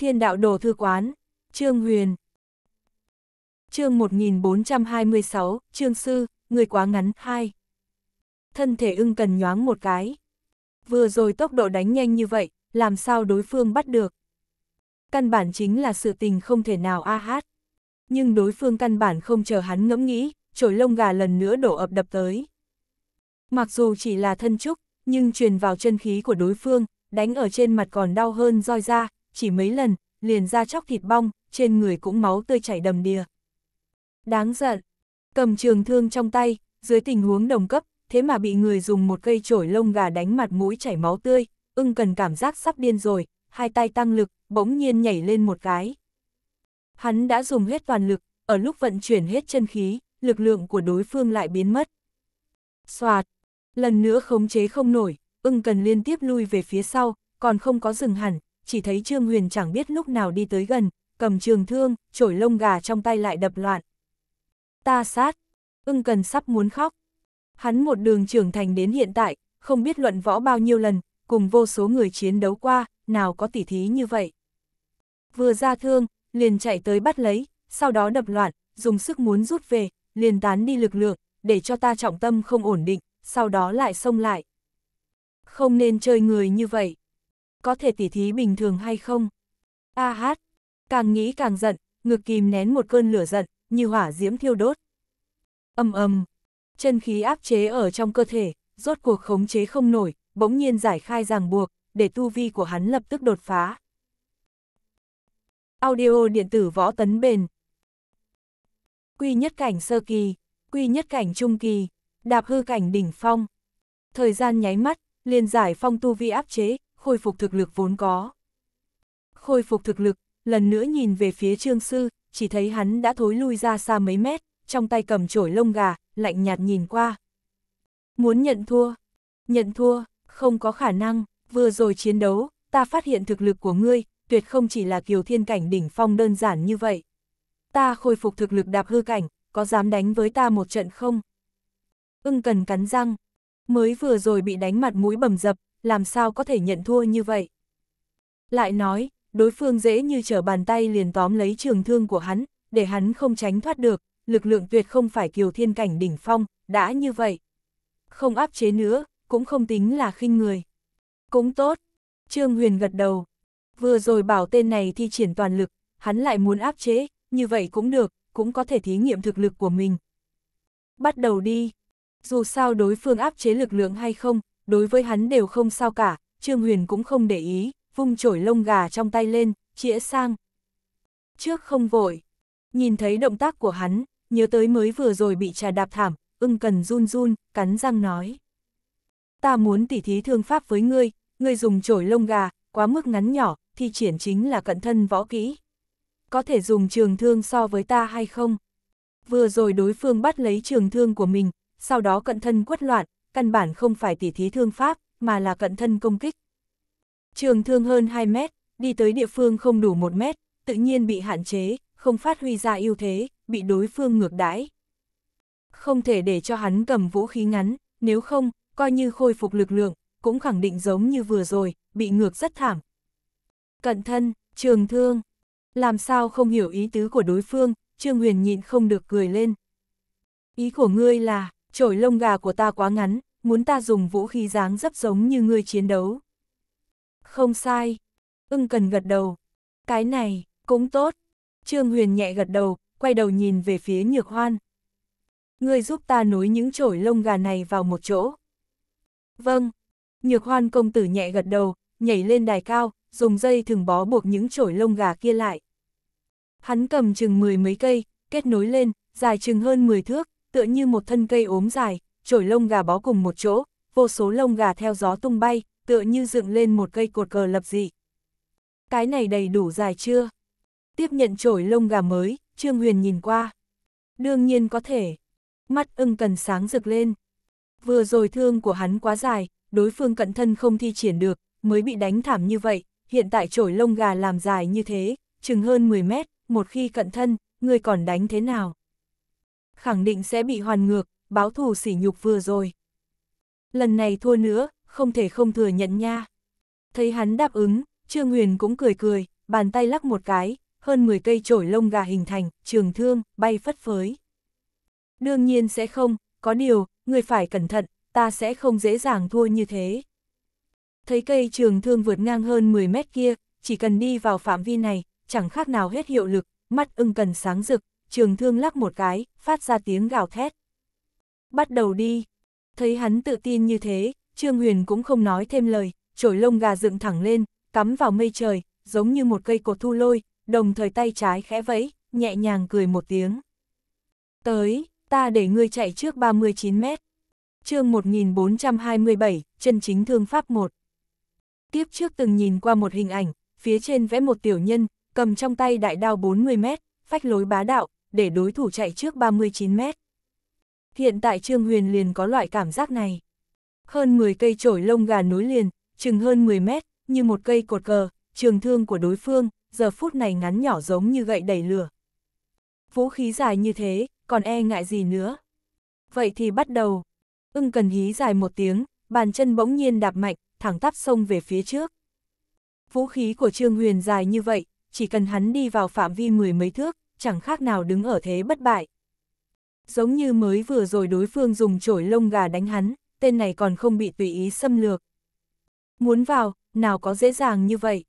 Thiên đạo đồ thư quán, Trương Huyền. Chương 1426, Trương Sư, người quá ngắn, hai Thân thể ưng cần nhoáng một cái. Vừa rồi tốc độ đánh nhanh như vậy, làm sao đối phương bắt được? Căn bản chính là sự tình không thể nào a hát. Nhưng đối phương căn bản không chờ hắn ngẫm nghĩ, trổi lông gà lần nữa đổ ập đập tới. Mặc dù chỉ là thân trúc, nhưng truyền vào chân khí của đối phương, đánh ở trên mặt còn đau hơn roi ra, chỉ mấy lần, liền ra chóc thịt bong, trên người cũng máu tươi chảy đầm đìa. Đáng giận, cầm trường thương trong tay, dưới tình huống đồng cấp, thế mà bị người dùng một cây chổi lông gà đánh mặt mũi chảy máu tươi, ưng cần cảm giác sắp điên rồi, hai tay tăng lực, bỗng nhiên nhảy lên một cái. Hắn đã dùng hết toàn lực, ở lúc vận chuyển hết chân khí, lực lượng của đối phương lại biến mất. Xoạt, lần nữa khống chế không nổi, ưng cần liên tiếp lui về phía sau, còn không có dừng hẳn, chỉ thấy Trương Huyền chẳng biết lúc nào đi tới gần, cầm trường thương, trổi lông gà trong tay lại đập loạn. Ta sát, ưng cần sắp muốn khóc. Hắn một đường trưởng thành đến hiện tại, không biết luận võ bao nhiêu lần, cùng vô số người chiến đấu qua, nào có tỉ thí như vậy. Vừa ra thương, liền chạy tới bắt lấy, sau đó đập loạn, dùng sức muốn rút về, liền tán đi lực lượng, để cho ta trọng tâm không ổn định, sau đó lại xông lại. Không nên chơi người như vậy có thể tỉ thí bình thường hay không? A à hát, càng nghĩ càng giận, ngực kìm nén một cơn lửa giận, như hỏa diễm thiêu đốt. Âm ầm, chân khí áp chế ở trong cơ thể, rốt cuộc khống chế không nổi, bỗng nhiên giải khai ràng buộc, để tu vi của hắn lập tức đột phá. Audio điện tử võ tấn bền. Quy nhất cảnh sơ kỳ, quy nhất cảnh trung kỳ, đạp hư cảnh đỉnh phong. Thời gian nháy mắt, liền giải phong tu vi áp chế, khôi phục thực lực vốn có. Khôi phục thực lực, lần nữa nhìn về phía trương sư, chỉ thấy hắn đã thối lui ra xa mấy mét, trong tay cầm chổi lông gà, lạnh nhạt nhìn qua. Muốn nhận thua? Nhận thua, không có khả năng, vừa rồi chiến đấu, ta phát hiện thực lực của ngươi, tuyệt không chỉ là kiều thiên cảnh đỉnh phong đơn giản như vậy. Ta khôi phục thực lực đạp hư cảnh, có dám đánh với ta một trận không? Ưng cần cắn răng, mới vừa rồi bị đánh mặt mũi bầm dập, làm sao có thể nhận thua như vậy. Lại nói, đối phương dễ như trở bàn tay liền tóm lấy trường thương của hắn, để hắn không tránh thoát được, lực lượng tuyệt không phải kiều thiên cảnh đỉnh phong, đã như vậy. Không áp chế nữa, cũng không tính là khinh người. Cũng tốt. Trương Huyền gật đầu. Vừa rồi bảo tên này thi triển toàn lực, hắn lại muốn áp chế, như vậy cũng được, cũng có thể thí nghiệm thực lực của mình. Bắt đầu đi. Dù sao đối phương áp chế lực lượng hay không, đối với hắn đều không sao cả, Trương Huyền cũng không để ý, vung chổi lông gà trong tay lên, chĩa sang. Trước không vội, nhìn thấy động tác của hắn, nhớ tới mới vừa rồi bị trà đạp thảm, ưng cần run run, cắn răng nói. Ta muốn tỉ thí thương pháp với ngươi, ngươi dùng chổi lông gà, quá mức ngắn nhỏ, thi triển chính là cận thân võ kỹ. Có thể dùng trường thương so với ta hay không? Vừa rồi đối phương bắt lấy trường thương của mình, sau đó cận thân quất loạn, căn bản không phải tỉ thí thương pháp, mà là cận thân công kích. Trường thương hơn 2 mét, đi tới địa phương không đủ 1 mét, tự nhiên bị hạn chế, không phát huy ra ưu thế, bị đối phương ngược đãi. Không thể để cho hắn cầm vũ khí ngắn, nếu không, coi như khôi phục lực lượng, cũng khẳng định giống như vừa rồi, bị ngược rất thảm. Cận thân, trường thương, làm sao không hiểu ý tứ của đối phương, Trương Huyền nhịn không được cười lên. Ý của ngươi là, trổi lông gà của ta quá ngắn, muốn ta dùng vũ khí dáng dấp giống như ngươi chiến đấu. Không sai, ưng cần gật đầu. Cái này, cũng tốt. Trương Huyền nhẹ gật đầu, quay đầu nhìn về phía nhược hoan. Ngươi giúp ta nối những chổi lông gà này vào một chỗ. Vâng, nhược hoan công tử nhẹ gật đầu, nhảy lên đài cao, dùng dây thừng bó buộc những chổi lông gà kia lại. Hắn cầm chừng mười mấy cây, kết nối lên, dài chừng hơn 10 thước, tựa như một thân cây ốm dài, trổi lông gà bó cùng một chỗ, vô số lông gà theo gió tung bay, tựa như dựng lên một cây cột cờ lập dị. Cái này đầy đủ dài chưa? Tiếp nhận trổi lông gà mới, Trương Huyền nhìn qua. Đương nhiên có thể. Mắt ưng cần sáng rực lên. Vừa rồi thương của hắn quá dài, đối phương cận thân không thi triển được, mới bị đánh thảm như vậy. Hiện tại trổi lông gà làm dài như thế, chừng hơn 10 mét, một khi cận thân, người còn đánh thế nào? khẳng định sẽ bị hoàn ngược, báo thù sỉ nhục vừa rồi. Lần này thua nữa, không thể không thừa nhận nha. Thấy hắn đáp ứng, Trương Huyền cũng cười cười, bàn tay lắc một cái, hơn 10 cây trổi lông gà hình thành, trường thương, bay phất phới. Đương nhiên sẽ không, có điều, người phải cẩn thận, ta sẽ không dễ dàng thua như thế. Thấy cây trường thương vượt ngang hơn 10 mét kia, chỉ cần đi vào phạm vi này, chẳng khác nào hết hiệu lực, mắt ưng cần sáng rực, trường thương lắc một cái, phát ra tiếng gào thét. Bắt đầu đi. Thấy hắn tự tin như thế, Trương Huyền cũng không nói thêm lời, trổi lông gà dựng thẳng lên, cắm vào mây trời, giống như một cây cột thu lôi, đồng thời tay trái khẽ vẫy, nhẹ nhàng cười một tiếng. Tới, ta để ngươi chạy trước 39 mét. chương 1427, chân chính thương pháp 1. Tiếp trước từng nhìn qua một hình ảnh, phía trên vẽ một tiểu nhân, cầm trong tay đại đao 40 mét, phách lối bá đạo, để đối thủ chạy trước 39 mét. Hiện tại Trương Huyền liền có loại cảm giác này. Hơn 10 cây trổi lông gà nối liền, chừng hơn 10 mét, như một cây cột cờ, trường thương của đối phương, giờ phút này ngắn nhỏ giống như gậy đẩy lửa. Vũ khí dài như thế, còn e ngại gì nữa. Vậy thì bắt đầu. Ưng cần hí dài một tiếng, bàn chân bỗng nhiên đạp mạnh, thẳng tắp sông về phía trước. Vũ khí của Trương Huyền dài như vậy, chỉ cần hắn đi vào phạm vi mười mấy thước, chẳng khác nào đứng ở thế bất bại. Giống như mới vừa rồi đối phương dùng chổi lông gà đánh hắn, tên này còn không bị tùy ý xâm lược. Muốn vào, nào có dễ dàng như vậy.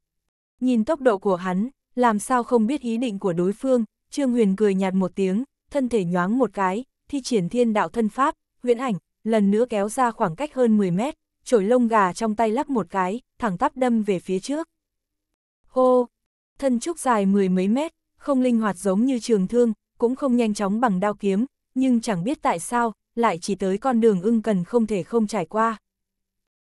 Nhìn tốc độ của hắn, làm sao không biết ý định của đối phương, Trương Huyền cười nhạt một tiếng, thân thể nhoáng một cái, thi triển thiên đạo thân pháp, huyễn ảnh, lần nữa kéo ra khoảng cách hơn 10 mét, chổi lông gà trong tay lắc một cái, thẳng tắp đâm về phía trước. Hô! Thân trúc dài mười mấy mét, không linh hoạt giống như trường thương, cũng không nhanh chóng bằng đao kiếm, nhưng chẳng biết tại sao, lại chỉ tới con đường ưng cần không thể không trải qua.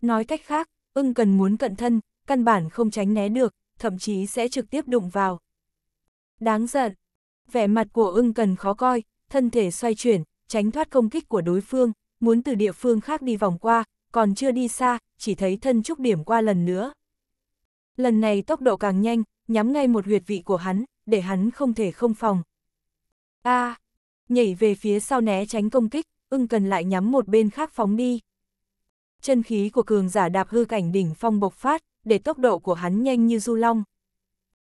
Nói cách khác, ưng cần muốn cận thân, căn bản không tránh né được, thậm chí sẽ trực tiếp đụng vào. Đáng giận, vẻ mặt của ưng cần khó coi, thân thể xoay chuyển, tránh thoát công kích của đối phương, muốn từ địa phương khác đi vòng qua, còn chưa đi xa, chỉ thấy thân trúc điểm qua lần nữa. Lần này tốc độ càng nhanh, nhắm ngay một huyệt vị của hắn, để hắn không thể không phòng. A, à, nhảy về phía sau né tránh công kích, ưng cần lại nhắm một bên khác phóng đi. Chân khí của cường giả đạp hư cảnh đỉnh phong bộc phát, để tốc độ của hắn nhanh như du long.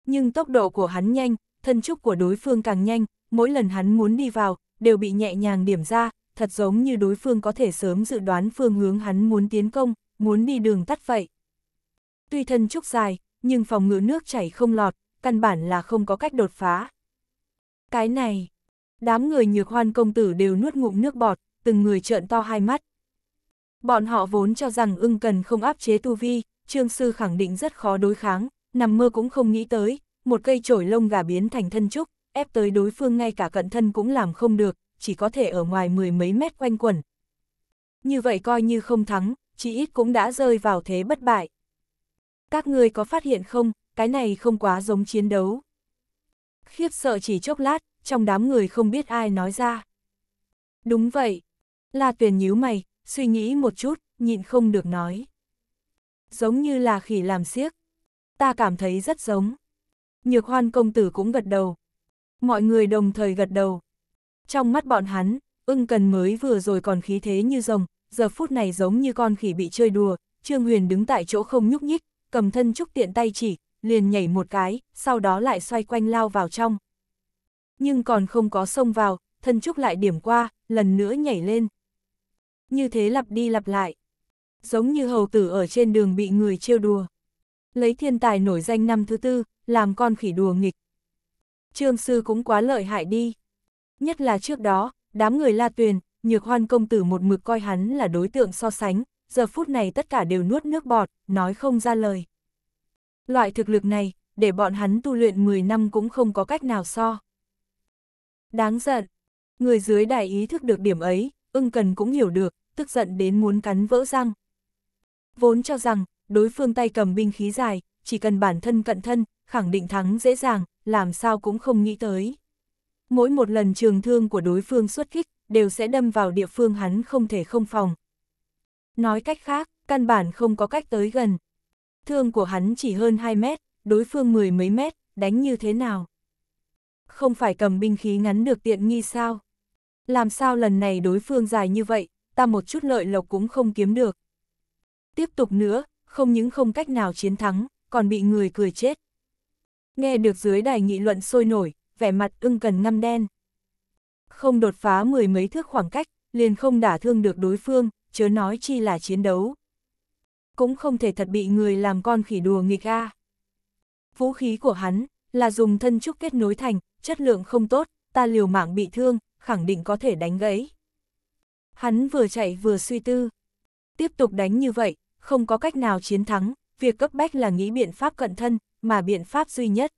Nhưng tốc độ của hắn nhanh, thân trúc của đối phương càng nhanh, mỗi lần hắn muốn đi vào, đều bị nhẹ nhàng điểm ra, thật giống như đối phương có thể sớm dự đoán phương hướng hắn muốn tiến công, muốn đi đường tắt vậy. Tuy thân trúc dài, nhưng phòng ngự nước chảy không lọt, căn bản là không có cách đột phá. Cái này, đám người nhược hoan công tử đều nuốt ngụm nước bọt, từng người trợn to hai mắt. Bọn họ vốn cho rằng ưng cần không áp chế tu vi, trương sư khẳng định rất khó đối kháng, nằm mơ cũng không nghĩ tới, một cây chổi lông gà biến thành thân trúc, ép tới đối phương ngay cả cận thân cũng làm không được, chỉ có thể ở ngoài mười mấy mét quanh quẩn. Như vậy coi như không thắng, chỉ ít cũng đã rơi vào thế bất bại. Các ngươi có phát hiện không, cái này không quá giống chiến đấu. Khiếp sợ chỉ chốc lát, trong đám người không biết ai nói ra. Đúng vậy. La tuyển nhíu mày, suy nghĩ một chút, nhịn không được nói. Giống như là khỉ làm siếc. Ta cảm thấy rất giống. Nhược hoan công tử cũng gật đầu. Mọi người đồng thời gật đầu. Trong mắt bọn hắn, ưng cần mới vừa rồi còn khí thế như rồng, giờ phút này giống như con khỉ bị chơi đùa. Trương Huyền đứng tại chỗ không nhúc nhích, cầm thân trúc tiện tay chỉ, liền nhảy một cái, sau đó lại xoay quanh lao vào trong. Nhưng còn không có xông vào, thân trúc lại điểm qua, lần nữa nhảy lên. Như thế lặp đi lặp lại. Giống như hầu tử ở trên đường bị người trêu đùa. Lấy thiên tài nổi danh năm thứ tư, làm con khỉ đùa nghịch. Trương sư cũng quá lợi hại đi. Nhất là trước đó, đám người la tuyền, nhược hoan công tử một mực coi hắn là đối tượng so sánh, giờ phút này tất cả đều nuốt nước bọt, nói không ra lời. Loại thực lực này, để bọn hắn tu luyện 10 năm cũng không có cách nào so. Đáng giận, người dưới đại ý thức được điểm ấy, ưng cần cũng hiểu được, tức giận đến muốn cắn vỡ răng. Vốn cho rằng, đối phương tay cầm binh khí dài, chỉ cần bản thân cận thân, khẳng định thắng dễ dàng, làm sao cũng không nghĩ tới. Mỗi một lần trường thương của đối phương xuất kích, đều sẽ đâm vào địa phương hắn không thể không phòng. Nói cách khác, căn bản không có cách tới gần thương của hắn chỉ hơn 2 mét, đối phương mười mấy mét, đánh như thế nào? Không phải cầm binh khí ngắn được tiện nghi sao? Làm sao lần này đối phương dài như vậy, ta một chút lợi lộc cũng không kiếm được. Tiếp tục nữa, không những không cách nào chiến thắng, còn bị người cười chết. Nghe được dưới đài nghị luận sôi nổi, vẻ mặt ưng cần ngăm đen. Không đột phá mười mấy thước khoảng cách, liền không đả thương được đối phương, chớ nói chi là chiến đấu cũng không thể thật bị người làm con khỉ đùa nghịch a. Vũ khí của hắn là dùng thân trúc kết nối thành, chất lượng không tốt, ta liều mạng bị thương, khẳng định có thể đánh gãy. Hắn vừa chạy vừa suy tư. Tiếp tục đánh như vậy, không có cách nào chiến thắng, việc cấp bách là nghĩ biện pháp cận thân, mà biện pháp duy nhất.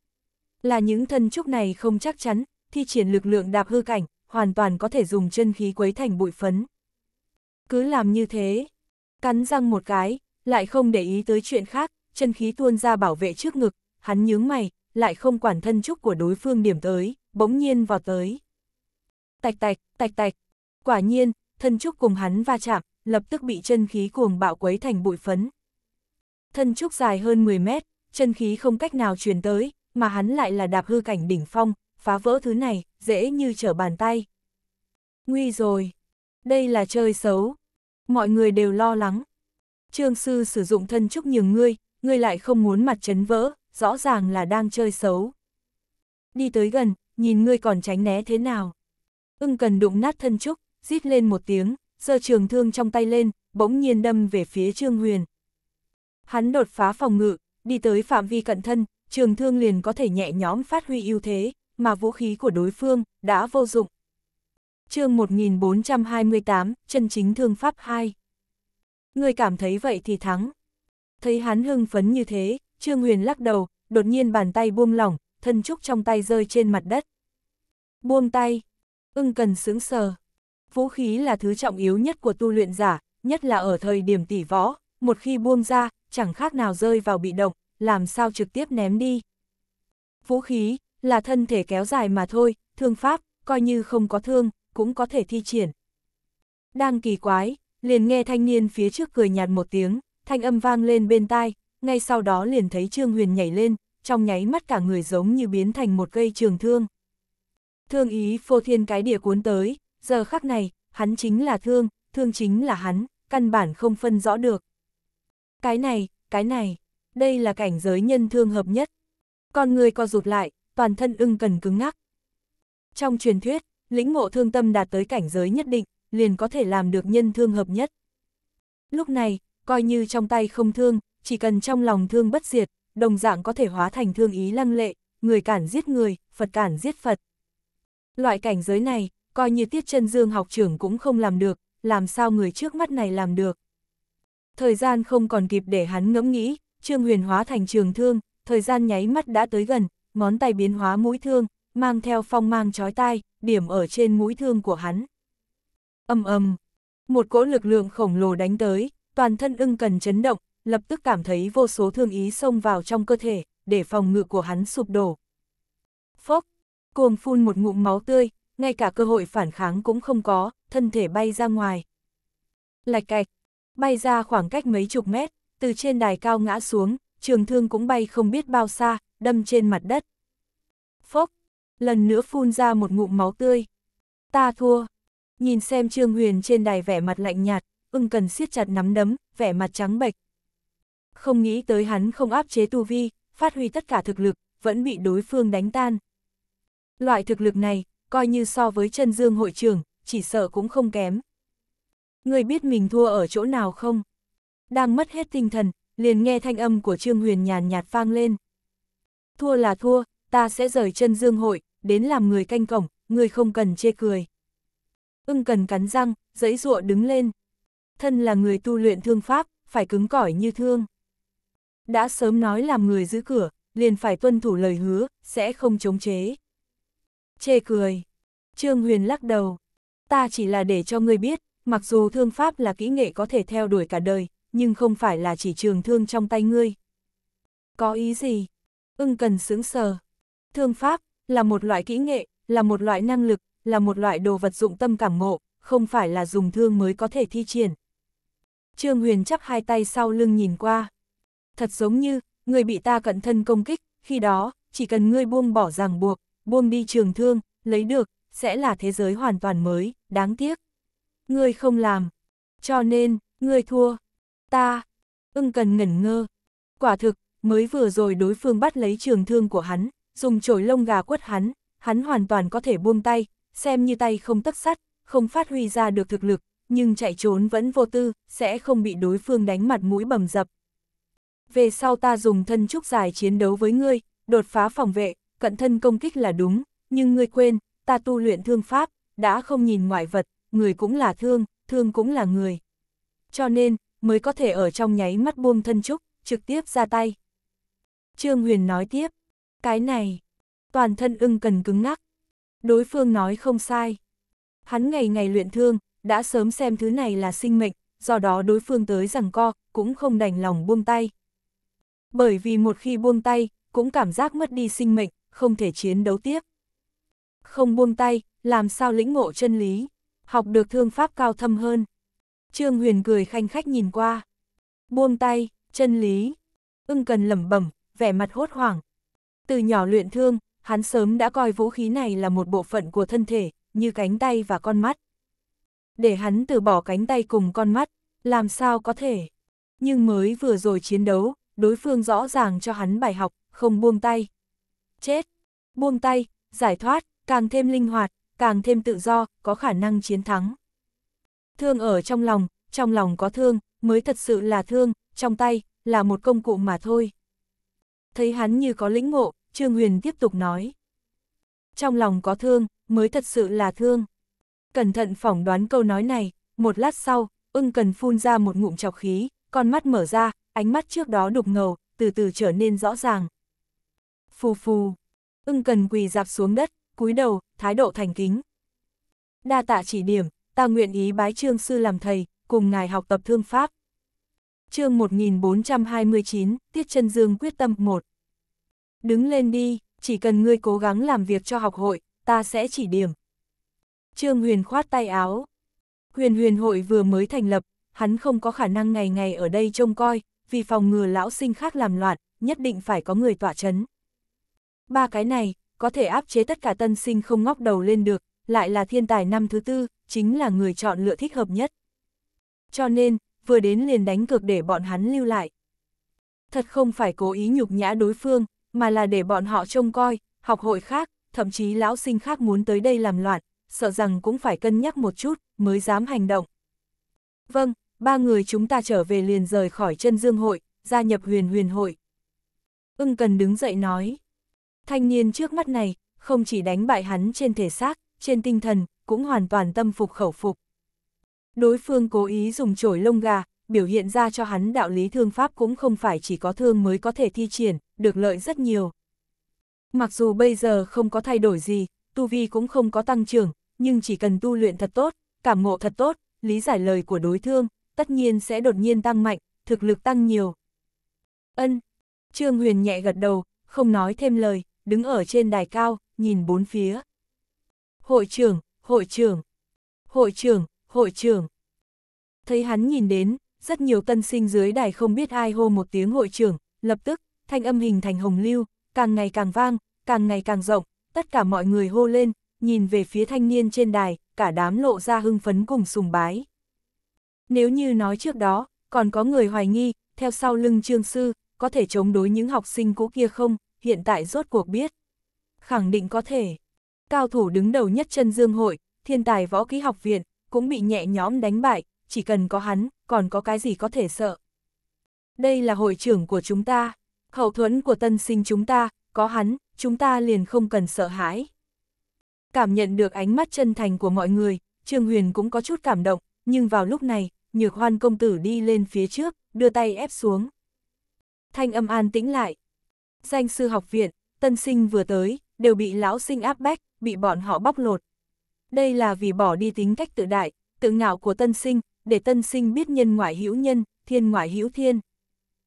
Là những thân trúc này không chắc chắn, thi triển lực lượng đạp hư cảnh, hoàn toàn có thể dùng chân khí quấy thành bụi phấn. Cứ làm như thế, cắn răng một cái, lại không để ý tới chuyện khác, chân khí tuôn ra bảo vệ trước ngực, hắn nhướng mày, lại không quản thân trúc của đối phương điểm tới, bỗng nhiên vào tới. Tạch tạch, tạch tạch, quả nhiên, thân trúc cùng hắn va chạm, lập tức bị chân khí cuồng bạo quấy thành bụi phấn. Thân trúc dài hơn 10 mét, chân khí không cách nào truyền tới, mà hắn lại là đạp hư cảnh đỉnh phong, phá vỡ thứ này, dễ như trở bàn tay. Nguy rồi, đây là chơi xấu. Mọi người đều lo lắng, trương sư sử dụng thân trúc nhường ngươi, ngươi lại không muốn mặt chấn vỡ, rõ ràng là đang chơi xấu. Đi tới gần, nhìn ngươi còn tránh né thế nào. Ưng cần đụng nát thân trúc, rít lên một tiếng, sơ trường thương trong tay lên, bỗng nhiên đâm về phía Trương Huyền. Hắn đột phá phòng ngự, đi tới phạm vi cận thân, trường thương liền có thể nhẹ nhóm phát huy ưu thế, mà vũ khí của đối phương đã vô dụng. Chương 1428, chân chính thương pháp 2 ngươi cảm thấy vậy thì thắng. Thấy hắn hưng phấn như thế, Trương Huyền lắc đầu, đột nhiên bàn tay buông lỏng, thân trúc trong tay rơi trên mặt đất. Buông tay, ưng cần sướng sờ. Vũ khí là thứ trọng yếu nhất của tu luyện giả, nhất là ở thời điểm tỷ võ, một khi buông ra, chẳng khác nào rơi vào bị động, làm sao trực tiếp ném đi. Vũ khí, là thân thể kéo dài mà thôi, thương pháp, coi như không có thương, cũng có thể thi triển. Đang kỳ quái, liền nghe thanh niên phía trước cười nhạt một tiếng, thanh âm vang lên bên tai, ngay sau đó liền thấy Trương Huyền nhảy lên, trong nháy mắt cả người giống như biến thành một cây trường thương. Thương ý phô thiên cái địa cuốn tới, giờ khắc này, hắn chính là thương, thương chính là hắn, căn bản không phân rõ được. Cái này, cái này, đây là cảnh giới nhân thương hợp nhất. Con người co rụt lại, toàn thân ưng cần cứng ngắc. Trong truyền thuyết, lĩnh ngộ thương tâm đạt tới cảnh giới nhất định, liền có thể làm được nhân thương hợp nhất. Lúc này, coi như trong tay không thương, chỉ cần trong lòng thương bất diệt, đồng dạng có thể hóa thành thương ý lăng lệ, người cản giết người, Phật cản giết Phật. Loại cảnh giới này, coi như tiết chân dương học trưởng cũng không làm được, làm sao người trước mắt này làm được. Thời gian không còn kịp để hắn ngẫm nghĩ, trương huyền hóa thành trường thương, thời gian nháy mắt đã tới gần, ngón tay biến hóa mũi thương, mang theo phong mang chói tai, điểm ở trên mũi thương của hắn. Âm âm, một cỗ lực lượng khổng lồ đánh tới, toàn thân ưng cần chấn động, lập tức cảm thấy vô số thương ý xông vào trong cơ thể, để phòng ngự của hắn sụp đổ. Phốc, cuồng phun một ngụm máu tươi, ngay cả cơ hội phản kháng cũng không có, thân thể bay ra ngoài. Lạch cạch, bay ra khoảng cách mấy chục mét, từ trên đài cao ngã xuống, trường thương cũng bay không biết bao xa, đâm trên mặt đất. Phốc, lần nữa phun ra một ngụm máu tươi. Ta thua, Nhìn xem Trương Huyền trên đài vẻ mặt lạnh nhạt, ưng cần siết chặt nắm đấm, vẻ mặt trắng bệch. Không nghĩ tới hắn không áp chế tu vi, phát huy tất cả thực lực, vẫn bị đối phương đánh tan. Loại thực lực này, coi như so với chân dương hội trưởng, chỉ sợ cũng không kém. Người biết mình thua ở chỗ nào không? Đang mất hết tinh thần, liền nghe thanh âm của Trương Huyền nhàn nhạt vang lên. Thua là thua, ta sẽ rời chân dương hội, đến làm người canh cổng, người không cần chê cười ưng cần cắn răng, giấy rụa đứng lên. Thân là người tu luyện thương pháp, phải cứng cỏi như thương. Đã sớm nói làm người giữ cửa, liền phải tuân thủ lời hứa, sẽ không chống chế. Chê cười. Trương Huyền lắc đầu. Ta chỉ là để cho ngươi biết, mặc dù thương pháp là kỹ nghệ có thể theo đuổi cả đời, nhưng không phải là chỉ trường thương trong tay ngươi. Có ý gì? Ưng cần sướng sờ. Thương pháp là một loại kỹ nghệ, là một loại năng lực, là một loại đồ vật dụng tâm cảm ngộ, không phải là dùng thương mới có thể thi triển. Trương Huyền chắp hai tay sau lưng nhìn qua. Thật giống như, người bị ta cận thân công kích, khi đó, chỉ cần ngươi buông bỏ ràng buộc, buông đi trường thương, lấy được, sẽ là thế giới hoàn toàn mới, đáng tiếc. Ngươi không làm, cho nên, ngươi thua. Ta, ưng cần ngẩn ngơ. Quả thực, mới vừa rồi đối phương bắt lấy trường thương của hắn, dùng chổi lông gà quất hắn, hắn hoàn toàn có thể buông tay, xem như tay không tất sắt, không phát huy ra được thực lực, nhưng chạy trốn vẫn vô tư, sẽ không bị đối phương đánh mặt mũi bầm dập. Về sau ta dùng thân trúc dài chiến đấu với ngươi, đột phá phòng vệ, cận thân công kích là đúng, nhưng ngươi quên, ta tu luyện thương pháp, đã không nhìn ngoại vật, người cũng là thương, thương cũng là người. Cho nên, mới có thể ở trong nháy mắt buông thân trúc, trực tiếp ra tay. Trương Huyền nói tiếp, cái này, toàn thân ưng cần cứng ngắc, Đối phương nói không sai. Hắn ngày ngày luyện thương, đã sớm xem thứ này là sinh mệnh, do đó đối phương tới rằng co, cũng không đành lòng buông tay. Bởi vì một khi buông tay, cũng cảm giác mất đi sinh mệnh, không thể chiến đấu tiếp. Không buông tay, làm sao lĩnh ngộ chân lý, học được thương pháp cao thâm hơn. Trương Huyền cười khanh khách nhìn qua. Buông tay, chân lý. Ưng cần lẩm bẩm, vẻ mặt hốt hoảng. Từ nhỏ luyện thương, hắn sớm đã coi vũ khí này là một bộ phận của thân thể, như cánh tay và con mắt. Để hắn từ bỏ cánh tay cùng con mắt, làm sao có thể. Nhưng mới vừa rồi chiến đấu, đối phương rõ ràng cho hắn bài học, không buông tay. Chết, buông tay, giải thoát, càng thêm linh hoạt, càng thêm tự do, có khả năng chiến thắng. Thương ở trong lòng, trong lòng có thương, mới thật sự là thương, trong tay, là một công cụ mà thôi. Thấy hắn như có lĩnh ngộ, Trương Huyền tiếp tục nói. Trong lòng có thương, mới thật sự là thương. Cẩn thận phỏng đoán câu nói này, một lát sau, ưng cần phun ra một ngụm chọc khí, con mắt mở ra, ánh mắt trước đó đục ngầu, từ từ trở nên rõ ràng. Phù phù, ưng cần quỳ dạp xuống đất, cúi đầu, thái độ thành kính. Đa tạ chỉ điểm, ta nguyện ý bái trương sư làm thầy, cùng ngài học tập thương pháp. Chương 1429, Tiết Chân Dương quyết tâm 1 Đứng lên đi, chỉ cần ngươi cố gắng làm việc cho học hội, ta sẽ chỉ điểm. Trương Huyền khoát tay áo. Huyền huyền hội vừa mới thành lập, hắn không có khả năng ngày ngày ở đây trông coi, vì phòng ngừa lão sinh khác làm loạn, nhất định phải có người tỏa chấn. Ba cái này, có thể áp chế tất cả tân sinh không ngóc đầu lên được, lại là thiên tài năm thứ tư, chính là người chọn lựa thích hợp nhất. Cho nên, vừa đến liền đánh cược để bọn hắn lưu lại. Thật không phải cố ý nhục nhã đối phương, mà là để bọn họ trông coi, học hội khác, thậm chí lão sinh khác muốn tới đây làm loạn, sợ rằng cũng phải cân nhắc một chút, mới dám hành động. Vâng, ba người chúng ta trở về liền rời khỏi chân dương hội, gia nhập huyền huyền hội. Ưng cần đứng dậy nói. Thanh niên trước mắt này, không chỉ đánh bại hắn trên thể xác, trên tinh thần, cũng hoàn toàn tâm phục khẩu phục. Đối phương cố ý dùng chổi lông gà, biểu hiện ra cho hắn đạo lý thương pháp cũng không phải chỉ có thương mới có thể thi triển, được lợi rất nhiều. Mặc dù bây giờ không có thay đổi gì, tu vi cũng không có tăng trưởng, nhưng chỉ cần tu luyện thật tốt, cảm ngộ thật tốt, lý giải lời của đối thương, tất nhiên sẽ đột nhiên tăng mạnh, thực lực tăng nhiều. Ân, Trương Huyền nhẹ gật đầu, không nói thêm lời, đứng ở trên đài cao, nhìn bốn phía. Hội trưởng, hội trưởng, hội trưởng, hội trưởng. Thấy hắn nhìn đến, rất nhiều tân sinh dưới đài không biết ai hô một tiếng hội trưởng, lập tức, thanh âm hình thành hồng lưu, càng ngày càng vang, càng ngày càng rộng, tất cả mọi người hô lên, nhìn về phía thanh niên trên đài, cả đám lộ ra hưng phấn cùng sùng bái. Nếu như nói trước đó, còn có người hoài nghi, theo sau lưng trương sư, có thể chống đối những học sinh cũ kia không, hiện tại rốt cuộc biết. Khẳng định có thể. Cao thủ đứng đầu nhất chân dương hội, thiên tài võ kỹ học viện, cũng bị nhẹ nhõm đánh bại, chỉ cần có hắn, còn có cái gì có thể sợ. Đây là hội trưởng của chúng ta, hậu thuẫn của tân sinh chúng ta, có hắn, chúng ta liền không cần sợ hãi. Cảm nhận được ánh mắt chân thành của mọi người, Trương Huyền cũng có chút cảm động, nhưng vào lúc này, nhược hoan công tử đi lên phía trước, đưa tay ép xuống. Thanh âm an tĩnh lại. Danh sư học viện, tân sinh vừa tới, đều bị lão sinh áp bách, bị bọn họ bóc lột. Đây là vì bỏ đi tính cách tự đại, tự ngạo của tân sinh, để tân sinh biết nhân ngoại hữu nhân, thiên ngoại hữu thiên.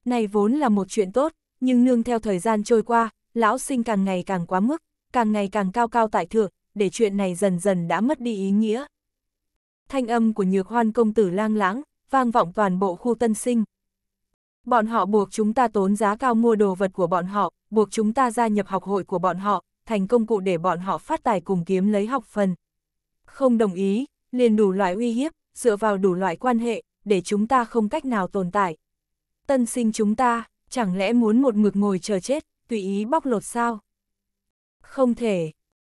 Này vốn là một chuyện tốt, nhưng nương theo thời gian trôi qua, lão sinh càng ngày càng quá mức, càng ngày càng cao cao tại thượng, để chuyện này dần dần đã mất đi ý nghĩa. Thanh âm của nhược hoan công tử lang lãng, vang vọng toàn bộ khu tân sinh. Bọn họ buộc chúng ta tốn giá cao mua đồ vật của bọn họ, buộc chúng ta gia nhập học hội của bọn họ, thành công cụ để bọn họ phát tài cùng kiếm lấy học phần. Không đồng ý, liền đủ loại uy hiếp, dựa vào đủ loại quan hệ, để chúng ta không cách nào tồn tại. Tân sinh chúng ta, chẳng lẽ muốn một mực ngồi chờ chết, tùy ý bóc lột sao? Không thể.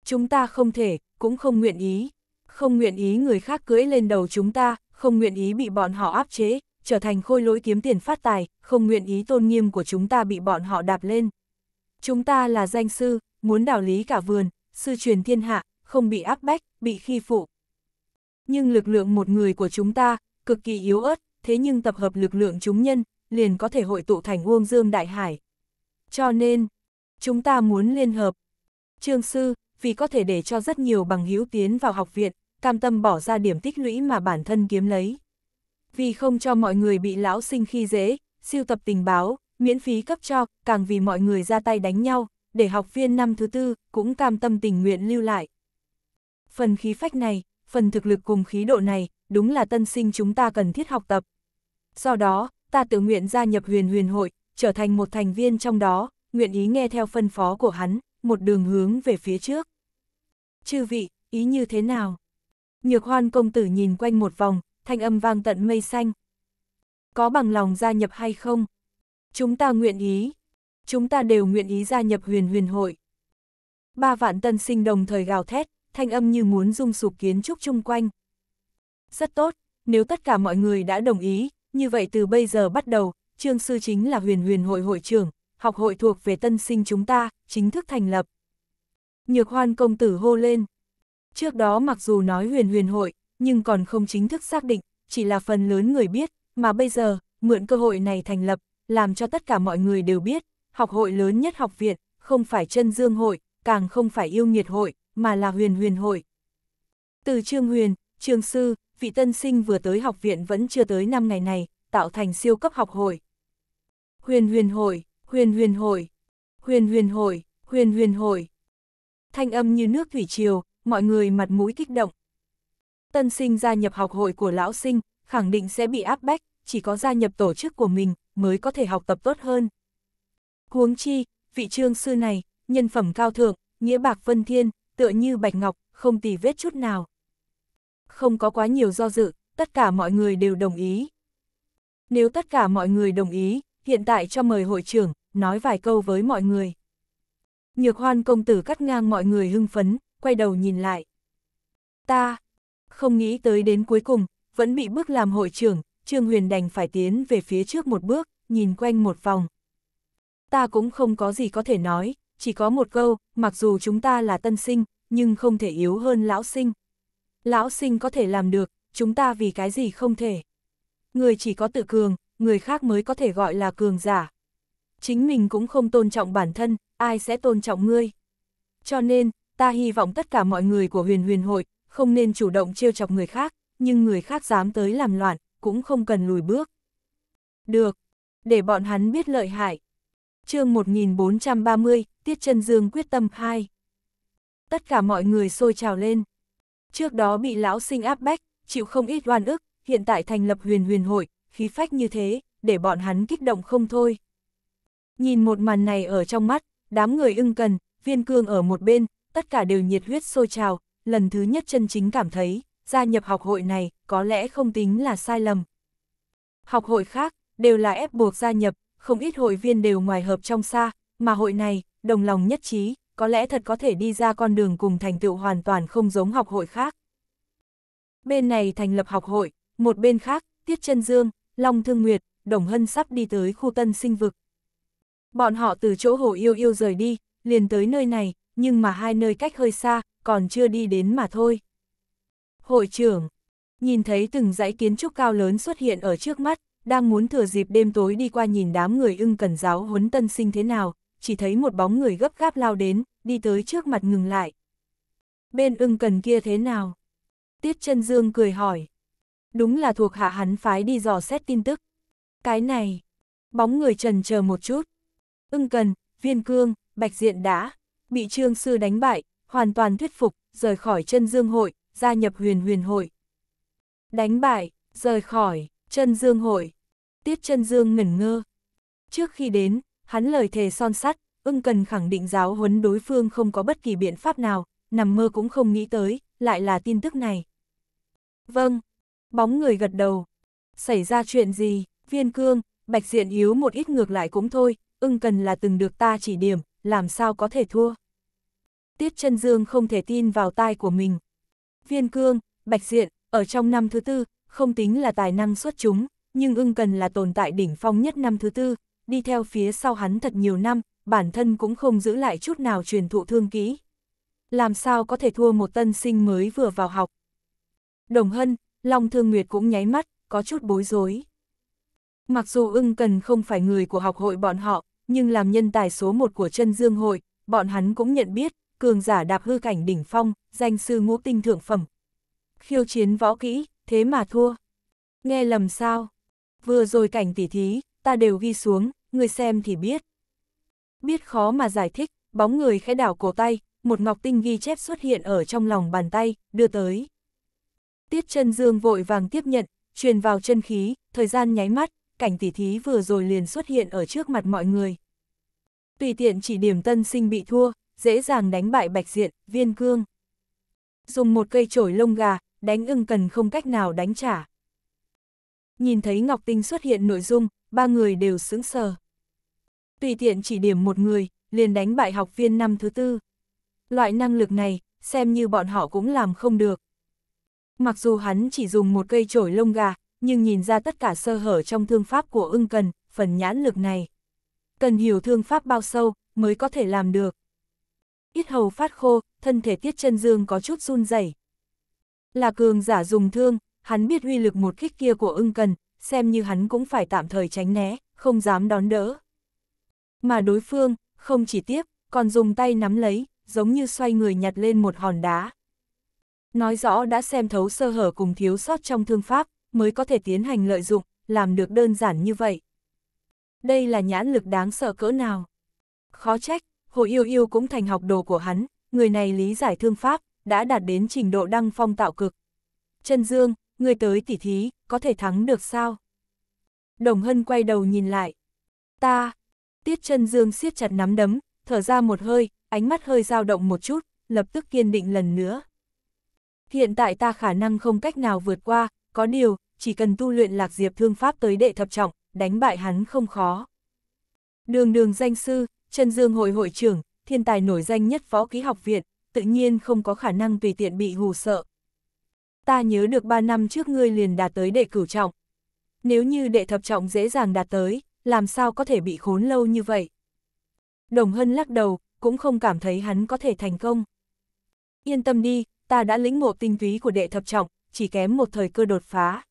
Chúng ta không thể, cũng không nguyện ý. Không nguyện ý người khác cưỡi lên đầu chúng ta, không nguyện ý bị bọn họ áp chế, trở thành khôi lỗi kiếm tiền phát tài, không nguyện ý tôn nghiêm của chúng ta bị bọn họ đạp lên. Chúng ta là danh sư, muốn đạo lý cả vườn, sư truyền thiên hạ, không bị áp bách, bị khi phụ. Nhưng lực lượng một người của chúng ta, cực kỳ yếu ớt, thế nhưng tập hợp lực lượng chúng nhân, liền có thể hội tụ thành Uông Dương Đại Hải. Cho nên, chúng ta muốn liên hợp. Trương Sư, vì có thể để cho rất nhiều bằng hữu tiến vào học viện, cam tâm bỏ ra điểm tích lũy mà bản thân kiếm lấy. Vì không cho mọi người bị lão sinh khi dễ, siêu tập tình báo, miễn phí cấp cho, càng vì mọi người ra tay đánh nhau, để học viên năm thứ tư cũng cam tâm tình nguyện lưu lại. Phần khí phách này, phần thực lực cùng khí độ này, đúng là tân sinh chúng ta cần thiết học tập. Do đó, ta tự nguyện gia nhập huyền huyền hội, trở thành một thành viên trong đó, nguyện ý nghe theo phân phó của hắn, một đường hướng về phía trước. Chư vị, ý như thế nào? Nhược hoan công tử nhìn quanh một vòng, thanh âm vang tận mây xanh. Có bằng lòng gia nhập hay không? Chúng ta nguyện ý. Chúng ta đều nguyện ý gia nhập huyền huyền hội. Ba vạn tân sinh đồng thời gào thét, thanh âm như muốn rung sụp kiến trúc chung quanh. Rất tốt, nếu tất cả mọi người đã đồng ý, như vậy từ bây giờ bắt đầu, Trương Sư chính là huyền huyền hội hội trưởng, học hội thuộc về tân sinh chúng ta, chính thức thành lập. Nhược hoan công tử hô lên. Trước đó mặc dù nói huyền huyền hội, nhưng còn không chính thức xác định, chỉ là phần lớn người biết, mà bây giờ, mượn cơ hội này thành lập, làm cho tất cả mọi người đều biết, học hội lớn nhất học viện, không phải chân dương hội, càng không phải yêu nghiệt hội, mà là huyền huyền hội. Từ Trương Huyền, Trương Sư, vị tân sinh vừa tới học viện vẫn chưa tới 5 ngày này, tạo thành siêu cấp học hội. Huyền huyền hội, huyền huyền hội, huyền huyền hội, huyền huyền hội. Thanh âm như nước thủy triều, mọi người mặt mũi kích động. Tân sinh gia nhập học hội của lão sinh, khẳng định sẽ bị áp bách, chỉ có gia nhập tổ chức của mình mới có thể học tập tốt hơn. Huống chi, vị trương sư này, nhân phẩm cao thượng, nghĩa bạc vân thiên, tựa như bạch ngọc, không tì vết chút nào. Không có quá nhiều do dự, tất cả mọi người đều đồng ý. Nếu tất cả mọi người đồng ý, hiện tại cho mời hội trưởng, nói vài câu với mọi người. Nhược hoan công tử cắt ngang mọi người hưng phấn, quay đầu nhìn lại. Ta, không nghĩ tới đến cuối cùng, vẫn bị bước làm hội trưởng, Trương Huyền đành phải tiến về phía trước một bước, nhìn quanh một vòng. Ta cũng không có gì có thể nói, chỉ có một câu, mặc dù chúng ta là tân sinh, nhưng không thể yếu hơn lão sinh. Lão sinh có thể làm được, chúng ta vì cái gì không thể. Người chỉ có tự cường, người khác mới có thể gọi là cường giả. Chính mình cũng không tôn trọng bản thân, ai sẽ tôn trọng ngươi. Cho nên, ta hy vọng tất cả mọi người của huyền huyền hội, không nên chủ động trêu chọc người khác, nhưng người khác dám tới làm loạn, cũng không cần lùi bước. Được, để bọn hắn biết lợi hại. chương 1430, Tiết Trần Dương quyết tâm khai. Tất cả mọi người sôi trào lên. Trước đó bị lão sinh áp bách, chịu không ít oan ức, hiện tại thành lập huyền huyền hội, khí phách như thế, để bọn hắn kích động không thôi. Nhìn một màn này ở trong mắt, đám người ưng cần, viên cương ở một bên, tất cả đều nhiệt huyết sôi trào, lần thứ nhất chân chính cảm thấy, gia nhập học hội này có lẽ không tính là sai lầm. Học hội khác, đều là ép buộc gia nhập, không ít hội viên đều ngoài hợp trong xa, mà hội này, đồng lòng nhất trí, có lẽ thật có thể đi ra con đường cùng thành tựu hoàn toàn không giống học hội khác. Bên này thành lập học hội, một bên khác, Tiết Chân Dương, Long Thương Nguyệt, Đồng Hân sắp đi tới khu tân sinh vực. Bọn họ từ chỗ hồ yêu yêu rời đi, liền tới nơi này, nhưng mà hai nơi cách hơi xa, còn chưa đi đến mà thôi. Hội trưởng, nhìn thấy từng dãy kiến trúc cao lớn xuất hiện ở trước mắt, đang muốn thừa dịp đêm tối đi qua nhìn đám người ưng cần giáo huấn tân sinh thế nào, chỉ thấy một bóng người gấp gáp lao đến, đi tới trước mặt ngừng lại. Bên ưng cần kia thế nào? Tiết chân Dương cười hỏi. Đúng là thuộc hạ hắn phái đi dò xét tin tức. Cái này, bóng người trần chờ một chút. Ưng cần, viên cương, bạch diện đã, bị trương sư đánh bại, hoàn toàn thuyết phục, rời khỏi chân dương hội, gia nhập huyền huyền hội. Đánh bại, rời khỏi, chân dương hội. Tiết chân dương ngẩn ngơ. Trước khi đến, Hắn lời thề son sắt, ưng cần khẳng định giáo huấn đối phương không có bất kỳ biện pháp nào, nằm mơ cũng không nghĩ tới, lại là tin tức này. Vâng, bóng người gật đầu. Xảy ra chuyện gì, viên cương, bạch diện yếu một ít ngược lại cũng thôi, ưng cần là từng được ta chỉ điểm, làm sao có thể thua. Tiết chân dương không thể tin vào tai của mình. Viên cương, bạch diện, ở trong năm thứ tư, không tính là tài năng xuất chúng, nhưng ưng cần là tồn tại đỉnh phong nhất năm thứ tư, đi theo phía sau hắn thật nhiều năm, bản thân cũng không giữ lại chút nào truyền thụ thương kỹ. Làm sao có thể thua một tân sinh mới vừa vào học. Đồng Hân, Long Thương Nguyệt cũng nháy mắt, có chút bối rối. Mặc dù ưng cần không phải người của học hội bọn họ, nhưng làm nhân tài số một của chân dương hội, bọn hắn cũng nhận biết, cường giả đạp hư cảnh đỉnh phong, danh sư ngũ tinh thượng phẩm. Khiêu chiến võ kỹ, thế mà thua. Nghe lầm sao? Vừa rồi cảnh tỉ thí, ta đều ghi xuống, người xem thì biết. Biết khó mà giải thích, bóng người khẽ đảo cổ tay, một ngọc tinh ghi chép xuất hiện ở trong lòng bàn tay, đưa tới. Tiết chân dương vội vàng tiếp nhận, truyền vào chân khí, thời gian nháy mắt, cảnh tỉ thí vừa rồi liền xuất hiện ở trước mặt mọi người. Tùy tiện chỉ điểm tân sinh bị thua, dễ dàng đánh bại bạch diện, viên cương. Dùng một cây chổi lông gà, đánh ưng cần không cách nào đánh trả nhìn thấy Ngọc Tinh xuất hiện nội dung, ba người đều sững sờ. Tùy tiện chỉ điểm một người, liền đánh bại học viên năm thứ tư. Loại năng lực này, xem như bọn họ cũng làm không được. Mặc dù hắn chỉ dùng một cây chổi lông gà, nhưng nhìn ra tất cả sơ hở trong thương pháp của ưng cần, phần nhãn lực này. Cần hiểu thương pháp bao sâu, mới có thể làm được. Ít hầu phát khô, thân thể tiết chân dương có chút run rẩy Là cường giả dùng thương, hắn biết huy lực một kích kia của ưng cần, xem như hắn cũng phải tạm thời tránh né, không dám đón đỡ. Mà đối phương, không chỉ tiếp, còn dùng tay nắm lấy, giống như xoay người nhặt lên một hòn đá. Nói rõ đã xem thấu sơ hở cùng thiếu sót trong thương pháp, mới có thể tiến hành lợi dụng, làm được đơn giản như vậy. Đây là nhãn lực đáng sợ cỡ nào. Khó trách, Hồ Yêu Yêu cũng thành học đồ của hắn, người này lý giải thương pháp, đã đạt đến trình độ đăng phong tạo cực. chân Dương, người tới tỉ thí, có thể thắng được sao? Đồng Hân quay đầu nhìn lại. Ta! Tiết chân dương siết chặt nắm đấm, thở ra một hơi, ánh mắt hơi dao động một chút, lập tức kiên định lần nữa. Hiện tại ta khả năng không cách nào vượt qua, có điều, chỉ cần tu luyện lạc diệp thương pháp tới đệ thập trọng, đánh bại hắn không khó. Đường đường danh sư, Trần Dương hội hội trưởng, thiên tài nổi danh nhất võ ký học viện, tự nhiên không có khả năng tùy tiện bị hù sợ, Ta nhớ được 3 năm trước ngươi liền đạt tới đệ cửu trọng. Nếu như đệ thập trọng dễ dàng đạt tới, làm sao có thể bị khốn lâu như vậy? Đồng Hân lắc đầu, cũng không cảm thấy hắn có thể thành công. Yên tâm đi, ta đã lĩnh ngộ tinh túy của đệ thập trọng, chỉ kém một thời cơ đột phá.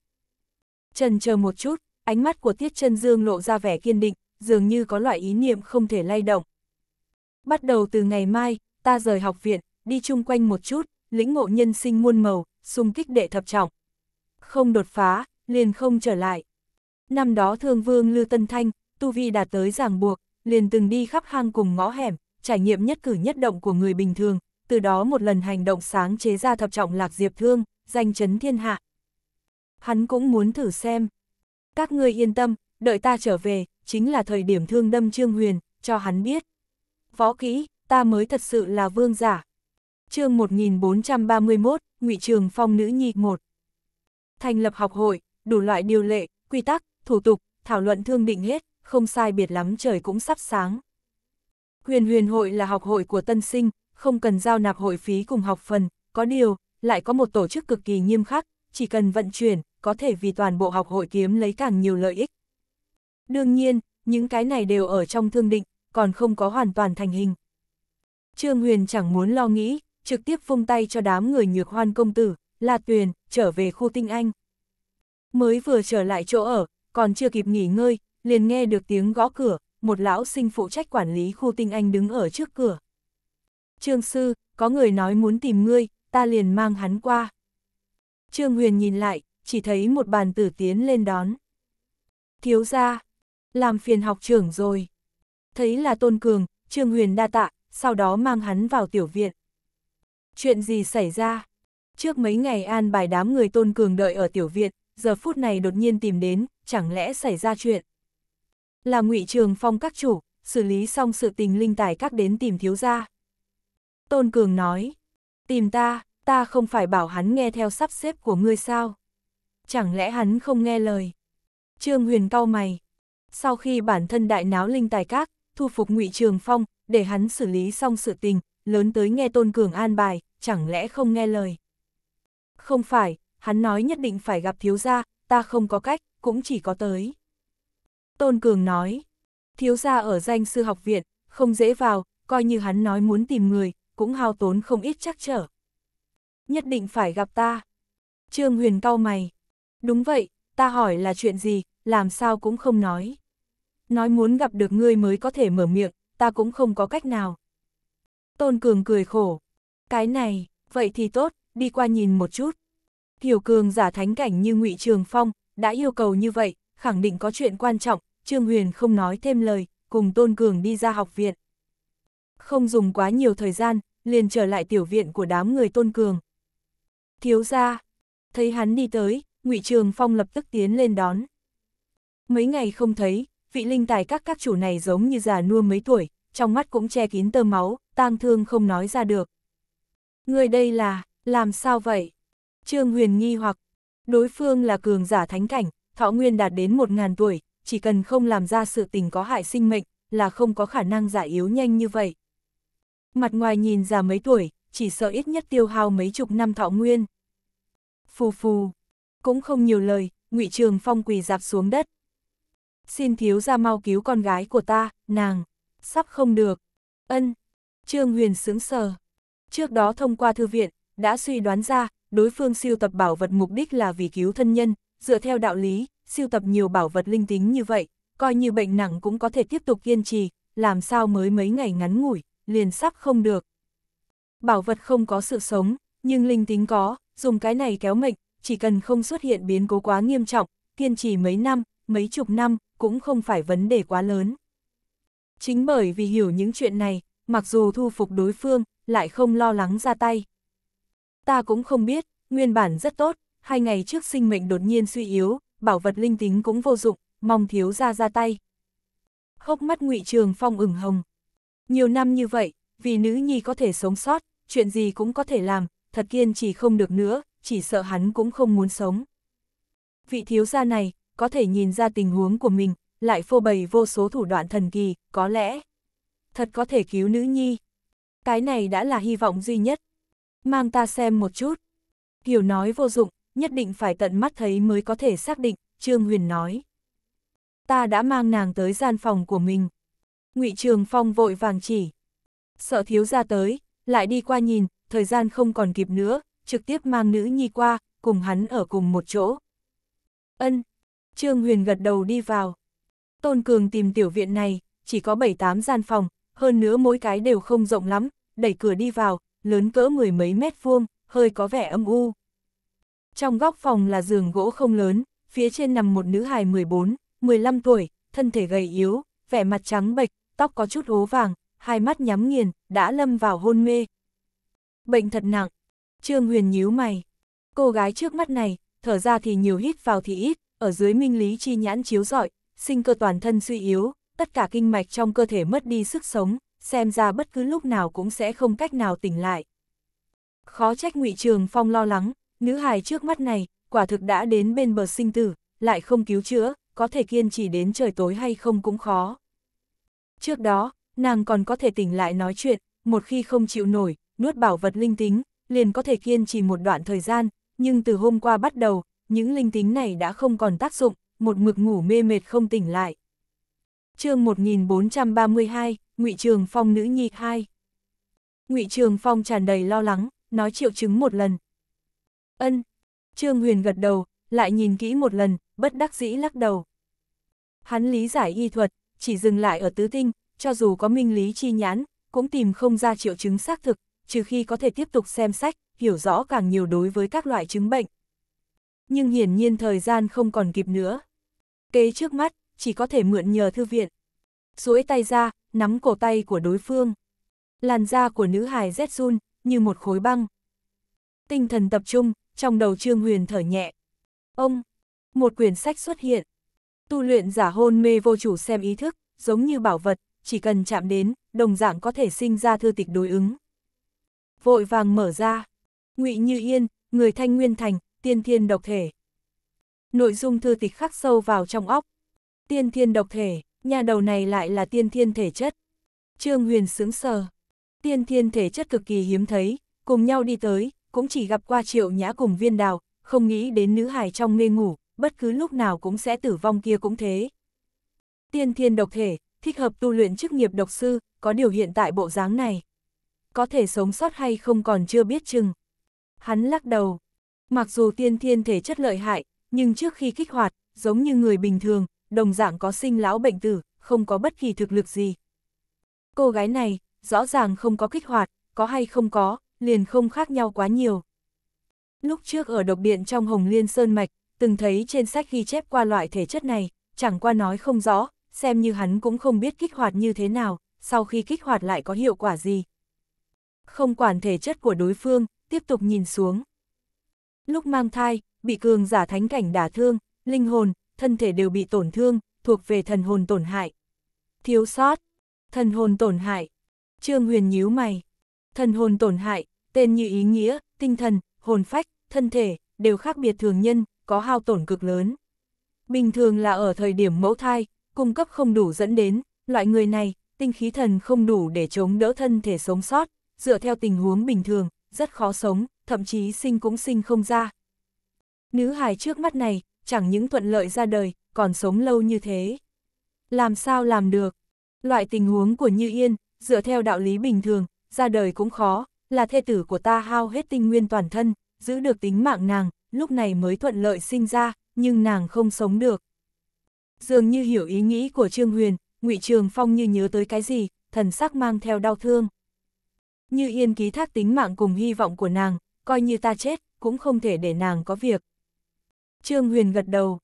Trần chờ một chút, ánh mắt của Tiết chân Dương lộ ra vẻ kiên định, dường như có loại ý niệm không thể lay động. Bắt đầu từ ngày mai, ta rời học viện, đi chung quanh một chút, lĩnh ngộ nhân sinh muôn màu, xung kích đệ thập trọng. Không đột phá, liền không trở lại. Năm đó thương vương Lưu Tân Thanh, tu vi đạt tới giảng buộc, liền từng đi khắp hang cùng ngõ hẻm, trải nghiệm nhất cử nhất động của người bình thường, từ đó một lần hành động sáng chế ra thập trọng lạc diệp thương, danh chấn thiên hạ. Hắn cũng muốn thử xem. Các ngươi yên tâm, đợi ta trở về, chính là thời điểm thương đâm Trương Huyền, cho hắn biết. Võ kỹ, ta mới thật sự là vương giả chương 1431, Ngụy Trường Phong Nữ Nhi 1. Thành lập học hội, đủ loại điều lệ, quy tắc, thủ tục, thảo luận thương định hết, không sai biệt lắm trời cũng sắp sáng. Huyền huyền hội là học hội của tân sinh, không cần giao nạp hội phí cùng học phần, có điều, lại có một tổ chức cực kỳ nghiêm khắc, chỉ cần vận chuyển, có thể vì toàn bộ học hội kiếm lấy càng nhiều lợi ích. Đương nhiên, những cái này đều ở trong thương định, còn không có hoàn toàn thành hình. Trương Huyền chẳng muốn lo nghĩ, trực tiếp vung tay cho đám người nhược hoan công tử, La Tuyền, trở về khu tinh anh. Mới vừa trở lại chỗ ở, còn chưa kịp nghỉ ngơi, liền nghe được tiếng gõ cửa, một lão sinh phụ trách quản lý khu tinh anh đứng ở trước cửa. Trương sư, có người nói muốn tìm ngươi, ta liền mang hắn qua. Trương Huyền nhìn lại, chỉ thấy một bàn tử tiến lên đón. Thiếu ra, làm phiền học trưởng rồi. Thấy là Tôn Cường, Trương Huyền đa tạ, sau đó mang hắn vào tiểu viện. Chuyện gì xảy ra? Trước mấy ngày an bài đám người tôn cường đợi ở tiểu viện, giờ phút này đột nhiên tìm đến, chẳng lẽ xảy ra chuyện? Là ngụy trường phong các chủ, xử lý xong sự tình linh tài các đến tìm thiếu gia. Tôn cường nói, tìm ta, ta không phải bảo hắn nghe theo sắp xếp của ngươi sao? Chẳng lẽ hắn không nghe lời? Trương Huyền cau mày. Sau khi bản thân đại náo linh tài các, thu phục Ngụy Trường Phong, để hắn xử lý xong sự tình, lớn tới nghe Tôn Cường an bài, chẳng lẽ không nghe lời? Không phải, hắn nói nhất định phải gặp thiếu gia, ta không có cách, cũng chỉ có tới. Tôn Cường nói, thiếu gia ở danh sư học viện, không dễ vào, coi như hắn nói muốn tìm người, cũng hao tốn không ít chắc trở. Nhất định phải gặp ta. Trương Huyền cau mày. Đúng vậy, ta hỏi là chuyện gì, làm sao cũng không nói. Nói muốn gặp được ngươi mới có thể mở miệng, ta cũng không có cách nào. Tôn Cường cười khổ. Cái này, vậy thì tốt, đi qua nhìn một chút. Hiểu cường giả thánh cảnh như ngụy Trường Phong, đã yêu cầu như vậy, khẳng định có chuyện quan trọng, Trương Huyền không nói thêm lời, cùng Tôn Cường đi ra học viện. Không dùng quá nhiều thời gian, liền trở lại tiểu viện của đám người Tôn Cường. Thiếu ra, thấy hắn đi tới, ngụy Trường Phong lập tức tiến lên đón. Mấy ngày không thấy, vị linh tài các các chủ này giống như già nua mấy tuổi, trong mắt cũng che kín tơ máu, tang thương không nói ra được. Người đây là, làm sao vậy? Trương Huyền nghi hoặc, đối phương là cường giả thánh cảnh, thọ nguyên đạt đến một ngàn tuổi, chỉ cần không làm ra sự tình có hại sinh mệnh, là không có khả năng giả yếu nhanh như vậy. Mặt ngoài nhìn già mấy tuổi, chỉ sợ ít nhất tiêu hao mấy chục năm thọ nguyên. Phù phù, cũng không nhiều lời, ngụy Trường Phong quỳ dạp xuống đất. Xin thiếu ra mau cứu con gái của ta, nàng, sắp không được. Ân, Trương Huyền sướng sờ, Trước đó thông qua thư viện, đã suy đoán ra, đối phương siêu tập bảo vật mục đích là vì cứu thân nhân, dựa theo đạo lý, siêu tập nhiều bảo vật linh tính như vậy, coi như bệnh nặng cũng có thể tiếp tục kiên trì, làm sao mới mấy ngày ngắn ngủi, liền sắp không được. Bảo vật không có sự sống, nhưng linh tính có, dùng cái này kéo mệnh, chỉ cần không xuất hiện biến cố quá nghiêm trọng, kiên trì mấy năm, mấy chục năm, cũng không phải vấn đề quá lớn. Chính bởi vì hiểu những chuyện này, mặc dù thu phục đối phương, lại không lo lắng ra tay. Ta cũng không biết, nguyên bản rất tốt, hai ngày trước sinh mệnh đột nhiên suy yếu, bảo vật linh tính cũng vô dụng, mong thiếu ra ra tay. Hốc mắt ngụy Trường Phong ửng hồng. Nhiều năm như vậy, vì nữ nhi có thể sống sót, chuyện gì cũng có thể làm, thật kiên chỉ không được nữa, chỉ sợ hắn cũng không muốn sống. Vị thiếu gia này, có thể nhìn ra tình huống của mình, lại phô bày vô số thủ đoạn thần kỳ, có lẽ thật có thể cứu nữ nhi. Cái này đã là hy vọng duy nhất. Mang ta xem một chút. Hiểu nói vô dụng, nhất định phải tận mắt thấy mới có thể xác định, Trương Huyền nói. Ta đã mang nàng tới gian phòng của mình. ngụy Trường Phong vội vàng chỉ. Sợ thiếu ra tới, lại đi qua nhìn, thời gian không còn kịp nữa, trực tiếp mang nữ nhi qua, cùng hắn ở cùng một chỗ. Ân, Trương Huyền gật đầu đi vào. Tôn Cường tìm tiểu viện này, chỉ có 7-8 gian phòng, hơn nữa mỗi cái đều không rộng lắm, đẩy cửa đi vào, lớn cỡ mười mấy mét vuông, hơi có vẻ âm u. Trong góc phòng là giường gỗ không lớn, phía trên nằm một nữ hài 14, 15 tuổi, thân thể gầy yếu, vẻ mặt trắng bệch, tóc có chút ố vàng, hai mắt nhắm nghiền, đã lâm vào hôn mê. Bệnh thật nặng. Trương Huyền nhíu mày. Cô gái trước mắt này, thở ra thì nhiều hít vào thì ít, ở dưới minh lý chi nhãn chiếu rọi, sinh cơ toàn thân suy yếu, tất cả kinh mạch trong cơ thể mất đi sức sống, xem ra bất cứ lúc nào cũng sẽ không cách nào tỉnh lại. Khó trách ngụy Trường Phong lo lắng, nữ hài trước mắt này, quả thực đã đến bên bờ sinh tử, lại không cứu chữa, có thể kiên trì đến trời tối hay không cũng khó. Trước đó, nàng còn có thể tỉnh lại nói chuyện, một khi không chịu nổi, nuốt bảo vật linh tính, liền có thể kiên trì một đoạn thời gian, nhưng từ hôm qua bắt đầu, những linh tính này đã không còn tác dụng, một mực ngủ mê mệt không tỉnh lại chương 1432, Ngụy Trường Phong nữ nhi 2. Ngụy Trường Phong tràn đầy lo lắng, nói triệu chứng một lần. Ân. Trương Huyền gật đầu, lại nhìn kỹ một lần, bất đắc dĩ lắc đầu. Hắn lý giải y thuật, chỉ dừng lại ở tứ tinh, cho dù có minh lý chi nhãn, cũng tìm không ra triệu chứng xác thực, trừ khi có thể tiếp tục xem sách, hiểu rõ càng nhiều đối với các loại chứng bệnh. Nhưng hiển nhiên thời gian không còn kịp nữa. Kế trước mắt, chỉ có thể mượn nhờ thư viện. duỗi tay ra, nắm cổ tay của đối phương. Làn da của nữ hài rét run, như một khối băng. Tinh thần tập trung, trong đầu Trương Huyền thở nhẹ. Ông, một quyển sách xuất hiện. Tu luyện giả hôn mê vô chủ xem ý thức, giống như bảo vật, chỉ cần chạm đến, đồng dạng có thể sinh ra thư tịch đối ứng. Vội vàng mở ra. ngụy Như Yên, người thanh nguyên thành, tiên thiên độc thể. Nội dung thư tịch khắc sâu vào trong óc, Tiên thiên độc thể, nhà đầu này lại là tiên thiên thể chất. Trương Huyền sướng sờ. Tiên thiên thể chất cực kỳ hiếm thấy, cùng nhau đi tới, cũng chỉ gặp qua triệu nhã cùng viên đào, không nghĩ đến nữ hài trong mê ngủ, bất cứ lúc nào cũng sẽ tử vong kia cũng thế. Tiên thiên độc thể, thích hợp tu luyện chức nghiệp độc sư, có điều hiện tại bộ dáng này. Có thể sống sót hay không còn chưa biết chừng. Hắn lắc đầu. Mặc dù tiên thiên thể chất lợi hại, nhưng trước khi kích hoạt, giống như người bình thường, đồng dạng có sinh lão bệnh tử, không có bất kỳ thực lực gì. Cô gái này, rõ ràng không có kích hoạt, có hay không có, liền không khác nhau quá nhiều. Lúc trước ở độc điện trong Hồng Liên Sơn Mạch, từng thấy trên sách ghi chép qua loại thể chất này, chẳng qua nói không rõ, xem như hắn cũng không biết kích hoạt như thế nào, sau khi kích hoạt lại có hiệu quả gì. Không quản thể chất của đối phương, tiếp tục nhìn xuống. Lúc mang thai, bị cường giả thánh cảnh đả thương, linh hồn, thân thể đều bị tổn thương, thuộc về thần hồn tổn hại. Thiếu sót, thần hồn tổn hại. Trương Huyền nhíu mày. Thần hồn tổn hại, tên như ý nghĩa, tinh thần, hồn phách, thân thể, đều khác biệt thường nhân, có hao tổn cực lớn. Bình thường là ở thời điểm mẫu thai, cung cấp không đủ dẫn đến, loại người này, tinh khí thần không đủ để chống đỡ thân thể sống sót, dựa theo tình huống bình thường, rất khó sống, thậm chí sinh cũng sinh không ra. Nữ hài trước mắt này, chẳng những thuận lợi ra đời, còn sống lâu như thế. Làm sao làm được? Loại tình huống của Như Yên, dựa theo đạo lý bình thường, ra đời cũng khó, là thê tử của ta hao hết tinh nguyên toàn thân, giữ được tính mạng nàng, lúc này mới thuận lợi sinh ra, nhưng nàng không sống được. Dường như hiểu ý nghĩ của Trương Huyền, ngụy Trường Phong như nhớ tới cái gì, thần sắc mang theo đau thương. Như Yên ký thác tính mạng cùng hy vọng của nàng, coi như ta chết, cũng không thể để nàng có việc, Trương Huyền gật đầu.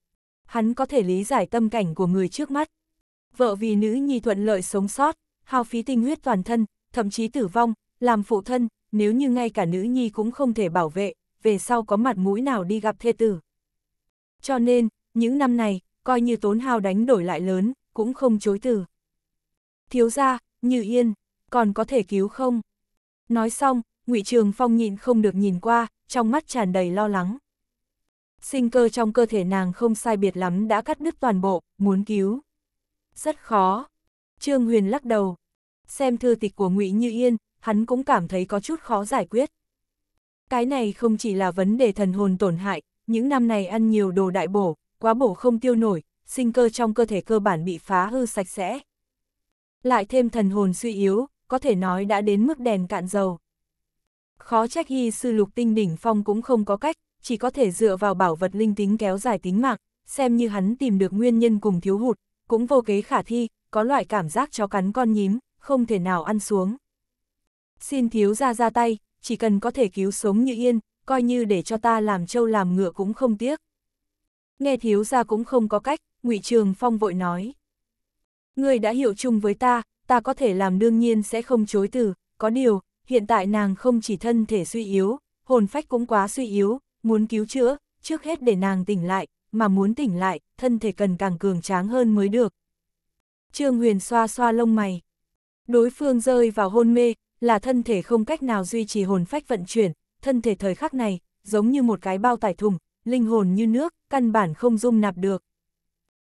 Hắn có thể lý giải tâm cảnh của người trước mắt. Vợ vì nữ nhi thuận lợi sống sót, hao phí tinh huyết toàn thân, thậm chí tử vong, làm phụ thân, nếu như ngay cả nữ nhi cũng không thể bảo vệ, về sau có mặt mũi nào đi gặp thê tử. Cho nên, những năm này, coi như tốn hao đánh đổi lại lớn, cũng không chối từ. Thiếu ra, như yên, còn có thể cứu không? Nói xong, ngụy Trường Phong nhịn không được nhìn qua, trong mắt tràn đầy lo lắng. Sinh cơ trong cơ thể nàng không sai biệt lắm đã cắt đứt toàn bộ, muốn cứu. Rất khó. Trương Huyền lắc đầu. Xem thư tịch của ngụy Như Yên, hắn cũng cảm thấy có chút khó giải quyết. Cái này không chỉ là vấn đề thần hồn tổn hại, những năm này ăn nhiều đồ đại bổ, quá bổ không tiêu nổi, sinh cơ trong cơ thể cơ bản bị phá hư sạch sẽ. Lại thêm thần hồn suy yếu, có thể nói đã đến mức đèn cạn dầu. Khó trách hy sư lục tinh đỉnh phong cũng không có cách, chỉ có thể dựa vào bảo vật linh tính kéo dài tính mạng, xem như hắn tìm được nguyên nhân cùng thiếu hụt, cũng vô kế khả thi, có loại cảm giác cho cắn con nhím, không thể nào ăn xuống. Xin thiếu ra ra tay, chỉ cần có thể cứu sống như yên, coi như để cho ta làm trâu làm ngựa cũng không tiếc. Nghe thiếu ra cũng không có cách, ngụy Trường Phong vội nói. Người đã hiểu chung với ta, ta có thể làm đương nhiên sẽ không chối từ, có điều, hiện tại nàng không chỉ thân thể suy yếu, hồn phách cũng quá suy yếu, Muốn cứu chữa, trước hết để nàng tỉnh lại, mà muốn tỉnh lại, thân thể cần càng cường tráng hơn mới được. Trương Huyền xoa xoa lông mày. Đối phương rơi vào hôn mê, là thân thể không cách nào duy trì hồn phách vận chuyển, thân thể thời khắc này, giống như một cái bao tải thùng, linh hồn như nước, căn bản không dung nạp được.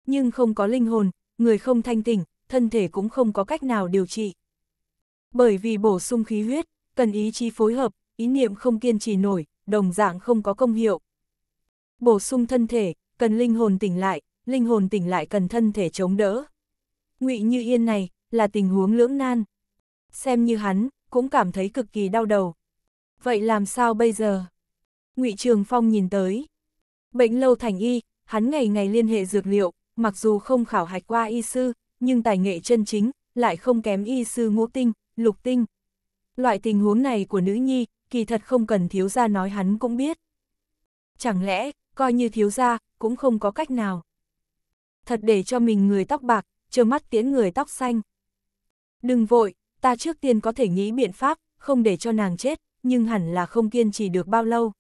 Nhưng không có linh hồn, người không thanh tỉnh, thân thể cũng không có cách nào điều trị. Bởi vì bổ sung khí huyết, cần ý chí phối hợp, ý niệm không kiên trì nổi, đồng dạng không có công hiệu. Bổ sung thân thể, cần linh hồn tỉnh lại, linh hồn tỉnh lại cần thân thể chống đỡ. ngụy Như Yên này, là tình huống lưỡng nan. Xem như hắn, cũng cảm thấy cực kỳ đau đầu. Vậy làm sao bây giờ? ngụy Trường Phong nhìn tới. Bệnh lâu thành y, hắn ngày ngày liên hệ dược liệu, mặc dù không khảo hạch qua y sư, nhưng tài nghệ chân chính, lại không kém y sư ngũ tinh, lục tinh. Loại tình huống này của nữ nhi, kỳ thật không cần thiếu gia nói hắn cũng biết. Chẳng lẽ, coi như thiếu gia, cũng không có cách nào. Thật để cho mình người tóc bạc, trơ mắt tiến người tóc xanh. Đừng vội, ta trước tiên có thể nghĩ biện pháp, không để cho nàng chết, nhưng hẳn là không kiên trì được bao lâu.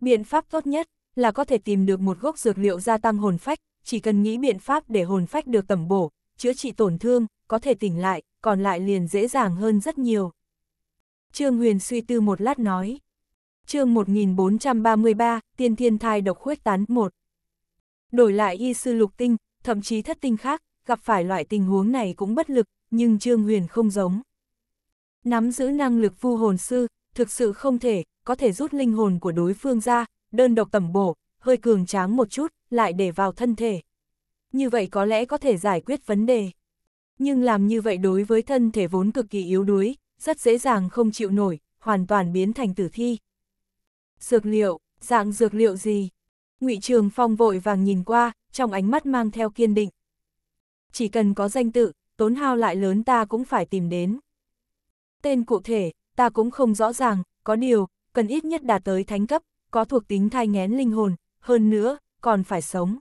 Biện pháp tốt nhất là có thể tìm được một gốc dược liệu gia tăng hồn phách, chỉ cần nghĩ biện pháp để hồn phách được tẩm bổ, chữa trị tổn thương, có thể tỉnh lại, còn lại liền dễ dàng hơn rất nhiều. Trương Huyền suy tư một lát nói. chương 1433, Tiên Thiên Thai Độc Khuếch Tán 1. Đổi lại y sư lục tinh, thậm chí thất tinh khác, gặp phải loại tình huống này cũng bất lực, nhưng Trương Huyền không giống. Nắm giữ năng lực vu hồn sư, thực sự không thể, có thể rút linh hồn của đối phương ra, đơn độc tẩm bổ, hơi cường tráng một chút, lại để vào thân thể. Như vậy có lẽ có thể giải quyết vấn đề. Nhưng làm như vậy đối với thân thể vốn cực kỳ yếu đuối, rất dễ dàng không chịu nổi, hoàn toàn biến thành tử thi. Dược liệu, dạng dược liệu gì? Ngụy Trường Phong vội vàng nhìn qua, trong ánh mắt mang theo kiên định. Chỉ cần có danh tự, tốn hao lại lớn ta cũng phải tìm đến. Tên cụ thể, ta cũng không rõ ràng, có điều, cần ít nhất đạt tới thánh cấp, có thuộc tính thai ngén linh hồn, hơn nữa, còn phải sống.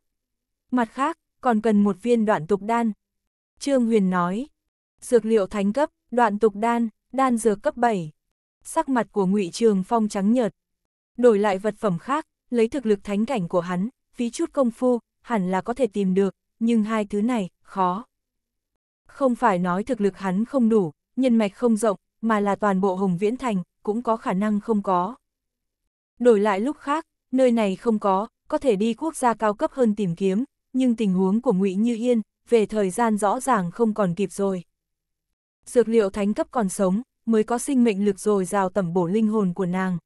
Mặt khác, còn cần một viên đoạn tục đan. Trương Huyền nói, dược liệu thánh cấp, đoạn tục đan đan dược cấp 7. Sắc mặt của ngụy Trường Phong trắng nhợt. Đổi lại vật phẩm khác, lấy thực lực thánh cảnh của hắn, phí chút công phu, hẳn là có thể tìm được, nhưng hai thứ này, khó. Không phải nói thực lực hắn không đủ, nhân mạch không rộng, mà là toàn bộ Hồng Viễn Thành, cũng có khả năng không có. Đổi lại lúc khác, nơi này không có, có thể đi quốc gia cao cấp hơn tìm kiếm, nhưng tình huống của ngụy Như Yên, về thời gian rõ ràng không còn kịp rồi dược liệu thánh cấp còn sống, mới có sinh mệnh lực rồi rào tẩm bổ linh hồn của nàng.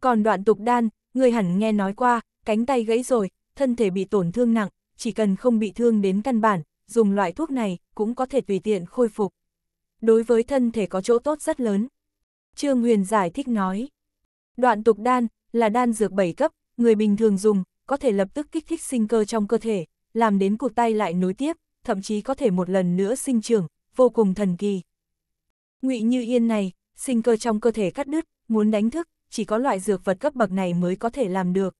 Còn đoạn tục đan, người hẳn nghe nói qua, cánh tay gãy rồi, thân thể bị tổn thương nặng, chỉ cần không bị thương đến căn bản, dùng loại thuốc này cũng có thể tùy tiện khôi phục. Đối với thân thể có chỗ tốt rất lớn. Trương Huyền giải thích nói, đoạn tục đan là đan dược 7 cấp, người bình thường dùng, có thể lập tức kích thích sinh cơ trong cơ thể, làm đến cuộc tay lại nối tiếp, thậm chí có thể một lần nữa sinh trưởng, vô cùng thần kỳ. Ngụy Như Yên này, sinh cơ trong cơ thể cắt đứt, muốn đánh thức, chỉ có loại dược vật cấp bậc này mới có thể làm được.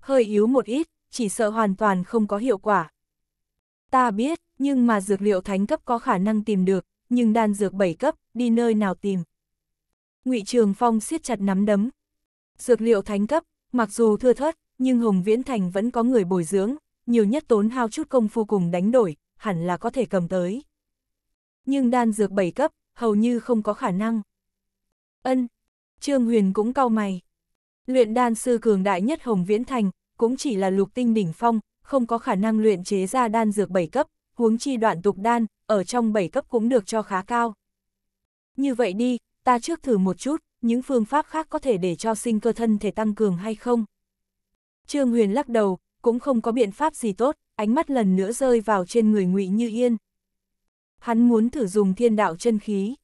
Hơi yếu một ít, chỉ sợ hoàn toàn không có hiệu quả. Ta biết, nhưng mà dược liệu thánh cấp có khả năng tìm được, nhưng đan dược 7 cấp, đi nơi nào tìm. Ngụy Trường Phong siết chặt nắm đấm. Dược liệu thánh cấp, mặc dù thưa thớt, nhưng Hồng Viễn Thành vẫn có người bồi dưỡng, nhiều nhất tốn hao chút công phu cùng đánh đổi, hẳn là có thể cầm tới. Nhưng đan dược 7 cấp, hầu như không có khả năng. Ân, Trương Huyền cũng cau mày. Luyện đan sư cường đại nhất Hồng Viễn Thành, cũng chỉ là lục tinh đỉnh phong, không có khả năng luyện chế ra đan dược 7 cấp, huống chi đoạn tục đan, ở trong 7 cấp cũng được cho khá cao. Như vậy đi, ta trước thử một chút, những phương pháp khác có thể để cho sinh cơ thân thể tăng cường hay không. Trương Huyền lắc đầu, cũng không có biện pháp gì tốt, ánh mắt lần nữa rơi vào trên người ngụy Như Yên. Hắn muốn thử dùng thiên đạo chân khí.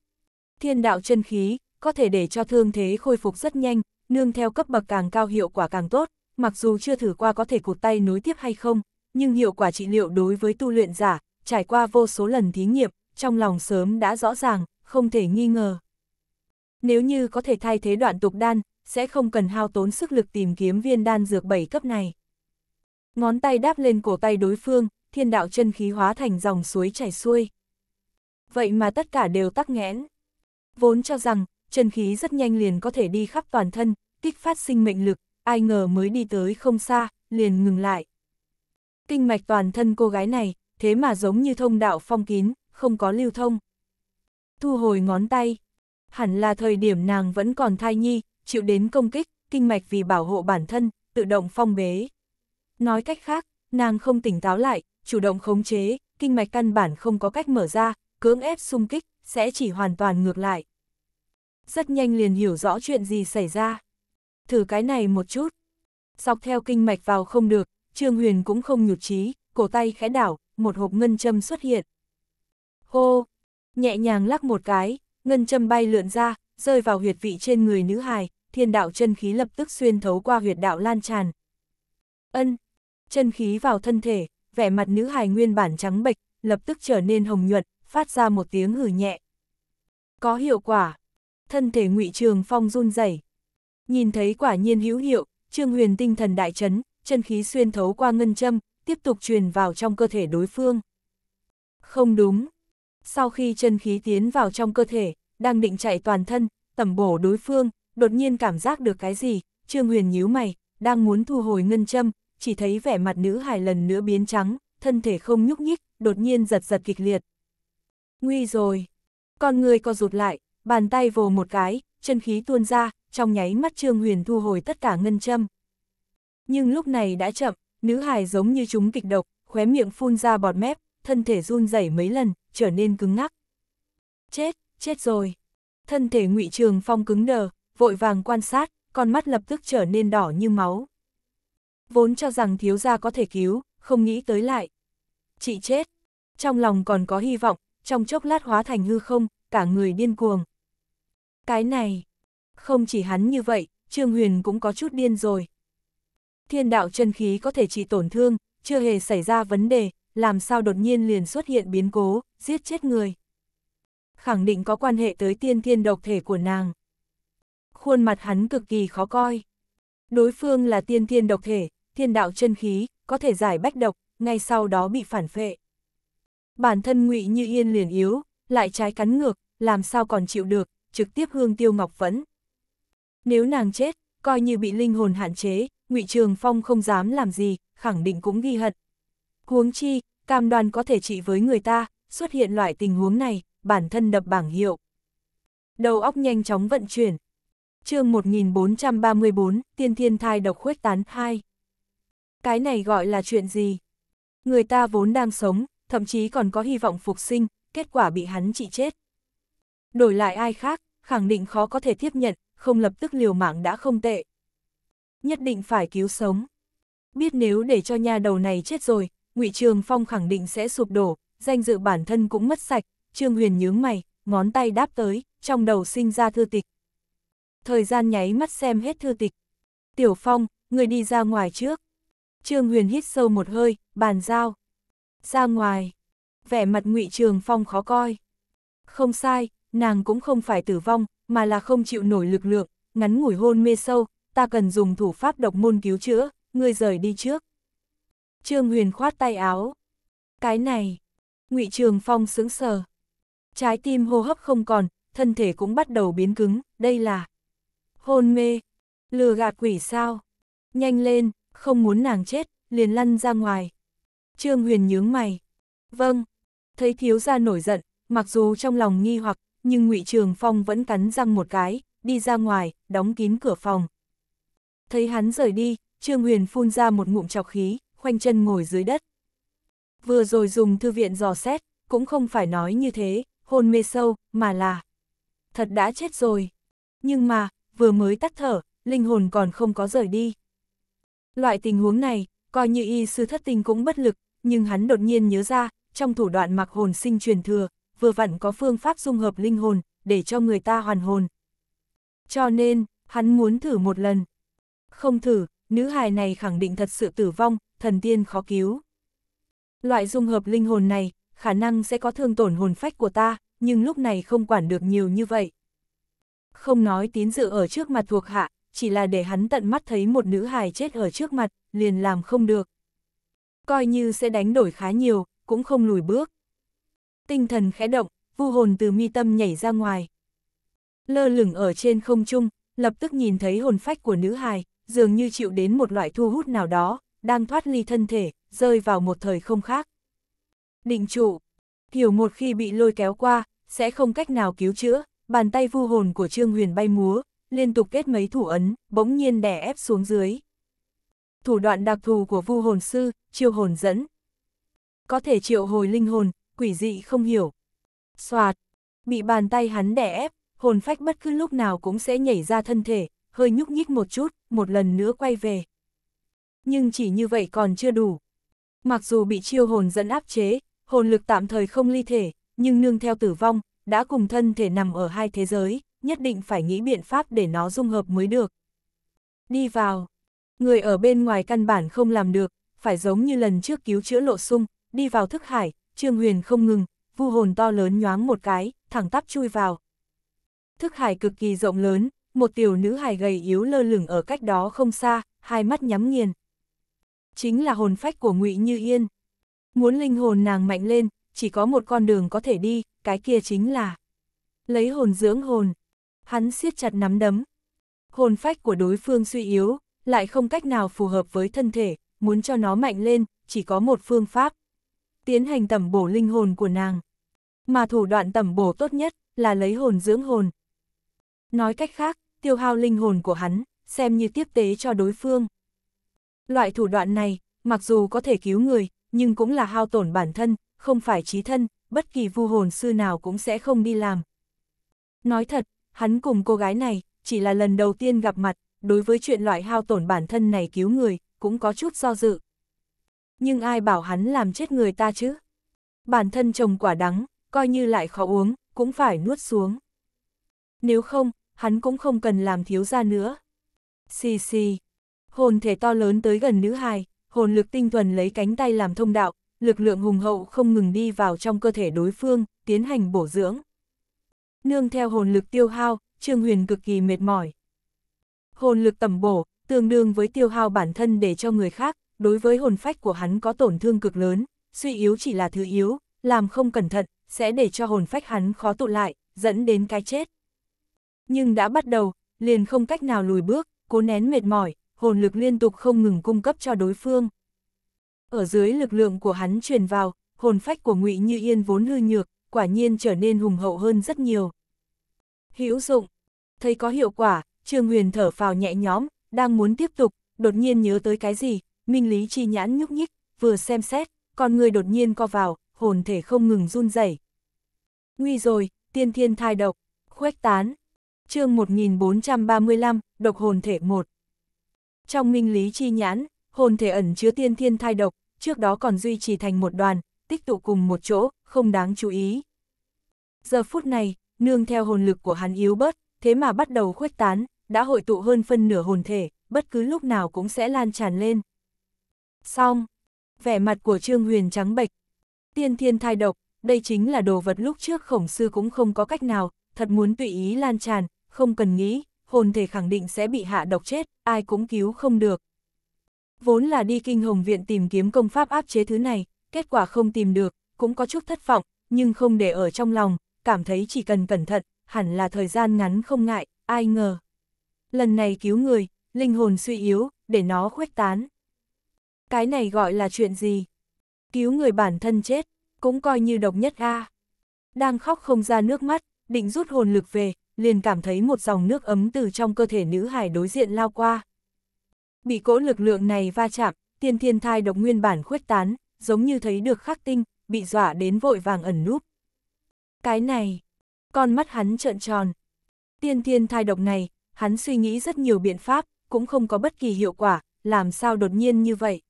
Thiên đạo chân khí có thể để cho thương thế khôi phục rất nhanh, nương theo cấp bậc càng cao hiệu quả càng tốt, mặc dù chưa thử qua có thể cụt tay nối tiếp hay không, nhưng hiệu quả trị liệu đối với tu luyện giả, trải qua vô số lần thí nghiệm, trong lòng sớm đã rõ ràng, không thể nghi ngờ. Nếu như có thể thay thế đoạn tục đan, sẽ không cần hao tốn sức lực tìm kiếm viên đan dược 7 cấp này. Ngón tay đáp lên cổ tay đối phương, thiên đạo chân khí hóa thành dòng suối chảy xuôi vậy mà tất cả đều tắc nghẽn. Vốn cho rằng, chân khí rất nhanh liền có thể đi khắp toàn thân, kích phát sinh mệnh lực, ai ngờ mới đi tới không xa, liền ngừng lại. Kinh mạch toàn thân cô gái này, thế mà giống như thông đạo phong kín, không có lưu thông. Thu hồi ngón tay, hẳn là thời điểm nàng vẫn còn thai nhi, chịu đến công kích, kinh mạch vì bảo hộ bản thân, tự động phong bế. Nói cách khác, nàng không tỉnh táo lại, chủ động khống chế, kinh mạch căn bản không có cách mở ra, cưỡng ép xung kích, sẽ chỉ hoàn toàn ngược lại. Rất nhanh liền hiểu rõ chuyện gì xảy ra. Thử cái này một chút. Dọc theo kinh mạch vào không được, Trương Huyền cũng không nhụt chí, cổ tay khẽ đảo, một hộp ngân châm xuất hiện. Hô, nhẹ nhàng lắc một cái, ngân châm bay lượn ra, rơi vào huyệt vị trên người nữ hài, thiên đạo chân khí lập tức xuyên thấu qua huyệt đạo lan tràn. Ân, chân khí vào thân thể, vẻ mặt nữ hài nguyên bản trắng bệch, lập tức trở nên hồng nhuận, phát ra một tiếng hử nhẹ. Có hiệu quả. Thân thể ngụy Trường Phong run rẩy. Nhìn thấy quả nhiên hữu hiệu, Trương Huyền tinh thần đại chấn, chân khí xuyên thấu qua ngân châm, tiếp tục truyền vào trong cơ thể đối phương. Không đúng. Sau khi chân khí tiến vào trong cơ thể, đang định chạy toàn thân, tẩm bổ đối phương, đột nhiên cảm giác được cái gì, Trương Huyền nhíu mày, đang muốn thu hồi ngân châm, chỉ thấy vẻ mặt nữ hài lần nữa biến trắng, thân thể không nhúc nhích, đột nhiên giật giật kịch liệt nguy rồi. Con người co rụt lại, bàn tay vồ một cái, chân khí tuôn ra, trong nháy mắt Trương Huyền thu hồi tất cả ngân châm. Nhưng lúc này đã chậm, nữ hài giống như chúng kịch độc, khóe miệng phun ra bọt mép, thân thể run rẩy mấy lần, trở nên cứng ngắc. Chết, chết rồi. Thân thể ngụy Trường Phong cứng đờ, vội vàng quan sát, con mắt lập tức trở nên đỏ như máu. Vốn cho rằng thiếu gia có thể cứu, không nghĩ tới lại. Chị chết. Trong lòng còn có hy vọng, trong chốc lát hóa thành hư không, cả người điên cuồng. Cái này, không chỉ hắn như vậy, Trương Huyền cũng có chút điên rồi. Thiên đạo chân khí có thể chỉ tổn thương, chưa hề xảy ra vấn đề, làm sao đột nhiên liền xuất hiện biến cố, giết chết người. Khẳng định có quan hệ tới tiên thiên độc thể của nàng. Khuôn mặt hắn cực kỳ khó coi. Đối phương là tiên thiên độc thể, thiên đạo chân khí, có thể giải bách độc, ngay sau đó bị phản phệ. Bản thân ngụy Như Yên liền yếu, lại trái cắn ngược, làm sao còn chịu được, trực tiếp hương tiêu ngọc vẫn. Nếu nàng chết, coi như bị linh hồn hạn chế, ngụy Trường Phong không dám làm gì, khẳng định cũng ghi hận. Huống chi, cam đoan có thể trị với người ta, xuất hiện loại tình huống này, bản thân đập bảng hiệu. Đầu óc nhanh chóng vận chuyển. chương 1434, tiên thiên thai độc khuếch tán 2. Cái này gọi là chuyện gì? Người ta vốn đang sống, thậm chí còn có hy vọng phục sinh, kết quả bị hắn trị chết. Đổi lại ai khác, khẳng định khó có thể tiếp nhận, không lập tức liều mạng đã không tệ. Nhất định phải cứu sống. Biết nếu để cho nha đầu này chết rồi, ngụy Trường Phong khẳng định sẽ sụp đổ, danh dự bản thân cũng mất sạch, Trương Huyền nhướng mày, ngón tay đáp tới, trong đầu sinh ra thư tịch. Thời gian nháy mắt xem hết thư tịch. Tiểu Phong, người đi ra ngoài trước. Trương Huyền hít sâu một hơi, bàn giao ra ngoài. Vẻ mặt ngụy Trường Phong khó coi. Không sai, nàng cũng không phải tử vong, mà là không chịu nổi lực lượng, ngắn ngủi hôn mê sâu, ta cần dùng thủ pháp độc môn cứu chữa, ngươi rời đi trước. Trương Huyền khoát tay áo. Cái này, ngụy Trường Phong sững sờ. Trái tim hô hấp không còn, thân thể cũng bắt đầu biến cứng, đây là hôn mê, lừa gạt quỷ sao. Nhanh lên, không muốn nàng chết, liền lăn ra ngoài, Trương Huyền nhướng mày. Vâng. Thấy thiếu gia nổi giận, mặc dù trong lòng nghi hoặc, nhưng ngụy Trường Phong vẫn cắn răng một cái, đi ra ngoài, đóng kín cửa phòng. Thấy hắn rời đi, Trương Huyền phun ra một ngụm chọc khí, khoanh chân ngồi dưới đất. Vừa rồi dùng thư viện dò xét, cũng không phải nói như thế, hôn mê sâu, mà là... Thật đã chết rồi. Nhưng mà, vừa mới tắt thở, linh hồn còn không có rời đi. Loại tình huống này, coi như y sư thất tinh cũng bất lực, nhưng hắn đột nhiên nhớ ra, trong thủ đoạn mặc hồn sinh truyền thừa, vừa vặn có phương pháp dung hợp linh hồn, để cho người ta hoàn hồn. Cho nên, hắn muốn thử một lần. Không thử, nữ hài này khẳng định thật sự tử vong, thần tiên khó cứu. Loại dung hợp linh hồn này, khả năng sẽ có thương tổn hồn phách của ta, nhưng lúc này không quản được nhiều như vậy. Không nói tín dự ở trước mặt thuộc hạ, chỉ là để hắn tận mắt thấy một nữ hài chết ở trước mặt, liền làm không được. Coi như sẽ đánh đổi khá nhiều, cũng không lùi bước. Tinh thần khẽ động, vu hồn từ mi tâm nhảy ra ngoài. Lơ lửng ở trên không trung, lập tức nhìn thấy hồn phách của nữ hài, dường như chịu đến một loại thu hút nào đó, đang thoát ly thân thể, rơi vào một thời không khác. Định trụ, hiểu một khi bị lôi kéo qua, sẽ không cách nào cứu chữa, bàn tay vu hồn của Trương Huyền bay múa, liên tục kết mấy thủ ấn, bỗng nhiên đè ép xuống dưới. Thủ đoạn đặc thù của vu hồn sư, chiêu hồn dẫn. Có thể triệu hồi linh hồn, quỷ dị không hiểu. Xoạt, bị bàn tay hắn đè ép, hồn phách bất cứ lúc nào cũng sẽ nhảy ra thân thể, hơi nhúc nhích một chút, một lần nữa quay về. Nhưng chỉ như vậy còn chưa đủ. Mặc dù bị chiêu hồn dẫn áp chế, hồn lực tạm thời không ly thể, nhưng nương theo tử vong, đã cùng thân thể nằm ở hai thế giới nhất định phải nghĩ biện pháp để nó dung hợp mới được. Đi vào. Người ở bên ngoài căn bản không làm được, phải giống như lần trước cứu chữa lộ sung, đi vào thức hải, Trương Huyền không ngừng, vu hồn to lớn nhoáng một cái, thẳng tắp chui vào. Thức hải cực kỳ rộng lớn, một tiểu nữ hài gầy yếu lơ lửng ở cách đó không xa, hai mắt nhắm nghiền. Chính là hồn phách của Ngụy Như Yên. Muốn linh hồn nàng mạnh lên, chỉ có một con đường có thể đi, cái kia chính là lấy hồn dưỡng hồn. Hắn siết chặt nắm đấm. Hồn phách của đối phương suy yếu, lại không cách nào phù hợp với thân thể, muốn cho nó mạnh lên, chỉ có một phương pháp. Tiến hành tẩm bổ linh hồn của nàng. Mà thủ đoạn tẩm bổ tốt nhất là lấy hồn dưỡng hồn. Nói cách khác, tiêu hao linh hồn của hắn, xem như tiếp tế cho đối phương. Loại thủ đoạn này, mặc dù có thể cứu người, nhưng cũng là hao tổn bản thân, không phải trí thân, bất kỳ vu hồn sư nào cũng sẽ không đi làm. Nói thật, hắn cùng cô gái này, chỉ là lần đầu tiên gặp mặt, đối với chuyện loại hao tổn bản thân này cứu người, cũng có chút do dự. Nhưng ai bảo hắn làm chết người ta chứ? Bản thân trồng quả đắng, coi như lại khó uống, cũng phải nuốt xuống. Nếu không, hắn cũng không cần làm thiếu ra nữa. Xì xì, hồn thể to lớn tới gần nữ hài, hồn lực tinh thuần lấy cánh tay làm thông đạo, lực lượng hùng hậu không ngừng đi vào trong cơ thể đối phương, tiến hành bổ dưỡng nương theo hồn lực tiêu hao, Trương Huyền cực kỳ mệt mỏi. Hồn lực tầm bổ, tương đương với tiêu hao bản thân để cho người khác, đối với hồn phách của hắn có tổn thương cực lớn, suy yếu chỉ là thứ yếu, làm không cẩn thận, sẽ để cho hồn phách hắn khó tụ lại, dẫn đến cái chết. Nhưng đã bắt đầu, liền không cách nào lùi bước, cố nén mệt mỏi, hồn lực liên tục không ngừng cung cấp cho đối phương. Ở dưới lực lượng của hắn truyền vào, hồn phách của ngụy Như Yên vốn hư nhược, quả nhiên trở nên hùng hậu hơn rất nhiều. Hữu dụng, thấy có hiệu quả, Trương Huyền thở phào nhẹ nhõm, đang muốn tiếp tục, đột nhiên nhớ tới cái gì, minh lý chi nhãn nhúc nhích, vừa xem xét, con người đột nhiên co vào, hồn thể không ngừng run rẩy. Nguy rồi, tiên thiên thai độc, khuếch tán. Chương 1435, độc hồn thể 1. Trong minh lý chi nhãn, hồn thể ẩn chứa tiên thiên thai độc, trước đó còn duy trì thành một đoàn, tích tụ cùng một chỗ, không đáng chú ý. Giờ phút này, nương theo hồn lực của hắn yếu bớt, thế mà bắt đầu khuếch tán, đã hội tụ hơn phân nửa hồn thể, bất cứ lúc nào cũng sẽ lan tràn lên. Xong, vẻ mặt của Trương Huyền trắng bệch. Tiên thiên thai độc, đây chính là đồ vật lúc trước khổng sư cũng không có cách nào, thật muốn tùy ý lan tràn, không cần nghĩ, hồn thể khẳng định sẽ bị hạ độc chết, ai cũng cứu không được. Vốn là đi kinh hồng viện tìm kiếm công pháp áp chế thứ này, kết quả không tìm được, cũng có chút thất vọng, nhưng không để ở trong lòng, cảm thấy chỉ cần cẩn thận, hẳn là thời gian ngắn không ngại, ai ngờ. Lần này cứu người, linh hồn suy yếu, để nó khuếch tán. Cái này gọi là chuyện gì? Cứu người bản thân chết, cũng coi như độc nhất a. Đang khóc không ra nước mắt, định rút hồn lực về, liền cảm thấy một dòng nước ấm từ trong cơ thể nữ hải đối diện lao qua. Bị cỗ lực lượng này va chạm, tiên thiên thai độc nguyên bản khuếch tán, giống như thấy được khắc tinh, bị dọa đến vội vàng ẩn núp. Cái này, con mắt hắn trợn tròn. Tiên thiên thai độc này, hắn suy nghĩ rất nhiều biện pháp, cũng không có bất kỳ hiệu quả, làm sao đột nhiên như vậy.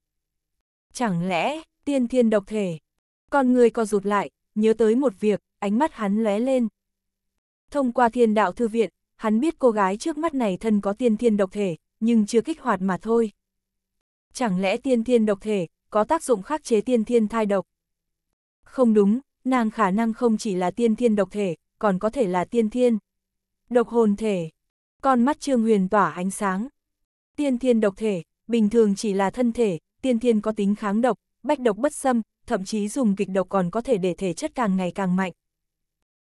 Chẳng lẽ, tiên thiên độc thể, con người co rụt lại, nhớ tới một việc, ánh mắt hắn lóe lên. Thông qua thiên đạo thư viện, hắn biết cô gái trước mắt này thân có tiên thiên độc thể, nhưng chưa kích hoạt mà thôi. Chẳng lẽ tiên thiên độc thể, có tác dụng khắc chế tiên thiên thai độc. Không đúng, nàng khả năng không chỉ là tiên thiên độc thể, còn có thể là tiên thiên. Độc hồn thể. Con mắt Trương Huyền tỏa ánh sáng. Tiên thiên độc thể, bình thường chỉ là thân thể, tiên thiên có tính kháng độc, bách độc bất xâm, thậm chí dùng kịch độc còn có thể để thể chất càng ngày càng mạnh.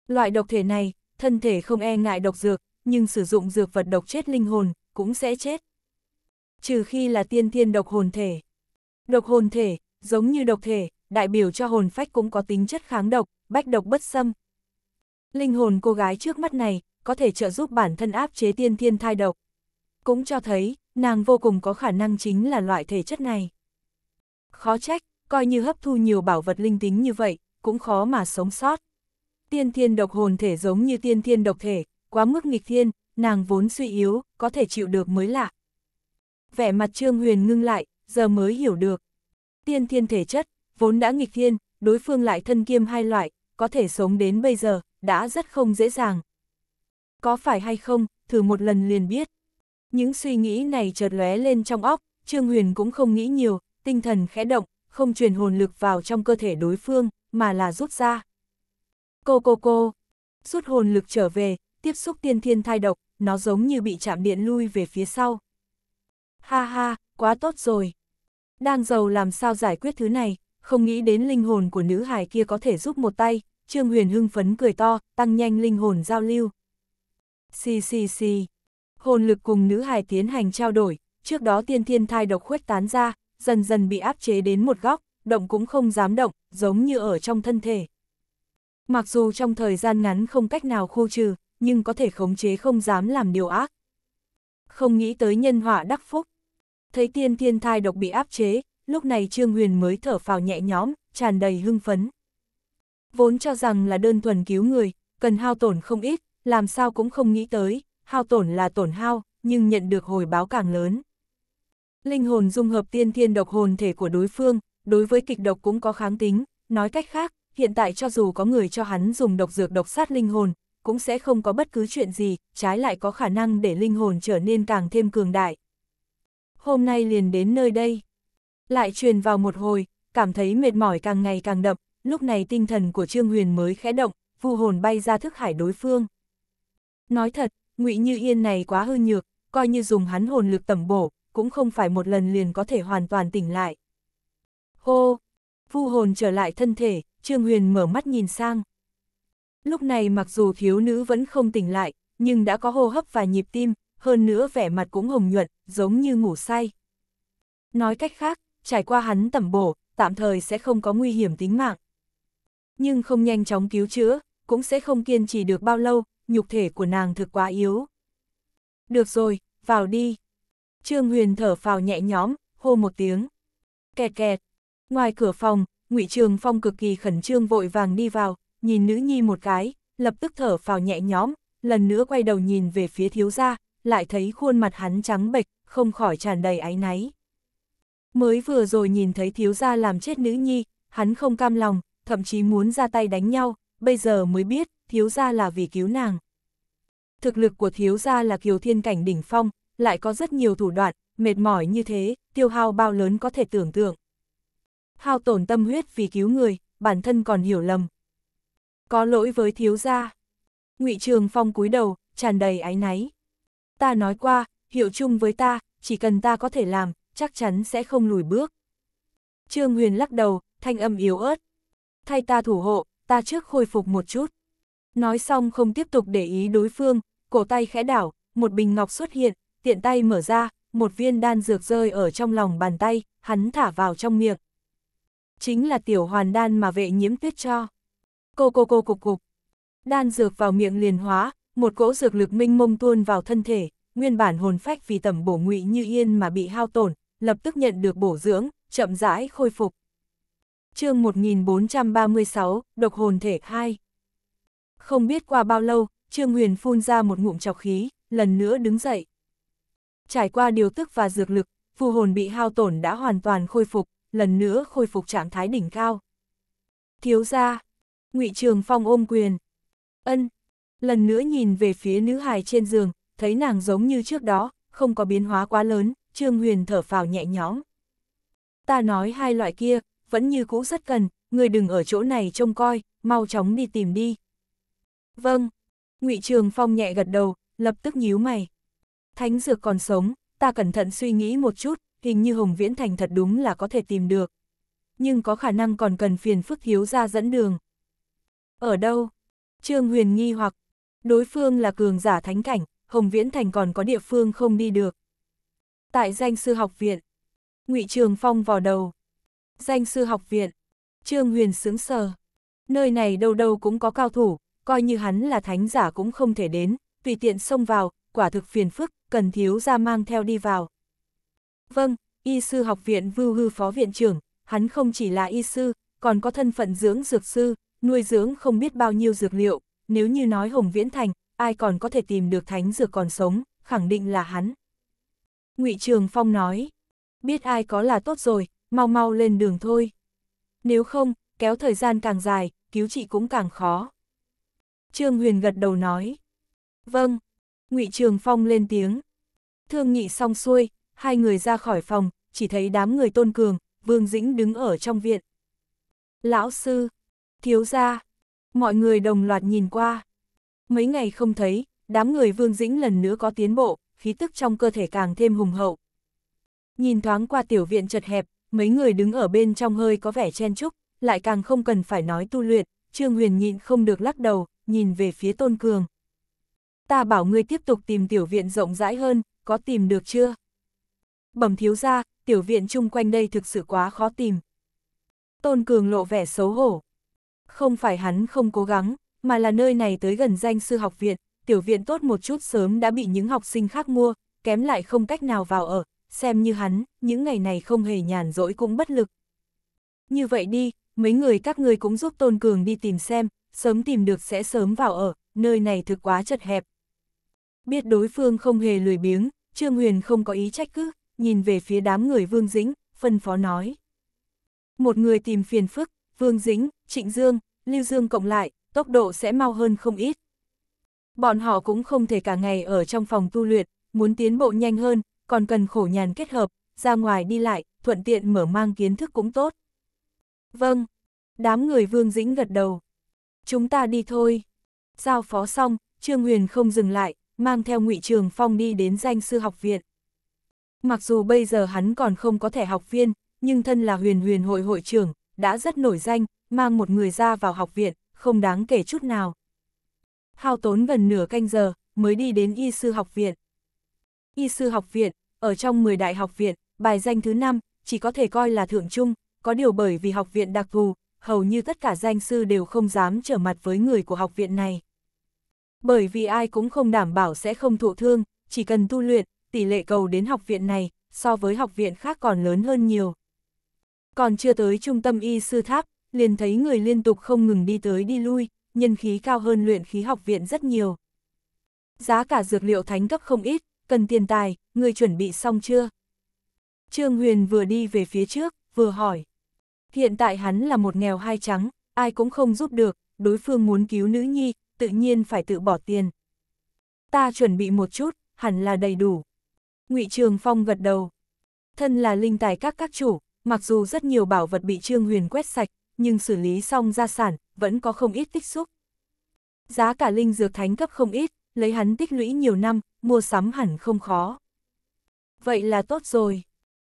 Loại độc thể này, thân thể không e ngại độc dược, nhưng sử dụng dược vật độc chết linh hồn, cũng sẽ chết. Trừ khi là tiên thiên độc hồn thể. Độc hồn thể, giống như độc thể, đại biểu cho hồn phách cũng có tính chất kháng độc, bách độc bất xâm. Linh hồn cô gái trước mắt này, có thể trợ giúp bản thân áp chế tiên thiên thai độc. Cũng cho thấy, nàng vô cùng có khả năng chính là loại thể chất này. Khó trách, coi như hấp thu nhiều bảo vật linh tính như vậy, cũng khó mà sống sót. Tiên thiên độc hồn thể giống như tiên thiên độc thể, quá mức nghịch thiên, nàng vốn suy yếu, có thể chịu được mới lạ. Vẻ mặt Trương Huyền ngưng lại, giờ mới hiểu được. Tiên thiên thể chất, vốn đã nghịch thiên, đối phương lại thân kiêm hai loại, có thể sống đến bây giờ, đã rất không dễ dàng. Có phải hay không, thử một lần liền biết. Những suy nghĩ này chợt lóe lên trong óc, Trương Huyền cũng không nghĩ nhiều, tinh thần khẽ động, không truyền hồn lực vào trong cơ thể đối phương, mà là rút ra. Cô cô cô, rút hồn lực trở về, tiếp xúc tiên thiên thai độc, nó giống như bị chạm điện lui về phía sau. Ha ha, quá tốt rồi. Đang giàu làm sao giải quyết thứ này, không nghĩ đến linh hồn của nữ hài kia có thể giúp một tay, Trương Huyền hưng phấn cười to, tăng nhanh linh hồn giao lưu. Xì xì xì, hồn lực cùng nữ hài tiến hành trao đổi, trước đó tiên thiên thai độc khuếch tán ra, dần dần bị áp chế đến một góc, động cũng không dám động, giống như ở trong thân thể. Mặc dù trong thời gian ngắn không cách nào khu trừ, nhưng có thể khống chế không dám làm điều ác. Không nghĩ tới nhân họa đắc phúc, Thấy tiên thiên thai độc bị áp chế, lúc này Trương Huyền mới thở phào nhẹ nhõm, tràn đầy hưng phấn. Vốn cho rằng là đơn thuần cứu người, cần hao tổn không ít, làm sao cũng không nghĩ tới, hao tổn là tổn hao, nhưng nhận được hồi báo càng lớn. Linh hồn dung hợp tiên thiên độc hồn thể của đối phương, đối với kịch độc cũng có kháng tính, nói cách khác, hiện tại cho dù có người cho hắn dùng độc dược độc sát linh hồn, cũng sẽ không có bất cứ chuyện gì, trái lại có khả năng để linh hồn trở nên càng thêm cường đại hôm nay liền đến nơi đây. Lại truyền vào một hồi, cảm thấy mệt mỏi càng ngày càng đậm, lúc này tinh thần của Trương Huyền mới khẽ động, vu hồn bay ra thức hải đối phương. Nói thật, ngụy Như Yên này quá hư nhược, coi như dùng hắn hồn lực tẩm bổ, cũng không phải một lần liền có thể hoàn toàn tỉnh lại. Hô! Vu hồn trở lại thân thể, Trương Huyền mở mắt nhìn sang. Lúc này mặc dù thiếu nữ vẫn không tỉnh lại, nhưng đã có hô hấp và nhịp tim, hơn nữa vẻ mặt cũng hồng nhuận, giống như ngủ say. Nói cách khác, trải qua hắn tẩm bổ, tạm thời sẽ không có nguy hiểm tính mạng. Nhưng không nhanh chóng cứu chữa, cũng sẽ không kiên trì được bao lâu, nhục thể của nàng thực quá yếu. Được rồi, vào đi. Trương Huyền thở phào nhẹ nhõm, hô một tiếng. Kẹt kẹt. Ngoài cửa phòng, Ngụy Trường Phong cực kỳ khẩn trương vội vàng đi vào, nhìn nữ nhi một cái, lập tức thở phào nhẹ nhõm, lần nữa quay đầu nhìn về phía thiếu gia, lại thấy khuôn mặt hắn trắng bệch, không khỏi tràn đầy áy náy. Mới vừa rồi nhìn thấy thiếu gia làm chết nữ nhi, hắn không cam lòng, thậm chí muốn ra tay đánh nhau, bây giờ mới biết, thiếu gia là vì cứu nàng. Thực lực của thiếu gia là kiều thiên cảnh đỉnh phong, lại có rất nhiều thủ đoạn, mệt mỏi như thế, tiêu hao bao lớn có thể tưởng tượng. Hao tổn tâm huyết vì cứu người, bản thân còn hiểu lầm. Có lỗi với thiếu gia. Ngụy Trường Phong cúi đầu, tràn đầy áy náy ta nói qua, hiệu chung với ta, chỉ cần ta có thể làm, chắc chắn sẽ không lùi bước. Trương Huyền lắc đầu, thanh âm yếu ớt. Thay ta thủ hộ, ta trước khôi phục một chút. Nói xong không tiếp tục để ý đối phương, cổ tay khẽ đảo, một bình ngọc xuất hiện, tiện tay mở ra, một viên đan dược rơi ở trong lòng bàn tay, hắn thả vào trong miệng. Chính là tiểu hoàn đan mà vệ nhiễm tuyết cho. Cô cô cô cục cục. Đan dược vào miệng liền hóa, một cỗ dược lực minh mông tuôn vào thân thể, nguyên bản hồn phách vì tầm bổ ngụy như yên mà bị hao tổn, lập tức nhận được bổ dưỡng, chậm rãi khôi phục. chương 1436, Độc hồn thể 2 Không biết qua bao lâu, Trương Huyền phun ra một ngụm chọc khí, lần nữa đứng dậy. Trải qua điều tức và dược lực, phù hồn bị hao tổn đã hoàn toàn khôi phục, lần nữa khôi phục trạng thái đỉnh cao. Thiếu ra, ngụy Trường Phong ôm quyền. Ân, Lần nữa nhìn về phía nữ hài trên giường, thấy nàng giống như trước đó, không có biến hóa quá lớn, Trương Huyền thở phào nhẹ nhõm. Ta nói hai loại kia, vẫn như cũ rất cần, người đừng ở chỗ này trông coi, mau chóng đi tìm đi. Vâng, ngụy Trường Phong nhẹ gật đầu, lập tức nhíu mày. Thánh dược còn sống, ta cẩn thận suy nghĩ một chút, hình như Hồng Viễn Thành thật đúng là có thể tìm được. Nhưng có khả năng còn cần phiền phức hiếu ra dẫn đường. Ở đâu? Trương Huyền nghi hoặc, đối phương là cường giả thánh cảnh, Hồng Viễn Thành còn có địa phương không đi được. Tại danh sư học viện, ngụy Trường Phong vào đầu. Danh sư học viện, Trương Huyền sướng sờ. Nơi này đâu đâu cũng có cao thủ, coi như hắn là thánh giả cũng không thể đến, tùy tiện xông vào, quả thực phiền phức, cần thiếu ra mang theo đi vào. Vâng, y sư học viện vưu hư phó viện trưởng, hắn không chỉ là y sư, còn có thân phận dưỡng dược sư, nuôi dưỡng không biết bao nhiêu dược liệu, nếu như nói Hồng Viễn Thành, ai còn có thể tìm được thánh dược còn sống, khẳng định là hắn. ngụy Trường Phong nói, biết ai có là tốt rồi, mau mau lên đường thôi. Nếu không, kéo thời gian càng dài, cứu trị cũng càng khó. Trương Huyền gật đầu nói, vâng, ngụy Trường Phong lên tiếng. Thương nghị xong xuôi, hai người ra khỏi phòng, chỉ thấy đám người tôn cường, Vương Dĩnh đứng ở trong viện. Lão sư, thiếu gia, Mọi người đồng loạt nhìn qua. Mấy ngày không thấy, đám người Vương Dĩnh lần nữa có tiến bộ, khí tức trong cơ thể càng thêm hùng hậu. Nhìn thoáng qua tiểu viện chật hẹp, mấy người đứng ở bên trong hơi có vẻ chen chúc, lại càng không cần phải nói tu luyện, Trương Huyền nhịn không được lắc đầu, nhìn về phía Tôn Cường. Ta bảo ngươi tiếp tục tìm tiểu viện rộng rãi hơn, có tìm được chưa? Bẩm thiếu ra, tiểu viện chung quanh đây thực sự quá khó tìm. Tôn Cường lộ vẻ xấu hổ, không phải hắn không cố gắng, mà là nơi này tới gần danh sư học viện, tiểu viện tốt một chút sớm đã bị những học sinh khác mua, kém lại không cách nào vào ở, xem như hắn, những ngày này không hề nhàn rỗi cũng bất lực. Như vậy đi, mấy người các ngươi cũng giúp Tôn Cường đi tìm xem, sớm tìm được sẽ sớm vào ở, nơi này thực quá chật hẹp. Biết đối phương không hề lười biếng, Trương Huyền không có ý trách cứ, nhìn về phía đám người Vương Dĩnh, phân phó nói. Một người tìm phiền phức, Vương Dĩnh, Trịnh Dương, Lưu Dương cộng lại, tốc độ sẽ mau hơn không ít. Bọn họ cũng không thể cả ngày ở trong phòng tu luyện, muốn tiến bộ nhanh hơn, còn cần khổ nhàn kết hợp, ra ngoài đi lại, thuận tiện mở mang kiến thức cũng tốt. Vâng, đám người Vương Dĩnh gật đầu. Chúng ta đi thôi. Giao phó xong, Trương Huyền không dừng lại, mang theo ngụy Trường Phong đi đến danh sư học viện. Mặc dù bây giờ hắn còn không có thẻ học viên, nhưng thân là huyền huyền hội hội trưởng, đã rất nổi danh, mang một người ra vào học viện, không đáng kể chút nào. Hao tốn gần nửa canh giờ, mới đi đến y sư học viện. Y sư học viện, ở trong 10 đại học viện, bài danh thứ 5, chỉ có thể coi là thượng trung, có điều bởi vì học viện đặc thù, hầu như tất cả danh sư đều không dám trở mặt với người của học viện này. Bởi vì ai cũng không đảm bảo sẽ không thụ thương, chỉ cần tu luyện, tỷ lệ cầu đến học viện này so với học viện khác còn lớn hơn nhiều. Còn chưa tới trung tâm y sư tháp, liền thấy người liên tục không ngừng đi tới đi lui, nhân khí cao hơn luyện khí học viện rất nhiều. Giá cả dược liệu thánh cấp không ít, cần tiền tài, người chuẩn bị xong chưa? Trương Huyền vừa đi về phía trước, vừa hỏi. Hiện tại hắn là một nghèo hai trắng, ai cũng không giúp được, đối phương muốn cứu nữ nhi, tự nhiên phải tự bỏ tiền. Ta chuẩn bị một chút, hẳn là đầy đủ. ngụy Trường Phong gật đầu. Thân là linh tài các các chủ, mặc dù rất nhiều bảo vật bị Trương Huyền quét sạch, nhưng xử lý xong gia sản, vẫn có không ít tích xúc. Giá cả linh dược thánh cấp không ít, lấy hắn tích lũy nhiều năm, mua sắm hẳn không khó. Vậy là tốt rồi.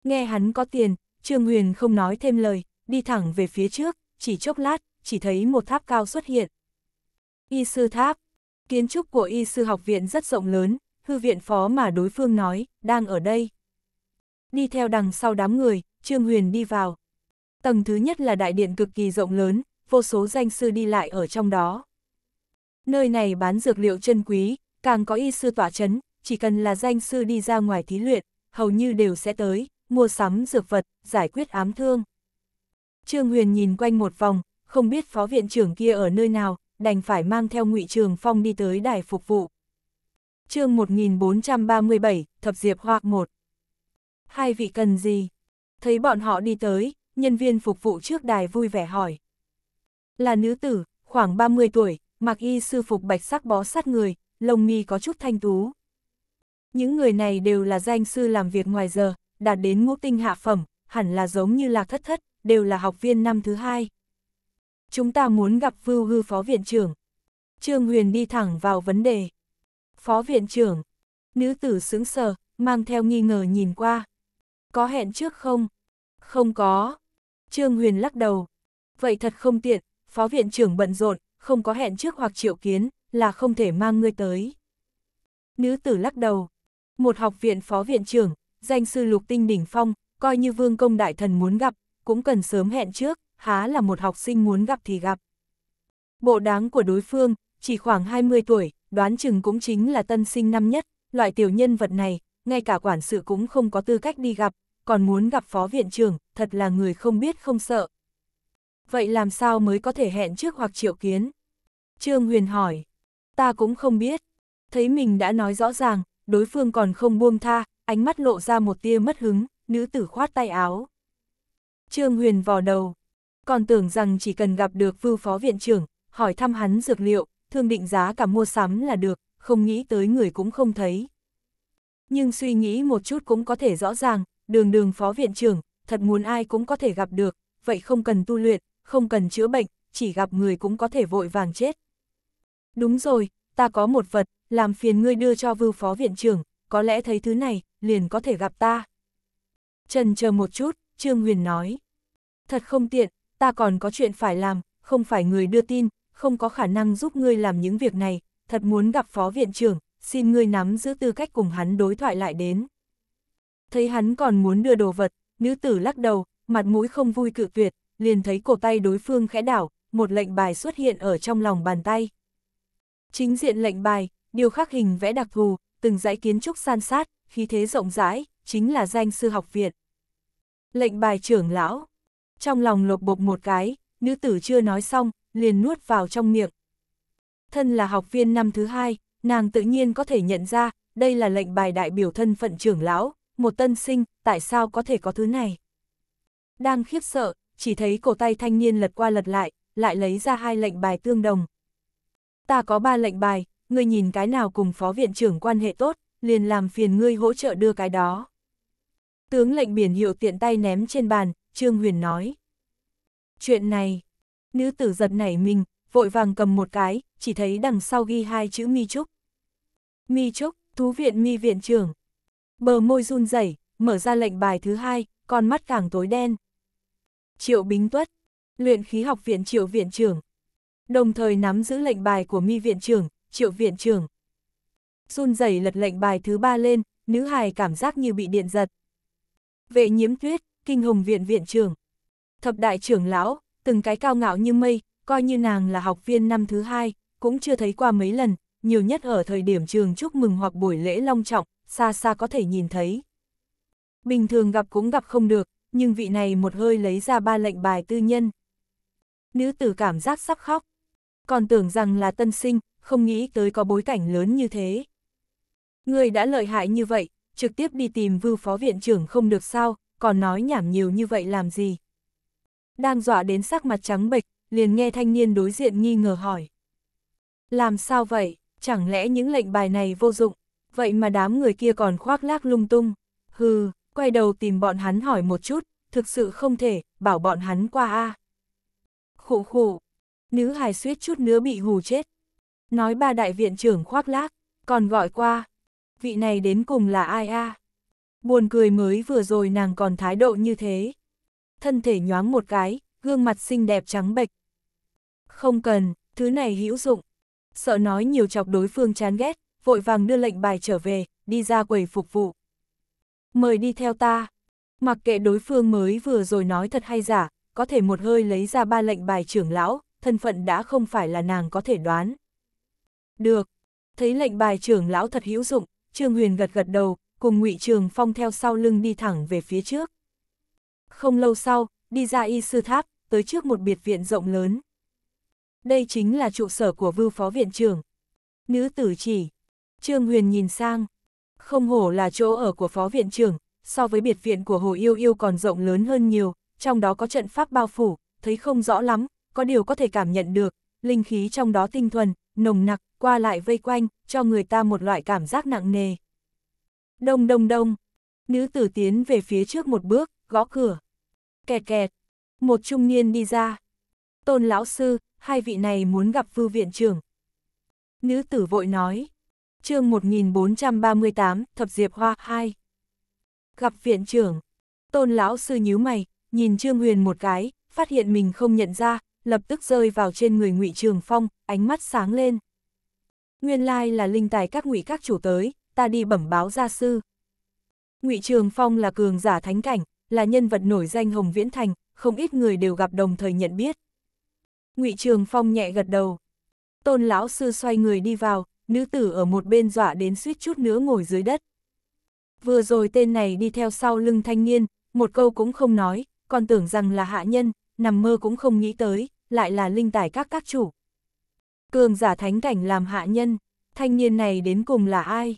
Nghe hắn có tiền, Trương Huyền không nói thêm lời, đi thẳng về phía trước, chỉ chốc lát, chỉ thấy một tháp cao xuất hiện. Y sư tháp. Kiến trúc của y sư học viện rất rộng lớn, hư viện phó mà đối phương nói, đang ở đây. Đi theo đằng sau đám người, Trương Huyền đi vào, Tầng thứ nhất là đại điện cực kỳ rộng lớn, vô số danh sư đi lại ở trong đó. Nơi này bán dược liệu chân quý, càng có y sư tỏa chấn, chỉ cần là danh sư đi ra ngoài thí luyện, hầu như đều sẽ tới, mua sắm dược vật, giải quyết ám thương. Trương Huyền nhìn quanh một vòng, không biết phó viện trưởng kia ở nơi nào, đành phải mang theo ngụy Trường Phong đi tới đài phục vụ. chương 1437, Thập Diệp Hoạc 1 Hai vị cần gì? Thấy bọn họ đi tới, nhân viên phục vụ trước đài vui vẻ hỏi. Là nữ tử, khoảng 30 tuổi, mặc y sư phục bạch sắc bó sát người, lông mi có chút thanh tú. Những người này đều là danh sư làm việc ngoài giờ, đạt đến ngũ tinh hạ phẩm, hẳn là giống như lạc thất thất, đều là học viên năm thứ hai. Chúng ta muốn gặp Vưu Hư Phó Viện trưởng. Trương Huyền đi thẳng vào vấn đề. Phó Viện trưởng, nữ tử sững sờ, mang theo nghi ngờ nhìn qua. Có hẹn trước không? Không có. Trương Huyền lắc đầu. Vậy thật không tiện, phó viện trưởng bận rộn, không có hẹn trước hoặc triệu kiến, là không thể mang ngươi tới. Nữ tử lắc đầu. Một học viện phó viện trưởng, danh sư lục tinh đỉnh phong, coi như vương công đại thần muốn gặp, cũng cần sớm hẹn trước, há là một học sinh muốn gặp thì gặp. Bộ đáng của đối phương, chỉ khoảng 20 tuổi, đoán chừng cũng chính là tân sinh năm nhất, loại tiểu nhân vật này, ngay cả quản sự cũng không có tư cách đi gặp, còn muốn gặp phó viện trưởng, thật là người không biết không sợ. Vậy làm sao mới có thể hẹn trước hoặc triệu kiến? Trương Huyền hỏi, ta cũng không biết. Thấy mình đã nói rõ ràng, đối phương còn không buông tha, ánh mắt lộ ra một tia mất hứng, nữ tử khoát tay áo. Trương Huyền vò đầu, còn tưởng rằng chỉ cần gặp được vưu phó viện trưởng, hỏi thăm hắn dược liệu, thương định giá cả mua sắm là được, không nghĩ tới người cũng không thấy. Nhưng suy nghĩ một chút cũng có thể rõ ràng, đường đường phó viện trưởng, thật muốn ai cũng có thể gặp được, vậy không cần tu luyện, không cần chữa bệnh, chỉ gặp người cũng có thể vội vàng chết. Đúng rồi, ta có một vật, làm phiền ngươi đưa cho vưu phó viện trưởng, có lẽ thấy thứ này, liền có thể gặp ta. Trần chờ một chút, Trương Huyền nói. Thật không tiện, ta còn có chuyện phải làm, không phải người đưa tin, không có khả năng giúp ngươi làm những việc này, thật muốn gặp phó viện trưởng, xin ngươi nắm giữ tư cách cùng hắn đối thoại lại đến thấy hắn còn muốn đưa đồ vật, nữ tử lắc đầu, mặt mũi không vui cự tuyệt, liền thấy cổ tay đối phương khẽ đảo, một lệnh bài xuất hiện ở trong lòng bàn tay. Chính diện lệnh bài, điều khắc hình vẽ đặc thù, từng dãy kiến trúc san sát, khí thế rộng rãi, chính là danh sư học viện. Lệnh bài trưởng lão, trong lòng lột bộc một cái, nữ tử chưa nói xong, liền nuốt vào trong miệng. Thân là học viên năm thứ hai, nàng tự nhiên có thể nhận ra, đây là lệnh bài đại biểu thân phận trưởng lão, một tân sinh, tại sao có thể có thứ này? Đang khiếp sợ, chỉ thấy cổ tay thanh niên lật qua lật lại, lại lấy ra hai lệnh bài tương đồng. Ta có ba lệnh bài, ngươi nhìn cái nào cùng phó viện trưởng quan hệ tốt, liền làm phiền ngươi hỗ trợ đưa cái đó. Tướng lệnh biển hiệu tiện tay ném trên bàn, Trương Huyền nói. Chuyện này, nữ tử giật nảy mình, vội vàng cầm một cái, chỉ thấy đằng sau ghi hai chữ Mi Trúc. Mi Trúc, thú viện Mi viện trưởng. Bờ môi run rẩy, mở ra lệnh bài thứ hai, con mắt càng tối đen. Triệu Bính Tuất, luyện khí học viện Triệu Viện trưởng. Đồng thời nắm giữ lệnh bài của mi viện trưởng, Triệu Viện trưởng. Run rẩy lật lệnh bài thứ ba lên, nữ hài cảm giác như bị điện giật. Vệ nhiễm tuyết, kinh hồng viện viện trưởng. Thập đại trưởng lão, từng cái cao ngạo như mây, coi như nàng là học viên năm thứ hai, cũng chưa thấy qua mấy lần, nhiều nhất ở thời điểm trường chúc mừng hoặc buổi lễ long trọng, xa xa có thể nhìn thấy. Bình thường gặp cũng gặp không được, nhưng vị này một hơi lấy ra ba lệnh bài tư nhân. Nữ tử cảm giác sắp khóc, còn tưởng rằng là tân sinh, không nghĩ tới có bối cảnh lớn như thế. Người đã lợi hại như vậy, trực tiếp đi tìm vưu phó viện trưởng không được sao, còn nói nhảm nhiều như vậy làm gì. Đang dọa đến sắc mặt trắng bệch, liền nghe thanh niên đối diện nghi ngờ hỏi. Làm sao vậy, chẳng lẽ những lệnh bài này vô dụng? vậy mà đám người kia còn khoác lác lung tung. Hừ, quay đầu tìm bọn hắn hỏi một chút, thực sự không thể, bảo bọn hắn qua a. À. Khụ khụ, nữ hài suýt chút nữa bị hù chết. Nói ba đại viện trưởng khoác lác, còn gọi qua. Vị này đến cùng là ai a? Buồn cười mới vừa rồi nàng còn thái độ như thế. Thân thể nhoáng một cái, gương mặt xinh đẹp trắng bệch. Không cần, thứ này hữu dụng. Sợ nói nhiều chọc đối phương chán ghét, vội vàng đưa lệnh bài trở về, đi ra quầy phục vụ. Mời đi theo ta. Mặc kệ đối phương mới vừa rồi nói thật hay giả, có thể một hơi lấy ra ba lệnh bài trưởng lão, thân phận đã không phải là nàng có thể đoán. Được. Thấy lệnh bài trưởng lão thật hữu dụng, Trương Huyền gật gật đầu, cùng ngụy Trường Phong theo sau lưng đi thẳng về phía trước. Không lâu sau, đi ra y sư tháp, tới trước một biệt viện rộng lớn. Đây chính là trụ sở của vưu phó viện trưởng. Nữ tử chỉ, Trương Huyền nhìn sang, không hổ là chỗ ở của phó viện trưởng, so với biệt viện của Hồ Yêu Yêu còn rộng lớn hơn nhiều, trong đó có trận pháp bao phủ, thấy không rõ lắm, có điều có thể cảm nhận được, linh khí trong đó tinh thuần, nồng nặc, qua lại vây quanh, cho người ta một loại cảm giác nặng nề. Đông đông đông, nữ tử tiến về phía trước một bước, gõ cửa. Kẹt kẹt, một trung niên đi ra. Tôn lão sư, hai vị này muốn gặp vư viện trưởng. Nữ tử vội nói chương 1438, Thập Diệp Hoa 2. Gặp viện trưởng, tôn lão sư nhíu mày, nhìn Trương Huyền một cái, phát hiện mình không nhận ra, lập tức rơi vào trên người ngụy Trường Phong, ánh mắt sáng lên. Nguyên lai là linh tài các ngụy các chủ tới, ta đi bẩm báo gia sư. ngụy Trường Phong là cường giả thánh cảnh, là nhân vật nổi danh Hồng Viễn Thành, không ít người đều gặp đồng thời nhận biết. ngụy Trường Phong nhẹ gật đầu. Tôn lão sư xoay người đi vào, nữ tử ở một bên dọa đến suýt chút nữa ngồi dưới đất. Vừa rồi tên này đi theo sau lưng thanh niên, một câu cũng không nói, còn tưởng rằng là hạ nhân, nằm mơ cũng không nghĩ tới, lại là linh tài các các chủ. Cường giả thánh cảnh làm hạ nhân, thanh niên này đến cùng là ai?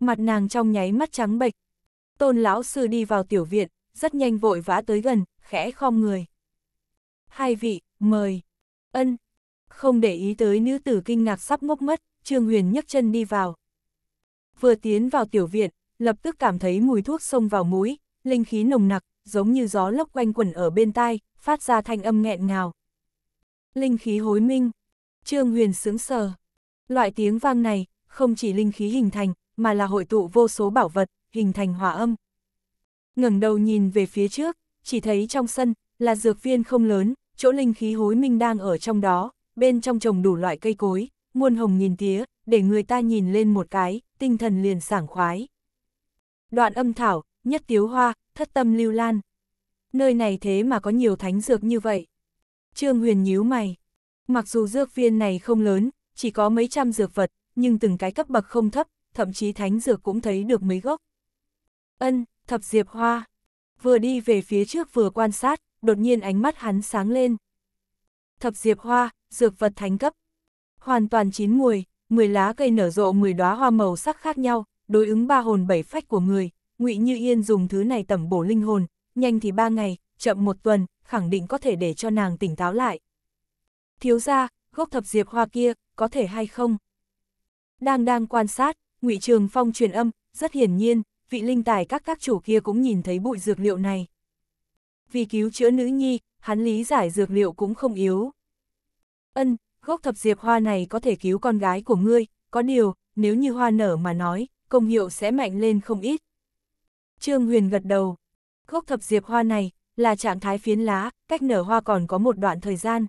Mặt nàng trong nháy mắt trắng bệch. Tôn lão sư đi vào tiểu viện, rất nhanh vội vã tới gần, khẽ khom người. Hai vị, mời. Ân. Không để ý tới nữ tử kinh ngạc sắp ngốc mất, Trương Huyền nhấc chân đi vào. Vừa tiến vào tiểu viện, lập tức cảm thấy mùi thuốc xông vào mũi, linh khí nồng nặc, giống như gió lốc quanh quẩn ở bên tai, phát ra thanh âm nghẹn ngào. Linh khí hối minh. Trương Huyền sướng sờ. Loại tiếng vang này, không chỉ linh khí hình thành, mà là hội tụ vô số bảo vật, hình thành hòa âm. ngẩng đầu nhìn về phía trước, chỉ thấy trong sân, là dược viên không lớn, chỗ linh khí hối minh đang ở trong đó, bên trong trồng đủ loại cây cối, muôn hồng nghìn tía, để người ta nhìn lên một cái, tinh thần liền sảng khoái. Đoạn âm thảo, nhất tiếu hoa, thất tâm lưu lan. Nơi này thế mà có nhiều thánh dược như vậy. Trương Huyền nhíu mày. Mặc dù dược viên này không lớn, chỉ có mấy trăm dược vật, nhưng từng cái cấp bậc không thấp, thậm chí thánh dược cũng thấy được mấy gốc. Ân, thập diệp hoa. Vừa đi về phía trước vừa quan sát, đột nhiên ánh mắt hắn sáng lên. Thập diệp hoa, dược vật thánh cấp, hoàn toàn chín mùi, 10 lá cây nở rộ 10 đóa hoa màu sắc khác nhau, đối ứng ba hồn bảy phách của người, Ngụy Như Yên dùng thứ này tẩm bổ linh hồn, nhanh thì ba ngày, chậm một tuần, khẳng định có thể để cho nàng tỉnh táo lại. Thiếu gia, gốc thập diệp hoa kia, có thể hay không? Đang đang quan sát, Ngụy Trường Phong truyền âm, rất hiển nhiên, vị linh tài các các chủ kia cũng nhìn thấy bụi dược liệu này. Vì cứu chữa nữ nhi, hắn lý giải dược liệu cũng không yếu. Ân, gốc thập diệp hoa này có thể cứu con gái của ngươi, có điều, nếu như hoa nở mà nói, công hiệu sẽ mạnh lên không ít. Trương Huyền gật đầu, gốc thập diệp hoa này là trạng thái phiến lá, cách nở hoa còn có một đoạn thời gian.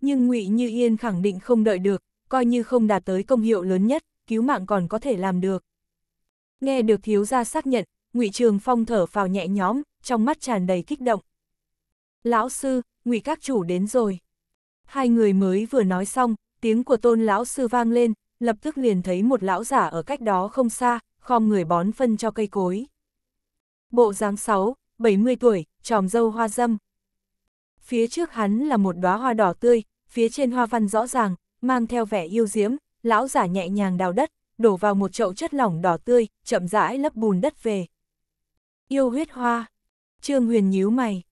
Nhưng Ngụy Như Yên khẳng định không đợi được, coi như không đạt tới công hiệu lớn nhất, cứu mạng còn có thể làm được. Nghe được thiếu gia xác nhận, Ngụy Trường Phong thở phào nhẹ nhõm, trong mắt tràn đầy kích động. Lão sư, Ngụy các chủ đến rồi. Hai người mới vừa nói xong, tiếng của tôn lão sư vang lên, lập tức liền thấy một lão giả ở cách đó không xa, khom người bón phân cho cây cối. Bộ dáng 6, 70 tuổi, tròm dâu hoa dâm. Phía trước hắn là một đóa hoa đỏ tươi, phía trên hoa văn rõ ràng, mang theo vẻ yêu diễm, lão giả nhẹ nhàng đào đất, đổ vào một chậu chất lỏng đỏ tươi, chậm rãi lấp bùn đất về. Yêu huyết hoa. Trương Huyền nhíu mày.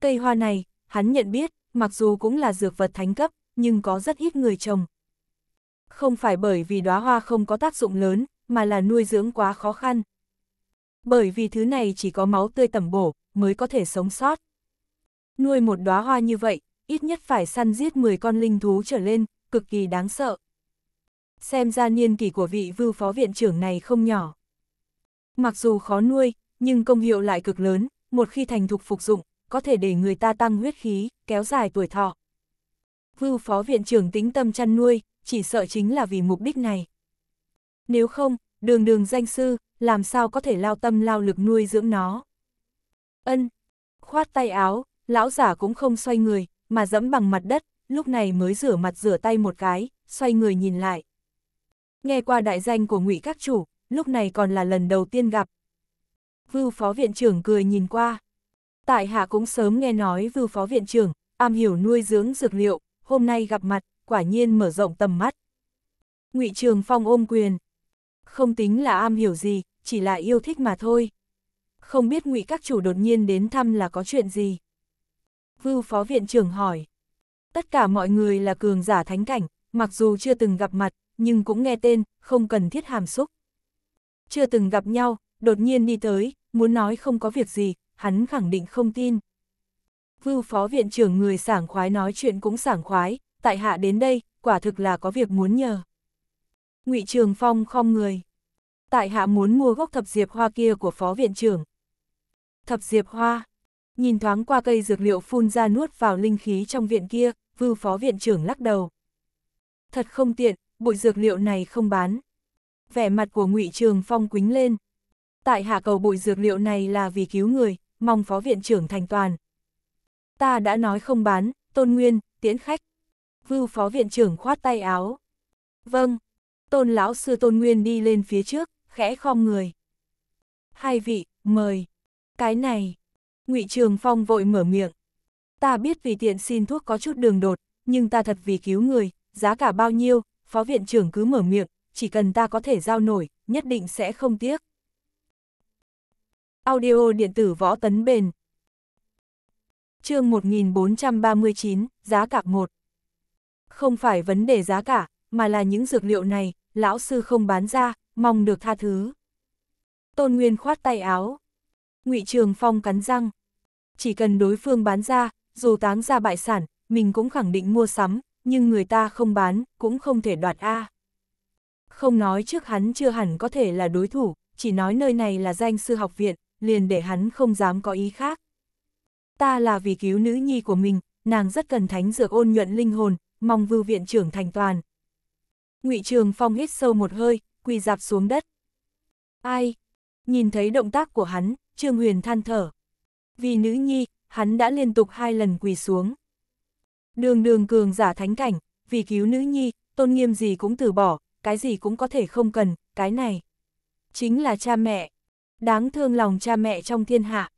Cây hoa này, hắn nhận biết, mặc dù cũng là dược vật thánh cấp, nhưng có rất ít người trồng. Không phải bởi vì đóa hoa không có tác dụng lớn, mà là nuôi dưỡng quá khó khăn. Bởi vì thứ này chỉ có máu tươi tẩm bổ, mới có thể sống sót. Nuôi một đóa hoa như vậy, ít nhất phải săn giết 10 con linh thú trở lên, cực kỳ đáng sợ. Xem ra niên kỷ của vị vưu phó viện trưởng này không nhỏ. Mặc dù khó nuôi, nhưng công hiệu lại cực lớn, một khi thành thục phục dụng, có thể để người ta tăng huyết khí, kéo dài tuổi thọ. Vưu phó viện trưởng tính tâm chăn nuôi, chỉ sợ chính là vì mục đích này. Nếu không, đường đường danh sư, làm sao có thể lao tâm lao lực nuôi dưỡng nó. Ân, khoát tay áo, lão giả cũng không xoay người, mà dẫm bằng mặt đất, lúc này mới rửa mặt rửa tay một cái, xoay người nhìn lại. Nghe qua đại danh của ngụy các chủ, lúc này còn là lần đầu tiên gặp. Vưu phó viện trưởng cười nhìn qua. Tại hạ cũng sớm nghe nói vưu phó viện trưởng, am hiểu nuôi dưỡng dược liệu, hôm nay gặp mặt, quả nhiên mở rộng tầm mắt. ngụy Trường Phong ôm quyền. Không tính là am hiểu gì, chỉ là yêu thích mà thôi. Không biết ngụy các chủ đột nhiên đến thăm là có chuyện gì? Vưu phó viện trưởng hỏi. Tất cả mọi người là cường giả thánh cảnh, mặc dù chưa từng gặp mặt, nhưng cũng nghe tên, không cần thiết hàm xúc. Chưa từng gặp nhau, đột nhiên đi tới, muốn nói không có việc gì, hắn khẳng định không tin. Vưu phó viện trưởng người sảng khoái nói chuyện cũng sảng khoái, tại hạ đến đây, quả thực là có việc muốn nhờ. ngụy Trường Phong không người. Tại hạ muốn mua gốc thập diệp hoa kia của phó viện trưởng. Thập diệp hoa. Nhìn thoáng qua cây dược liệu phun ra nuốt vào linh khí trong viện kia, vưu phó viện trưởng lắc đầu. Thật không tiện, bụi dược liệu này không bán. Vẻ mặt của ngụy Trường Phong quính lên. Tại hạ cầu bụi dược liệu này là vì cứu người, mong phó viện trưởng thành toàn. Ta đã nói không bán, tôn nguyên, tiễn khách. Vưu phó viện trưởng khoát tay áo. Vâng, tôn lão sư tôn nguyên đi lên phía trước, khẽ khom người. Hai vị, mời. Cái này, ngụy Trường Phong vội mở miệng. Ta biết vì tiện xin thuốc có chút đường đột, nhưng ta thật vì cứu người, giá cả bao nhiêu, phó viện trưởng cứ mở miệng, chỉ cần ta có thể giao nổi, nhất định sẽ không tiếc. Audio điện tử võ tấn bền. chương 1439, giá cả 1. Không phải vấn đề giá cả, mà là những dược liệu này, lão sư không bán ra, mong được tha thứ. Tôn Nguyên khoát tay áo. ngụy Trường Phong cắn răng. Chỉ cần đối phương bán ra, dù táng ra bại sản, mình cũng khẳng định mua sắm, nhưng người ta không bán, cũng không thể đoạt A. Không nói trước hắn chưa hẳn có thể là đối thủ, chỉ nói nơi này là danh sư học viện, liền để hắn không dám có ý khác. Ta là vì cứu nữ nhi của mình, nàng rất cần thánh dược ôn nhuận linh hồn, mong vưu viện trưởng thành toàn. ngụy Trường Phong hít sâu một hơi, quỳ dạp xuống đất. Ai? Nhìn thấy động tác của hắn, Trương Huyền than thở. Vì nữ nhi, hắn đã liên tục hai lần quỳ xuống. Đường đường cường giả thánh cảnh, vì cứu nữ nhi, tôn nghiêm gì cũng từ bỏ, cái gì cũng có thể không cần, cái này. Chính là cha mẹ đáng thương lòng cha mẹ trong thiên hạ.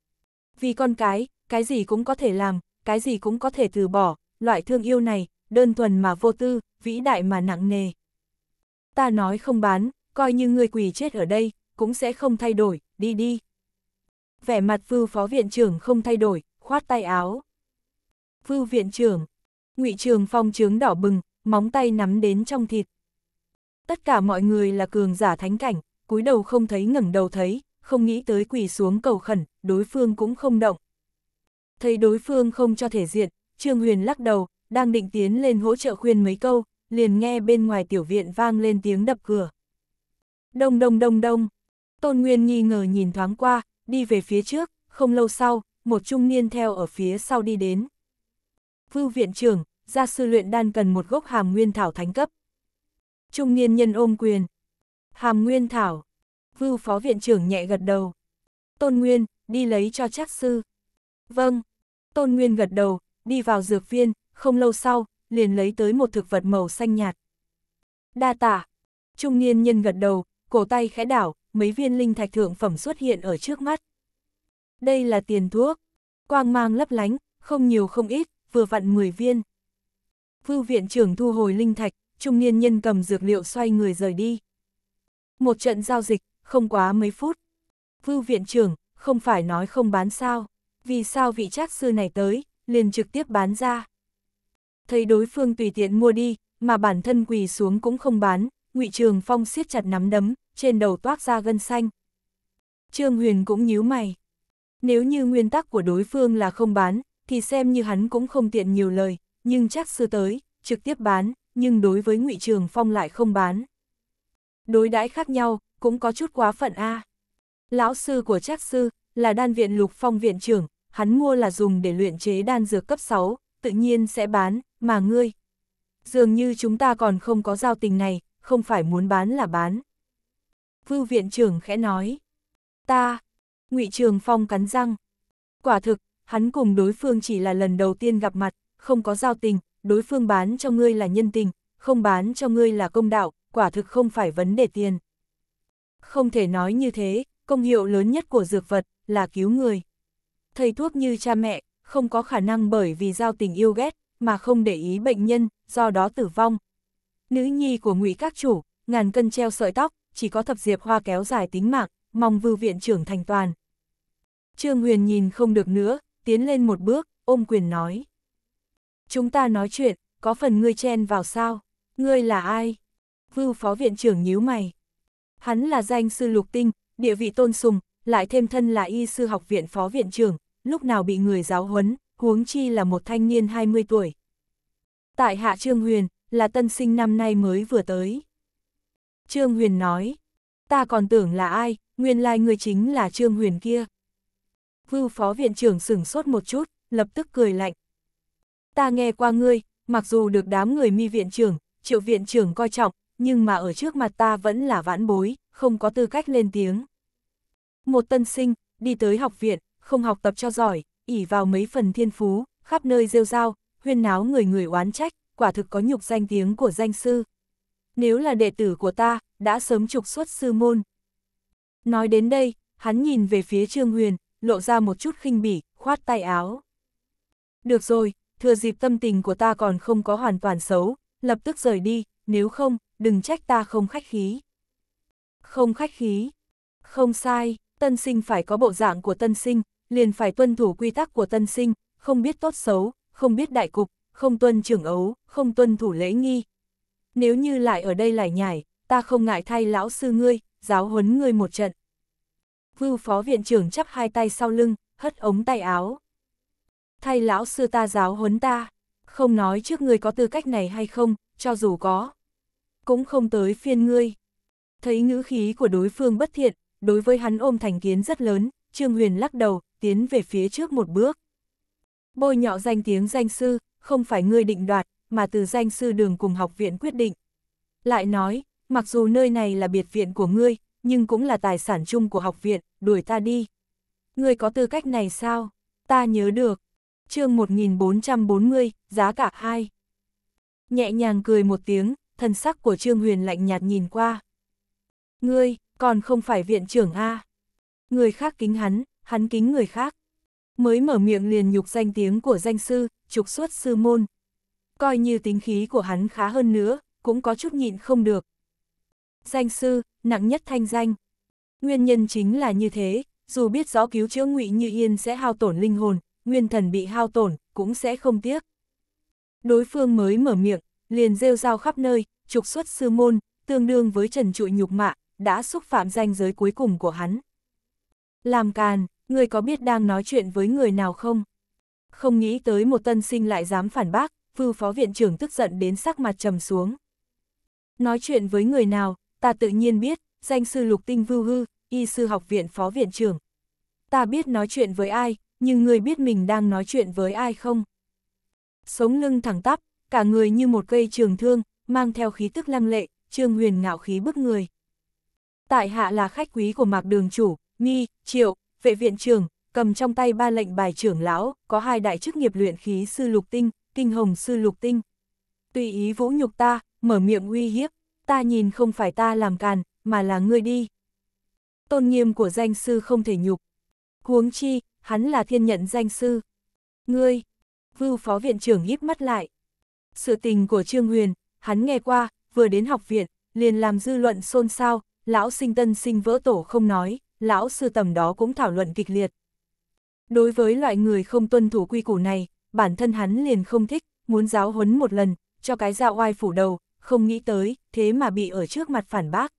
Vì con cái, cái gì cũng có thể làm, cái gì cũng có thể từ bỏ, loại thương yêu này, đơn thuần mà vô tư, vĩ đại mà nặng nề. Ta nói không bán, coi như người quỳ chết ở đây, cũng sẽ không thay đổi, đi đi. Vẻ mặt vưu phó viện trưởng không thay đổi, khoát tay áo. Vưu viện trưởng, ngụy trường phong trướng đỏ bừng, móng tay nắm đến trong thịt. Tất cả mọi người là cường giả thánh cảnh, cúi đầu không thấy ngẩng đầu thấy, không nghĩ tới quỳ xuống cầu khẩn, đối phương cũng không động. Thấy đối phương không cho thể diện, Trương Huyền lắc đầu, đang định tiến lên hỗ trợ khuyên mấy câu, liền nghe bên ngoài tiểu viện vang lên tiếng đập cửa. Đông đông đông đông, Tôn Nguyên nghi ngờ nhìn thoáng qua, đi về phía trước, không lâu sau, một trung niên theo ở phía sau đi đến. Vưu viện trưởng, gia sư luyện đan cần một gốc hàm nguyên thảo thánh cấp. Trung niên nhân ôm quyền. Hàm nguyên thảo, Vưu phó viện trưởng nhẹ gật đầu. Tôn Nguyên, đi lấy cho trác sư. Vâng. Tôn Nguyên gật đầu, đi vào dược viên, không lâu sau, liền lấy tới một thực vật màu xanh nhạt. Đa tả. Trung niên nhân gật đầu, cổ tay khẽ đảo, mấy viên linh thạch thượng phẩm xuất hiện ở trước mắt. Đây là tiền thuốc. Quang mang lấp lánh, không nhiều không ít, vừa vặn 10 viên. Vưu viện trưởng thu hồi linh thạch, trung niên nhân cầm dược liệu xoay người rời đi. Một trận giao dịch, không quá mấy phút. Vưu viện trưởng, không phải nói không bán sao, vì sao vị trác sư này tới, liền trực tiếp bán ra. Thấy đối phương tùy tiện mua đi, mà bản thân quỳ xuống cũng không bán, ngụy Trường Phong siết chặt nắm đấm, trên đầu toát ra gân xanh. Trương Huyền cũng nhíu mày. Nếu như nguyên tắc của đối phương là không bán, thì xem như hắn cũng không tiện nhiều lời, nhưng chắc sư tới, trực tiếp bán, nhưng đối với ngụy Trường Phong lại không bán. Đối đãi khác nhau, cũng có chút quá phận a. À. Lão sư của Trác sư là đan viện Lục Phong viện trưởng, hắn mua là dùng để luyện chế đan dược cấp 6, tự nhiên sẽ bán, mà ngươi. Dường như chúng ta còn không có giao tình này, không phải muốn bán là bán. Vưu viện trưởng khẽ nói. Ta, ngụy Trường Phong cắn răng. Quả thực, hắn cùng đối phương chỉ là lần đầu tiên gặp mặt, không có giao tình, đối phương bán cho ngươi là nhân tình, không bán cho ngươi là công đạo, quả thực không phải vấn đề tiền. Không thể nói như thế, công hiệu lớn nhất của dược vật là cứu người. Thầy thuốc như cha mẹ, không có khả năng bởi vì giao tình yêu ghét mà không để ý bệnh nhân, do đó tử vong. Nữ nhi của ngụy các chủ, ngàn cân treo sợi tóc, chỉ có thập diệp hoa kéo dài tính mạng, mong vưu viện trưởng thành toàn. Trương Huyền nhìn không được nữa, tiến lên một bước, ôm quyền nói. Chúng ta nói chuyện, có phần ngươi chen vào sao? Ngươi là ai? Vưu phó viện trưởng nhíu mày. Hắn là danh sư lục tinh, địa vị tôn sùng, lại thêm thân là y sư học viện phó viện trưởng, lúc nào bị người giáo huấn, huống chi là một thanh niên 20 tuổi. Tại hạ Trương Huyền, là tân sinh năm nay mới vừa tới. Trương Huyền nói, ta còn tưởng là ai, nguyên lai người chính là Trương Huyền kia. Vưu phó viện trưởng sửng sốt một chút, lập tức cười lạnh. Ta nghe qua ngươi, mặc dù được đám người mi viện trưởng, triệu viện trưởng coi trọng, nhưng mà ở trước mặt ta vẫn là vãn bối, không có tư cách lên tiếng. Một tân sinh, đi tới học viện, không học tập cho giỏi, ỉ vào mấy phần thiên phú, khắp nơi rêu rao, huyên náo người người oán trách, quả thực có nhục danh tiếng của danh sư. Nếu là đệ tử của ta, đã sớm trục xuất sư môn. Nói đến đây, hắn nhìn về phía Trương Huyền, lộ ra một chút khinh bỉ, khoát tay áo. Được rồi, thừa dịp tâm tình của ta còn không có hoàn toàn xấu, lập tức rời đi, nếu không, đừng trách ta không khách khí. Không khách khí. Không sai, tân sinh phải có bộ dạng của tân sinh, liền phải tuân thủ quy tắc của tân sinh, không biết tốt xấu, không biết đại cục, không tuân trưởng ấu, không tuân thủ lễ nghi. Nếu như lại ở đây lải nhải, ta không ngại thay lão sư ngươi, giáo huấn ngươi một trận. Vưu phó viện trưởng chắp hai tay sau lưng, hất ống tay áo. Thay lão sư ta giáo huấn ta, không nói trước ngươi có tư cách này hay không, cho dù có cũng không tới phiên ngươi. Thấy ngữ khí của đối phương bất thiện, đối với hắn ôm thành kiến rất lớn, Trương Huyền lắc đầu, tiến về phía trước một bước. Bôi nhọ danh tiếng danh sư, không phải ngươi định đoạt, mà từ danh sư đường cùng học viện quyết định. Lại nói, mặc dù nơi này là biệt viện của ngươi, nhưng cũng là tài sản chung của học viện, đuổi ta đi. Ngươi có tư cách này sao? Ta nhớ được. chương 1440, giá cả hai Nhẹ nhàng cười một tiếng, thân sắc của Trương Huyền lạnh nhạt nhìn qua. Ngươi, còn không phải viện trưởng A. Người khác kính hắn, hắn kính người khác. Mới mở miệng liền nhục danh tiếng của danh sư, trục xuất sư môn. Coi như tính khí của hắn khá hơn nữa, cũng có chút nhịn không được. Danh sư, nặng nhất thanh danh. Nguyên nhân chính là như thế, dù biết rõ cứu chữa ngụy Như Yên sẽ hao tổn linh hồn, nguyên thần bị hao tổn, cũng sẽ không tiếc. Đối phương mới mở miệng, liền rêu rao khắp nơi, trục xuất sư môn, tương đương với trần trụi nhục mạ, đã xúc phạm danh giới cuối cùng của hắn. Làm càn, người có biết đang nói chuyện với người nào không? Không nghĩ tới một tân sinh lại dám phản bác, vư phó viện trưởng tức giận đến sắc mặt trầm xuống. Nói chuyện với người nào, ta tự nhiên biết, danh sư lục tinh vưu hư, y sư học viện phó viện trưởng. Ta biết nói chuyện với ai, nhưng người biết mình đang nói chuyện với ai không? Sống lưng thẳng tắp, cả người như một cây trường thương, mang theo khí tức lăng lệ, trương huyền ngạo khí bức người. Tại hạ là khách quý của mạc đường chủ, mi triệu, vệ viện trưởng, cầm trong tay ba lệnh bài trưởng lão, có hai đại chức nghiệp luyện khí sư lục tinh, kinh hồng sư lục tinh. Tùy ý vũ nhục ta, mở miệng uy hiếp, ta nhìn không phải ta làm càn, mà là ngươi đi. Tôn nghiêm của danh sư không thể nhục. Huống chi, hắn là thiên nhận danh sư. Ngươi, vưu phó viện trưởng híp mắt lại, sự tình của Trương Huyền, hắn nghe qua, vừa đến học viện, liền làm dư luận xôn xao, lão sinh tân sinh vỡ tổ không nói, lão sư tầm đó cũng thảo luận kịch liệt. Đối với loại người không tuân thủ quy củ này, bản thân hắn liền không thích, muốn giáo huấn một lần, cho cái dạo oai phủ đầu, không nghĩ tới, thế mà bị ở trước mặt phản bác.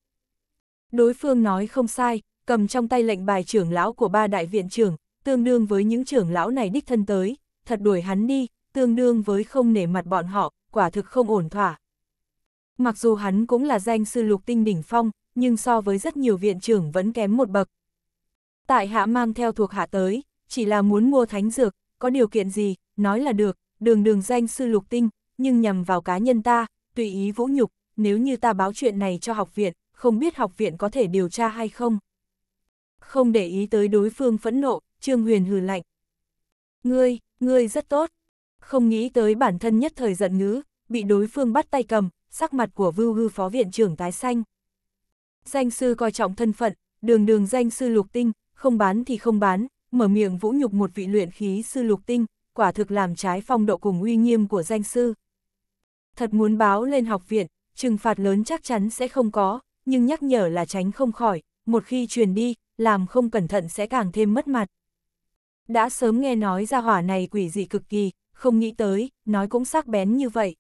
Đối phương nói không sai, cầm trong tay lệnh bài trưởng lão của ba đại viện trưởng, tương đương với những trưởng lão này đích thân tới, thật đuổi hắn đi, tương đương với không nể mặt bọn họ, quả thực không ổn thỏa. Mặc dù hắn cũng là danh sư lục tinh đỉnh phong, nhưng so với rất nhiều viện trưởng vẫn kém một bậc. Tại hạ mang theo thuộc hạ tới, chỉ là muốn mua thánh dược, có điều kiện gì, nói là được, đường đường danh sư lục tinh, nhưng nhằm vào cá nhân ta, tùy ý vũ nhục, nếu như ta báo chuyện này cho học viện, không biết học viện có thể điều tra hay không. Không để ý tới đối phương phẫn nộ, Trương Huyền hừ lạnh. Ngươi, ngươi rất tốt, không nghĩ tới bản thân nhất thời giận ngữ, bị đối phương bắt tay cầm, sắc mặt của vưu hư phó viện trưởng tái xanh. Danh sư coi trọng thân phận, đường đường danh sư lục tinh, không bán thì không bán, mở miệng vũ nhục một vị luyện khí sư lục tinh, quả thực làm trái phong độ cùng uy nghiêm của danh sư. Thật muốn báo lên học viện, trừng phạt lớn chắc chắn sẽ không có, nhưng nhắc nhở là tránh không khỏi, một khi truyền đi, làm không cẩn thận sẽ càng thêm mất mặt. Đã sớm nghe nói ra hỏa này quỷ dị cực kỳ, không nghĩ tới, nói cũng sắc bén như vậy.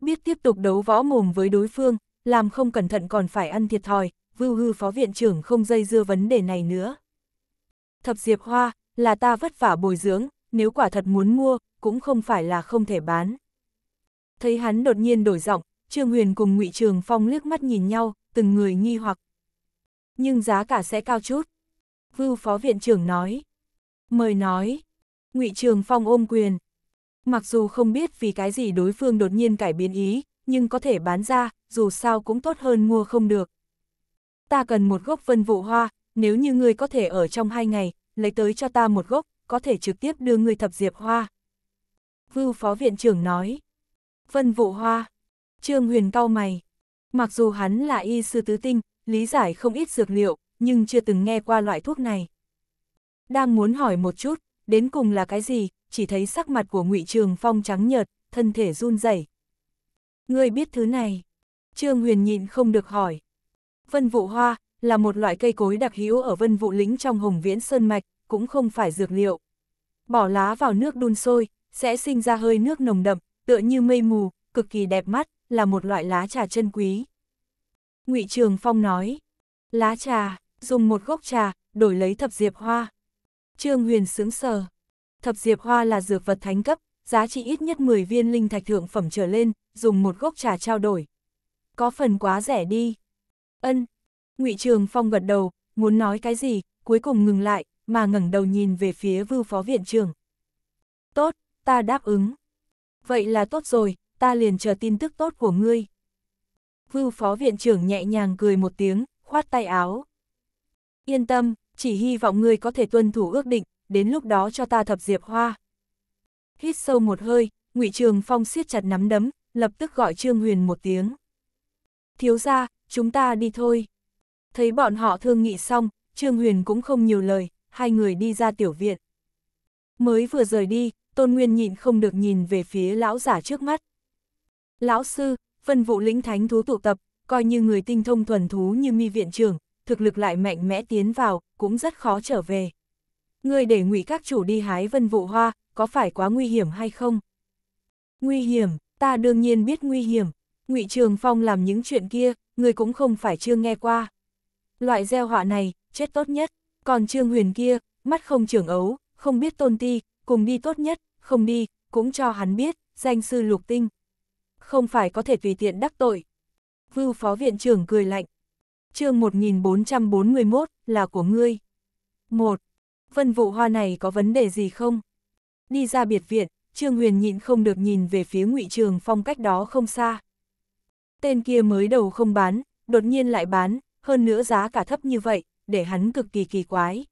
Biết tiếp tục đấu võ mồm với đối phương, làm không cẩn thận còn phải ăn thiệt thòi, vưu hư phó viện trưởng không dây dưa vấn đề này nữa. Thập Diệp Hoa, là ta vất vả bồi dưỡng, nếu quả thật muốn mua, cũng không phải là không thể bán. Thấy hắn đột nhiên đổi giọng, Trương Huyền cùng ngụy Trường Phong liếc mắt nhìn nhau, từng người nghi hoặc. Nhưng giá cả sẽ cao chút. Vưu Phó Viện trưởng nói. Mời nói. ngụy Trường Phong ôm quyền. Mặc dù không biết vì cái gì đối phương đột nhiên cải biến ý, nhưng có thể bán ra, dù sao cũng tốt hơn mua không được. Ta cần một gốc vân vụ hoa, nếu như ngươi có thể ở trong hai ngày, lấy tới cho ta một gốc, có thể trực tiếp đưa ngươi thập diệp hoa. Vưu phó viện trưởng nói. Vân vụ hoa. Trương huyền cau mày. Mặc dù hắn là y sư tứ tinh, lý giải không ít dược liệu, nhưng chưa từng nghe qua loại thuốc này. Đang muốn hỏi một chút, đến cùng là cái gì, chỉ thấy sắc mặt của ngụy Trường Phong trắng nhợt, thân thể run rẩy. Ngươi biết thứ này? Trương Huyền nhịn không được hỏi. Vân vụ hoa là một loại cây cối đặc hữu ở Vân vụ lĩnh trong Hồng Viễn Sơn mạch, cũng không phải dược liệu. Bỏ lá vào nước đun sôi, sẽ sinh ra hơi nước nồng đậm, tựa như mây mù, cực kỳ đẹp mắt, là một loại lá trà chân quý. Ngụy Trường Phong nói, lá trà, dùng một gốc trà, đổi lấy thập diệp hoa. Trương Huyền sướng sờ. Thập diệp hoa là dược vật thánh cấp, giá trị ít nhất 10 viên linh thạch thượng phẩm trở lên, dùng một gốc trà trao đổi. Có phần quá rẻ đi. Ân. Ngụy Trường Phong gật đầu, muốn nói cái gì, cuối cùng ngừng lại, mà ngẩng đầu nhìn về phía Vưu Phó viện trưởng. "Tốt, ta đáp ứng." "Vậy là tốt rồi, ta liền chờ tin tức tốt của ngươi." Vưu Phó viện trưởng nhẹ nhàng cười một tiếng, khoát tay áo. "Yên tâm, chỉ hy vọng ngươi có thể tuân thủ ước định, đến lúc đó cho ta thập diệp hoa. Hít sâu một hơi, ngụy Trường Phong siết chặt nắm đấm, lập tức gọi Trương Huyền một tiếng. Thiếu ra, chúng ta đi thôi. Thấy bọn họ thương nghị xong, Trương Huyền cũng không nhiều lời, hai người đi ra tiểu viện. Mới vừa rời đi, Tôn Nguyên nhịn không được nhìn về phía lão giả trước mắt. Lão sư, vân vụ lĩnh thánh thú tụ tập, coi như người tinh thông thuần thú như mi viện trưởng, thực lực lại mạnh mẽ tiến vào, cũng rất khó trở về. Ngươi để ngụy các chủ đi hái vân vụ hoa, có phải quá nguy hiểm hay không? Nguy hiểm, ta đương nhiên biết nguy hiểm. Ngụy Trường Phong làm những chuyện kia, ngươi cũng không phải chưa nghe qua. Loại gieo họa này, chết tốt nhất. Còn Trương Huyền kia, mắt không trưởng ấu, không biết tôn ti, cùng đi tốt nhất, không đi, cũng cho hắn biết, danh sư lục tinh. Không phải có thể tùy tiện đắc tội. Vưu phó viện trưởng cười lạnh, chương 1441, là của ngươi. một Vân vụ hoa này có vấn đề gì không? Đi ra biệt viện, Trương Huyền nhịn không được nhìn về phía ngụy Trường Phong cách đó không xa. Tên kia mới đầu không bán, đột nhiên lại bán, hơn nữa giá cả thấp như vậy, để hắn cực kỳ kỳ quái.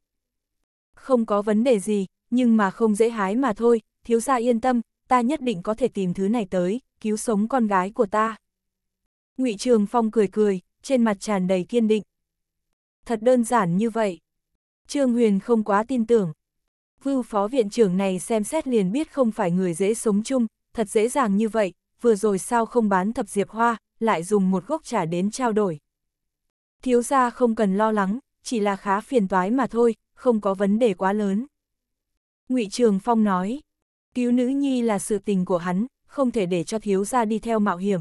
Không có vấn đề gì, nhưng mà không dễ hái mà thôi, thiếu gia yên tâm, ta nhất định có thể tìm thứ này tới, cứu sống con gái của ta. ngụy Trường Phong cười cười, trên mặt tràn đầy kiên định. Thật đơn giản như vậy. Trương Huyền không quá tin tưởng. Vưu phó viện trưởng này xem xét liền biết không phải người dễ sống chung, thật dễ dàng như vậy, vừa rồi sao không bán thập diệp hoa, lại dùng một gốc trả đến trao đổi. Thiếu gia không cần lo lắng, chỉ là khá phiền toái mà thôi, không có vấn đề quá lớn. ngụy Trường Phong nói, cứu nữ nhi là sự tình của hắn, không thể để cho thiếu gia đi theo mạo hiểm.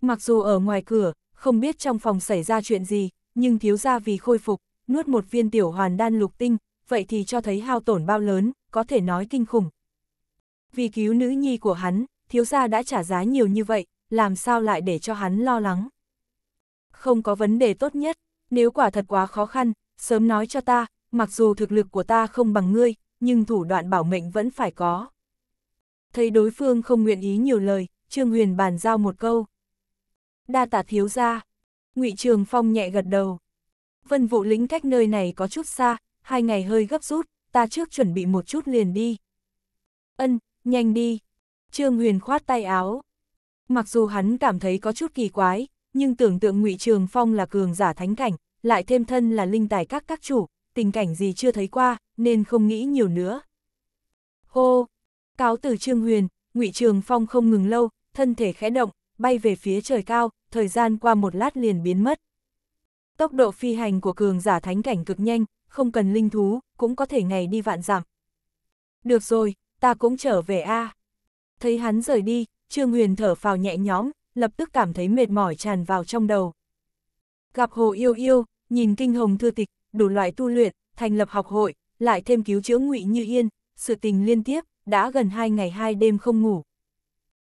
Mặc dù ở ngoài cửa, không biết trong phòng xảy ra chuyện gì, nhưng thiếu gia vì khôi phục, nuốt một viên tiểu hoàn đan lục tinh, vậy thì cho thấy hao tổn bao lớn, có thể nói kinh khủng. Vì cứu nữ nhi của hắn, thiếu gia đã trả giá nhiều như vậy, làm sao lại để cho hắn lo lắng. Không có vấn đề tốt nhất, nếu quả thật quá khó khăn, sớm nói cho ta, mặc dù thực lực của ta không bằng ngươi, nhưng thủ đoạn bảo mệnh vẫn phải có. Thấy đối phương không nguyện ý nhiều lời, Trương Huyền bàn giao một câu. Đa tạ thiếu gia. ngụy Trường Phong nhẹ gật đầu. Vân Vũ Lĩnh cách nơi này có chút xa, hai ngày hơi gấp rút, ta trước chuẩn bị một chút liền đi. Ân, nhanh đi. Trương Huyền khoát tay áo. Mặc dù hắn cảm thấy có chút kỳ quái, nhưng tưởng tượng ngụy Trường Phong là cường giả thánh cảnh, lại thêm thân là linh tài các các chủ, tình cảnh gì chưa thấy qua, nên không nghĩ nhiều nữa. Hô! Cáo từ Trương Huyền, ngụy Trường Phong không ngừng lâu, thân thể khẽ động, bay về phía trời cao, thời gian qua một lát liền biến mất. Tốc độ phi hành của cường giả thánh cảnh cực nhanh, không cần linh thú, cũng có thể ngày đi vạn dặm. Được rồi, ta cũng trở về a. Thấy hắn rời đi, Trương Huyền thở phào nhẹ nhõm, lập tức cảm thấy mệt mỏi tràn vào trong đầu. Gặp Hồ Yêu Yêu, nhìn kinh hồng thư tịch, đủ loại tu luyện, thành lập học hội, lại thêm cứu chữa ngụy Như Yên, sự tình liên tiếp, đã gần hai ngày hai đêm không ngủ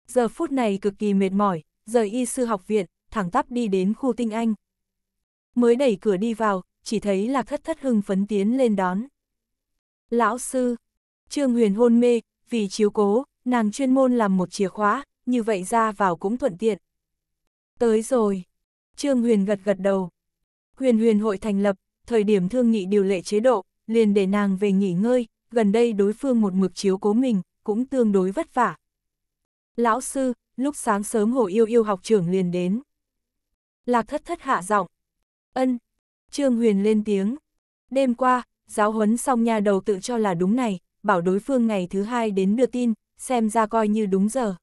giờ phút này cực kỳ mệt mỏi, rời y sư học viện, thẳng tắp đi đến khu tinh anh. Mới đẩy cửa đi vào, chỉ thấy lạc thất thất hưng phấn tiến lên đón. Lão sư, trương huyền hôn mê, vì chiếu cố, nàng chuyên môn làm một chìa khóa, như vậy ra vào cũng thuận tiện. Tới rồi, trương huyền gật gật đầu. Huyền huyền hội thành lập, thời điểm thương nghị điều lệ chế độ, liền để nàng về nghỉ ngơi, gần đây đối phương một mực chiếu cố mình, cũng tương đối vất vả, Lão sư, lúc sáng sớm hồ yêu yêu học trưởng liền đến. Lạc thất thất hạ giọng. Ân. Trương Huyền lên tiếng. Đêm qua, giáo huấn xong nhà đầu tự cho là đúng này, bảo đối phương ngày thứ hai đến đưa tin, xem ra coi như đúng giờ.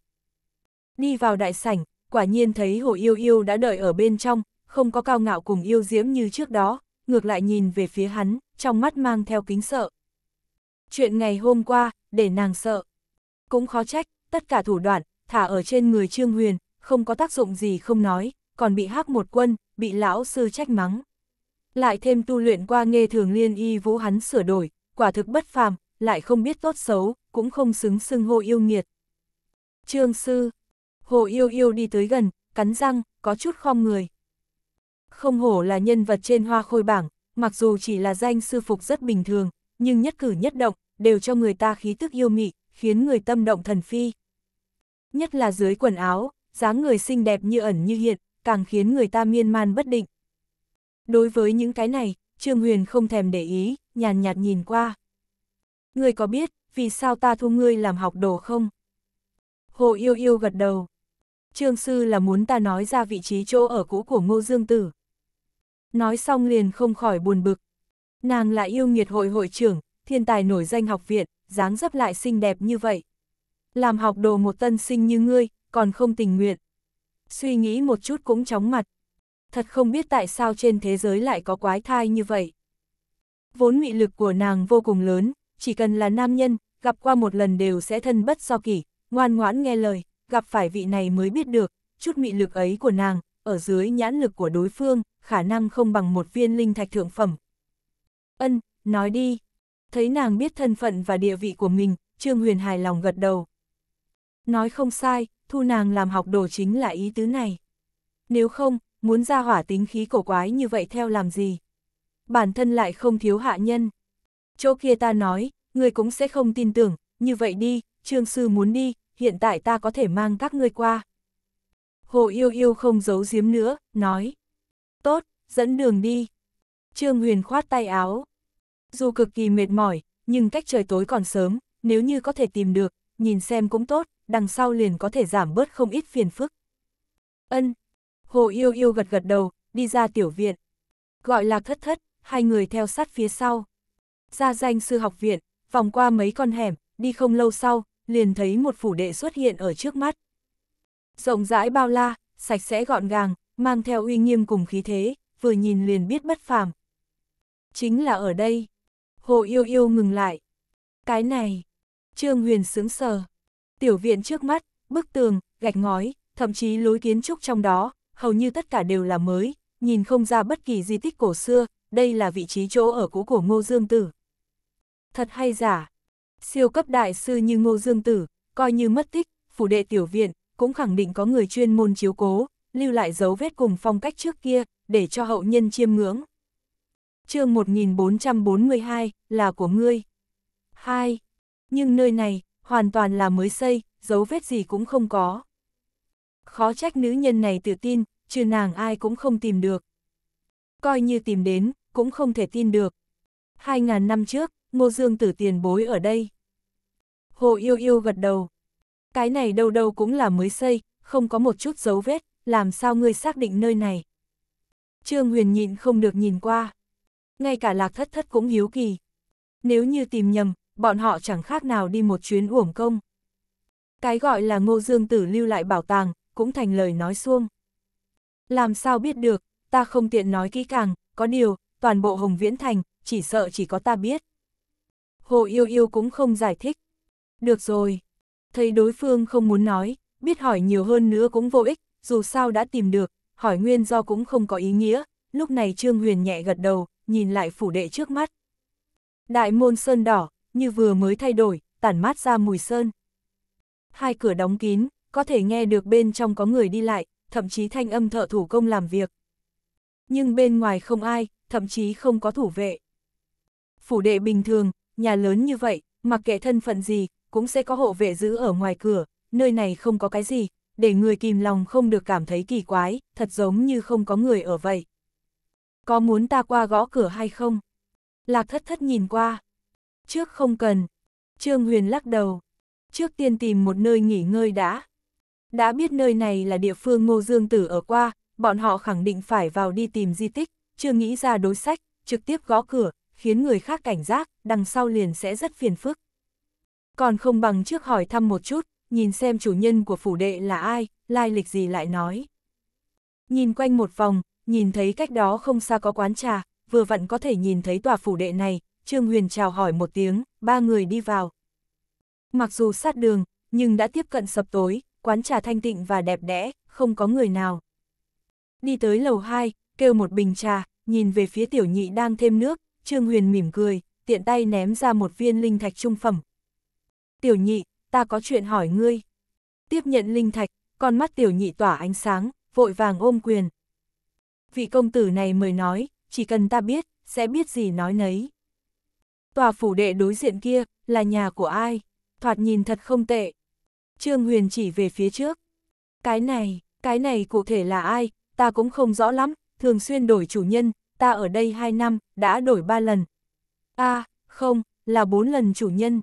Đi vào đại sảnh, quả nhiên thấy hồ yêu yêu đã đợi ở bên trong, không có cao ngạo cùng yêu diễm như trước đó, ngược lại nhìn về phía hắn, trong mắt mang theo kính sợ. Chuyện ngày hôm qua, để nàng sợ. Cũng khó trách, tất cả thủ đoạn, thả ở trên người Trương Huyền, không có tác dụng gì không nói, còn bị hắc một quân, bị lão sư trách mắng. Lại thêm tu luyện qua nghề thường liên y vũ hắn sửa đổi, quả thực bất phàm, lại không biết tốt xấu, cũng không xứng xưng hô yêu nghiệt. Trương sư, hồ yêu yêu đi tới gần, cắn răng, có chút khom người. Không hổ là nhân vật trên hoa khôi bảng, mặc dù chỉ là danh sư phục rất bình thường, nhưng nhất cử nhất động, đều cho người ta khí tức yêu mị, khiến người tâm động thần phi nhất là dưới quần áo, dáng người xinh đẹp như ẩn như hiện, càng khiến người ta miên man bất định. Đối với những cái này, Trương Huyền không thèm để ý, nhàn nhạt nhìn qua. Ngươi có biết, vì sao ta thu ngươi làm học đồ không? Hồ Yêu Yêu gật đầu. Trương Sư là muốn ta nói ra vị trí chỗ ở cũ của Ngô Dương Tử. Nói xong liền không khỏi buồn bực. Nàng là yêu nghiệt hội hội trưởng, thiên tài nổi danh học viện, dáng dấp lại xinh đẹp như vậy làm học đồ một tân sinh như ngươi, còn không tình nguyện. Suy nghĩ một chút cũng chóng mặt. Thật không biết tại sao trên thế giới lại có quái thai như vậy. Vốn mị lực của nàng vô cùng lớn, chỉ cần là nam nhân, gặp qua một lần đều sẽ thân bất do kỷ, ngoan ngoãn nghe lời, gặp phải vị này mới biết được, chút mị lực ấy của nàng, ở dưới nhãn lực của đối phương, khả năng không bằng một viên linh thạch thượng phẩm. Ân, nói đi. Thấy nàng biết thân phận và địa vị của mình, Trương Huyền hài lòng gật đầu. Nói không sai, thu nàng làm học đồ chính là ý tứ này. Nếu không, muốn ra hỏa tính khí cổ quái như vậy theo làm gì? Bản thân lại không thiếu hạ nhân. Chỗ kia ta nói, người cũng sẽ không tin tưởng, như vậy đi, trương sư muốn đi, hiện tại ta có thể mang các ngươi qua. Hồ yêu yêu không giấu giếm nữa, nói. Tốt, dẫn đường đi. Trương Huyền khoát tay áo. Dù cực kỳ mệt mỏi, nhưng cách trời tối còn sớm, nếu như có thể tìm được, nhìn xem cũng tốt, đằng sau liền có thể giảm bớt không ít phiền phức. Ân, Hồ Yêu Yêu gật gật đầu, đi ra tiểu viện. Gọi là thất thất, hai người theo sát phía sau. Ra danh sư học viện, vòng qua mấy con hẻm, đi không lâu sau, liền thấy một phủ đệ xuất hiện ở trước mắt. Rộng rãi bao la, sạch sẽ gọn gàng, mang theo uy nghiêm cùng khí thế, vừa nhìn liền biết bất phàm. Chính là ở đây. Hồ Yêu Yêu ngừng lại. Cái này. Trương Huyền sướng sờ. Tiểu viện trước mắt, bức tường, gạch ngói, thậm chí lối kiến trúc trong đó, hầu như tất cả đều là mới, nhìn không ra bất kỳ di tích cổ xưa, đây là vị trí chỗ ở cũ của Ngô Dương Tử. Thật hay giả, siêu cấp đại sư như Ngô Dương Tử, coi như mất tích, phủ đệ tiểu viện, cũng khẳng định có người chuyên môn chiếu cố, lưu lại dấu vết cùng phong cách trước kia, để cho hậu nhân chiêm ngưỡng. chương 1442, là của ngươi. 2. Nhưng nơi này, hoàn toàn là mới xây, dấu vết gì cũng không có. Khó trách nữ nhân này tự tin, trừ nàng ai cũng không tìm được. Coi như tìm đến, cũng không thể tin được. Hai ngàn năm trước, Ngô Dương tử tiền bối ở đây. Hồ Yêu Yêu gật đầu. Cái này đâu đâu cũng là mới xây, không có một chút dấu vết, làm sao ngươi xác định nơi này. Trương Huyền nhịn không được nhìn qua. Ngay cả lạc thất thất cũng hiếu kỳ. Nếu như tìm nhầm, bọn họ chẳng khác nào đi một chuyến uổng công. Cái gọi là ngô dương tử lưu lại bảo tàng, cũng thành lời nói xuông. Làm sao biết được, ta không tiện nói kỹ càng, có điều, toàn bộ Hồng Viễn Thành, chỉ sợ chỉ có ta biết. Hồ Yêu Yêu cũng không giải thích. Được rồi, thấy đối phương không muốn nói, biết hỏi nhiều hơn nữa cũng vô ích, dù sao đã tìm được, hỏi nguyên do cũng không có ý nghĩa, lúc này Trương Huyền nhẹ gật đầu, nhìn lại phủ đệ trước mắt. Đại môn sơn đỏ, như vừa mới thay đổi, tản mát ra mùi sơn. Hai cửa đóng kín, có thể nghe được bên trong có người đi lại, thậm chí thanh âm thợ thủ công làm việc. Nhưng bên ngoài không ai, thậm chí không có thủ vệ. Phủ đệ bình thường, nhà lớn như vậy, mặc kệ thân phận gì, cũng sẽ có hộ vệ giữ ở ngoài cửa, nơi này không có cái gì, để người kìm lòng không được cảm thấy kỳ quái, thật giống như không có người ở vậy. Có muốn ta qua gõ cửa hay không? Lạc thất thất nhìn qua, Trước không cần. Trương Huyền lắc đầu. Trước tiên tìm một nơi nghỉ ngơi đã. Đã biết nơi này là địa phương Ngô Dương Tử ở qua, bọn họ khẳng định phải vào đi tìm di tích, chưa nghĩ ra đối sách, trực tiếp gõ cửa, khiến người khác cảnh giác, đằng sau liền sẽ rất phiền phức. Còn không bằng trước hỏi thăm một chút, nhìn xem chủ nhân của phủ đệ là ai, lai lịch gì lại nói. Nhìn quanh một vòng, nhìn thấy cách đó không xa có quán trà, vừa vặn có thể nhìn thấy tòa phủ đệ này, Trương Huyền chào hỏi một tiếng, ba người đi vào. Mặc dù sát đường, nhưng đã tiếp cận sập tối, quán trà thanh tịnh và đẹp đẽ, không có người nào. Đi tới lầu 2, kêu một bình trà, nhìn về phía tiểu nhị đang thêm nước, Trương Huyền mỉm cười, tiện tay ném ra một viên linh thạch trung phẩm. Tiểu nhị, ta có chuyện hỏi ngươi. Tiếp nhận linh thạch, con mắt tiểu nhị tỏa ánh sáng, vội vàng ôm quyền. Vị công tử này mới nói, chỉ cần ta biết, sẽ biết gì nói nấy. Tòa phủ đệ đối diện kia, là nhà của ai? Thoạt nhìn thật không tệ. Trương Huyền chỉ về phía trước. Cái này, cái này cụ thể là ai, ta cũng không rõ lắm, thường xuyên đổi chủ nhân, ta ở đây 2 năm, đã đổi 3 lần. a à, không, là 4 lần chủ nhân.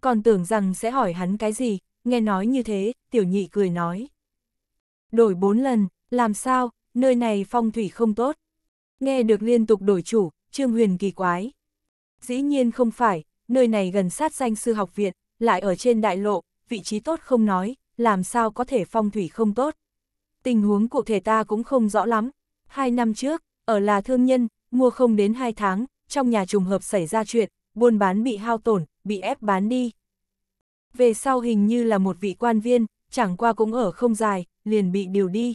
Còn tưởng rằng sẽ hỏi hắn cái gì, nghe nói như thế, tiểu nhị cười nói. Đổi 4 lần, làm sao, nơi này phong thủy không tốt. Nghe được liên tục đổi chủ, Trương Huyền kỳ quái, Dĩ nhiên không phải, nơi này gần sát danh sư học viện, lại ở trên đại lộ, vị trí tốt không nói, làm sao có thể phong thủy không tốt. Tình huống cụ thể ta cũng không rõ lắm. Hai năm trước, ở là thương nhân, mua không đến hai tháng, trong nhà trùng hợp xảy ra chuyện, buôn bán bị hao tổn, bị ép bán đi. Về sau hình như là một vị quan viên, chẳng qua cũng ở không dài, liền bị điều đi.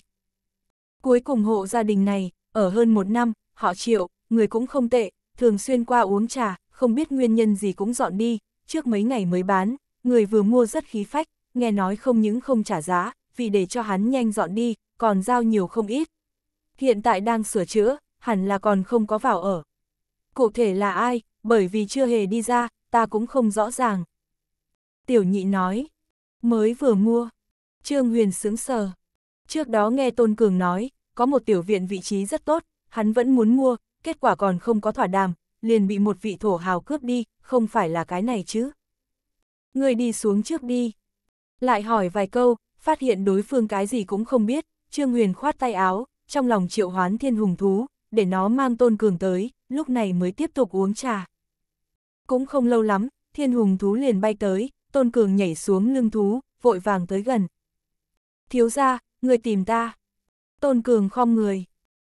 Cuối cùng hộ gia đình này, ở hơn một năm, họ chịu, người cũng không tệ, thường xuyên qua uống trà, không biết nguyên nhân gì cũng dọn đi, trước mấy ngày mới bán, người vừa mua rất khí phách, nghe nói không những không trả giá, vì để cho hắn nhanh dọn đi, còn giao nhiều không ít. Hiện tại đang sửa chữa, hẳn là còn không có vào ở. Cụ thể là ai, bởi vì chưa hề đi ra, ta cũng không rõ ràng. Tiểu nhị nói, mới vừa mua. Trương Huyền sướng sờ. Trước đó nghe Tôn Cường nói, có một tiểu viện vị trí rất tốt, hắn vẫn muốn mua, kết quả còn không có thỏa đàm, liền bị một vị thổ hào cướp đi, không phải là cái này chứ. Người đi xuống trước đi. Lại hỏi vài câu, phát hiện đối phương cái gì cũng không biết, Trương Huyền khoát tay áo, trong lòng triệu hoán thiên hùng thú, để nó mang tôn cường tới, lúc này mới tiếp tục uống trà. Cũng không lâu lắm, thiên hùng thú liền bay tới, tôn cường nhảy xuống lưng thú, vội vàng tới gần. Thiếu ra, người tìm ta. Tôn cường khom người.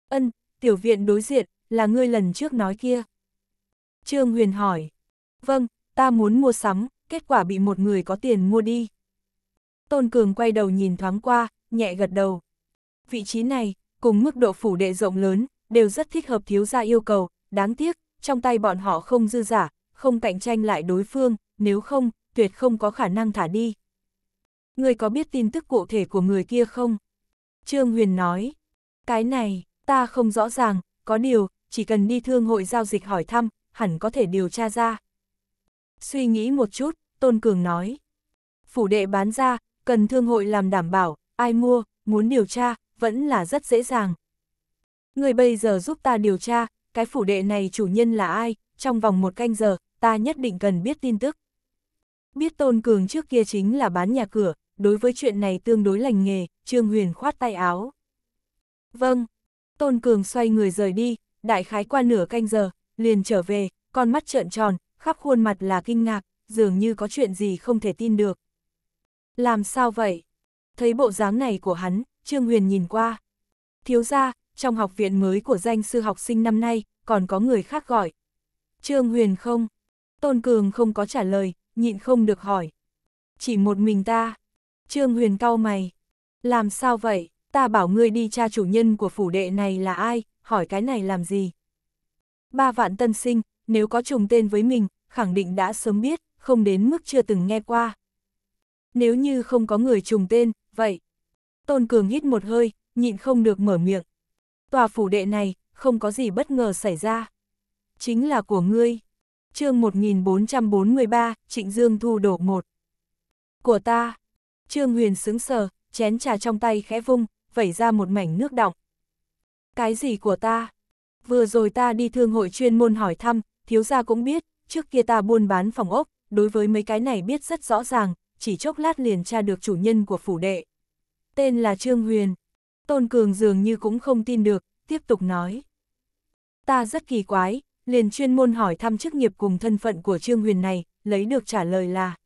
Ân, tiểu viện đối diện, là ngươi lần trước nói kia. Trương Huyền hỏi, vâng, ta muốn mua sắm, kết quả bị một người có tiền mua đi. Tôn Cường quay đầu nhìn thoáng qua, nhẹ gật đầu. Vị trí này, cùng mức độ phủ đệ rộng lớn, đều rất thích hợp thiếu gia yêu cầu, đáng tiếc, trong tay bọn họ không dư giả, không cạnh tranh lại đối phương, nếu không, tuyệt không có khả năng thả đi. Người có biết tin tức cụ thể của người kia không? Trương Huyền nói, cái này, ta không rõ ràng, có điều, chỉ cần đi thương hội giao dịch hỏi thăm, hẳn có thể điều tra ra. Suy nghĩ một chút, Tôn Cường nói. Phủ đệ bán ra, cần thương hội làm đảm bảo, ai mua, muốn điều tra, vẫn là rất dễ dàng. Người bây giờ giúp ta điều tra, cái phủ đệ này chủ nhân là ai, trong vòng một canh giờ, ta nhất định cần biết tin tức. Biết Tôn Cường trước kia chính là bán nhà cửa, đối với chuyện này tương đối lành nghề, Trương Huyền khoát tay áo. Vâng, Tôn Cường xoay người rời đi, đại khái qua nửa canh giờ, liền trở về, con mắt trợn tròn, khắp khuôn mặt là kinh ngạc, dường như có chuyện gì không thể tin được. Làm sao vậy? Thấy bộ dáng này của hắn, Trương Huyền nhìn qua. Thiếu ra, trong học viện mới của danh sư học sinh năm nay, còn có người khác gọi. Trương Huyền không? Tôn Cường không có trả lời, nhịn không được hỏi. Chỉ một mình ta. Trương Huyền cau mày. Làm sao vậy? ta bảo ngươi đi cha chủ nhân của phủ đệ này là ai, hỏi cái này làm gì. Ba vạn tân sinh, nếu có trùng tên với mình, khẳng định đã sớm biết, không đến mức chưa từng nghe qua. Nếu như không có người trùng tên, vậy. Tôn Cường hít một hơi, nhịn không được mở miệng. Tòa phủ đệ này, không có gì bất ngờ xảy ra. Chính là của ngươi. chương 1443, Trịnh Dương thu đổ một. Của ta. Trương Huyền sững sờ, chén trà trong tay khẽ vung, vẩy ra một mảnh nước đọng. Cái gì của ta? Vừa rồi ta đi thương hội chuyên môn hỏi thăm, thiếu gia cũng biết, trước kia ta buôn bán phòng ốc, đối với mấy cái này biết rất rõ ràng, chỉ chốc lát liền tra được chủ nhân của phủ đệ. Tên là Trương Huyền. Tôn Cường dường như cũng không tin được, tiếp tục nói. Ta rất kỳ quái, liền chuyên môn hỏi thăm chức nghiệp cùng thân phận của Trương Huyền này, lấy được trả lời là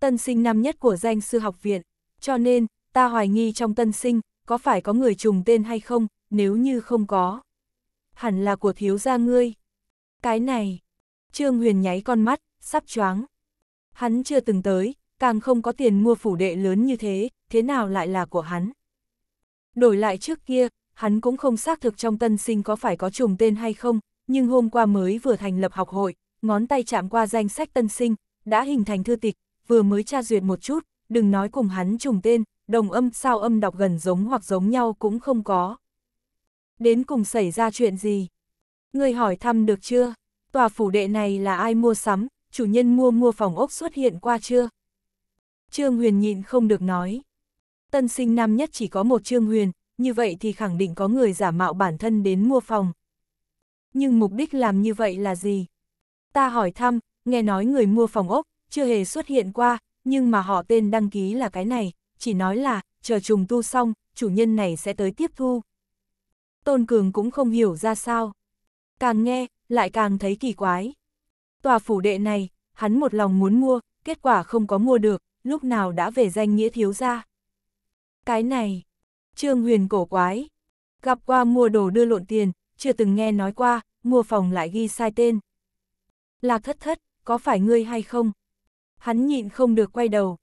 tân sinh năm nhất của danh sư học viện, cho nên, ta hoài nghi trong tân sinh, có phải có người trùng tên hay không, nếu như không có. Hẳn là của thiếu gia ngươi. Cái này, Trương Huyền nháy con mắt, sắp choáng. Hắn chưa từng tới, càng không có tiền mua phủ đệ lớn như thế, thế nào lại là của hắn. Đổi lại trước kia, hắn cũng không xác thực trong tân sinh có phải có trùng tên hay không, nhưng hôm qua mới vừa thành lập học hội, ngón tay chạm qua danh sách tân sinh, đã hình thành thư tịch, vừa mới tra duyệt một chút, đừng nói cùng hắn trùng tên, đồng âm sao âm đọc gần giống hoặc giống nhau cũng không có. Đến cùng xảy ra chuyện gì? Người hỏi thăm được chưa? Tòa phủ đệ này là ai mua sắm, chủ nhân mua mua phòng ốc xuất hiện qua chưa? Trương Huyền nhịn không được nói. Tân sinh năm nhất chỉ có một Trương Huyền, như vậy thì khẳng định có người giả mạo bản thân đến mua phòng. Nhưng mục đích làm như vậy là gì? Ta hỏi thăm, nghe nói người mua phòng ốc, chưa hề xuất hiện qua, nhưng mà họ tên đăng ký là cái này, chỉ nói là, chờ trùng tu xong, chủ nhân này sẽ tới tiếp thu. Tôn Cường cũng không hiểu ra sao. Càng nghe, lại càng thấy kỳ quái. Tòa phủ đệ này, hắn một lòng muốn mua, kết quả không có mua được, lúc nào đã về danh nghĩa thiếu gia. Cái này, Trương Huyền cổ quái, gặp qua mua đồ đưa lộn tiền, chưa từng nghe nói qua, mua phòng lại ghi sai tên. Lạc thất thất, có phải ngươi hay không? Hắn nhịn không được quay đầu.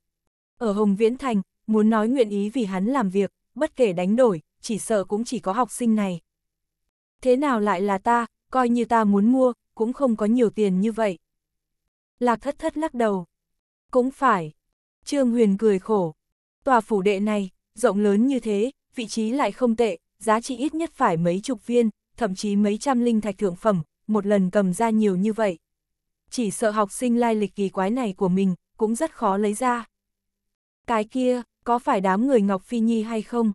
Ở Hồng Viễn Thành, muốn nói nguyện ý vì hắn làm việc, bất kể đánh đổi, chỉ sợ cũng chỉ có học sinh này. Thế nào lại là ta, coi như ta muốn mua, cũng không có nhiều tiền như vậy. Lạc thất thất lắc đầu. Cũng phải. Trương Huyền cười khổ. Tòa phủ đệ này, rộng lớn như thế, vị trí lại không tệ, giá trị ít nhất phải mấy chục viên, thậm chí mấy trăm linh thạch thượng phẩm, một lần cầm ra nhiều như vậy. Chỉ sợ học sinh lai lịch kỳ quái này của mình, cũng rất khó lấy ra. Cái kia, có phải đám người Ngọc Phi Nhi hay không?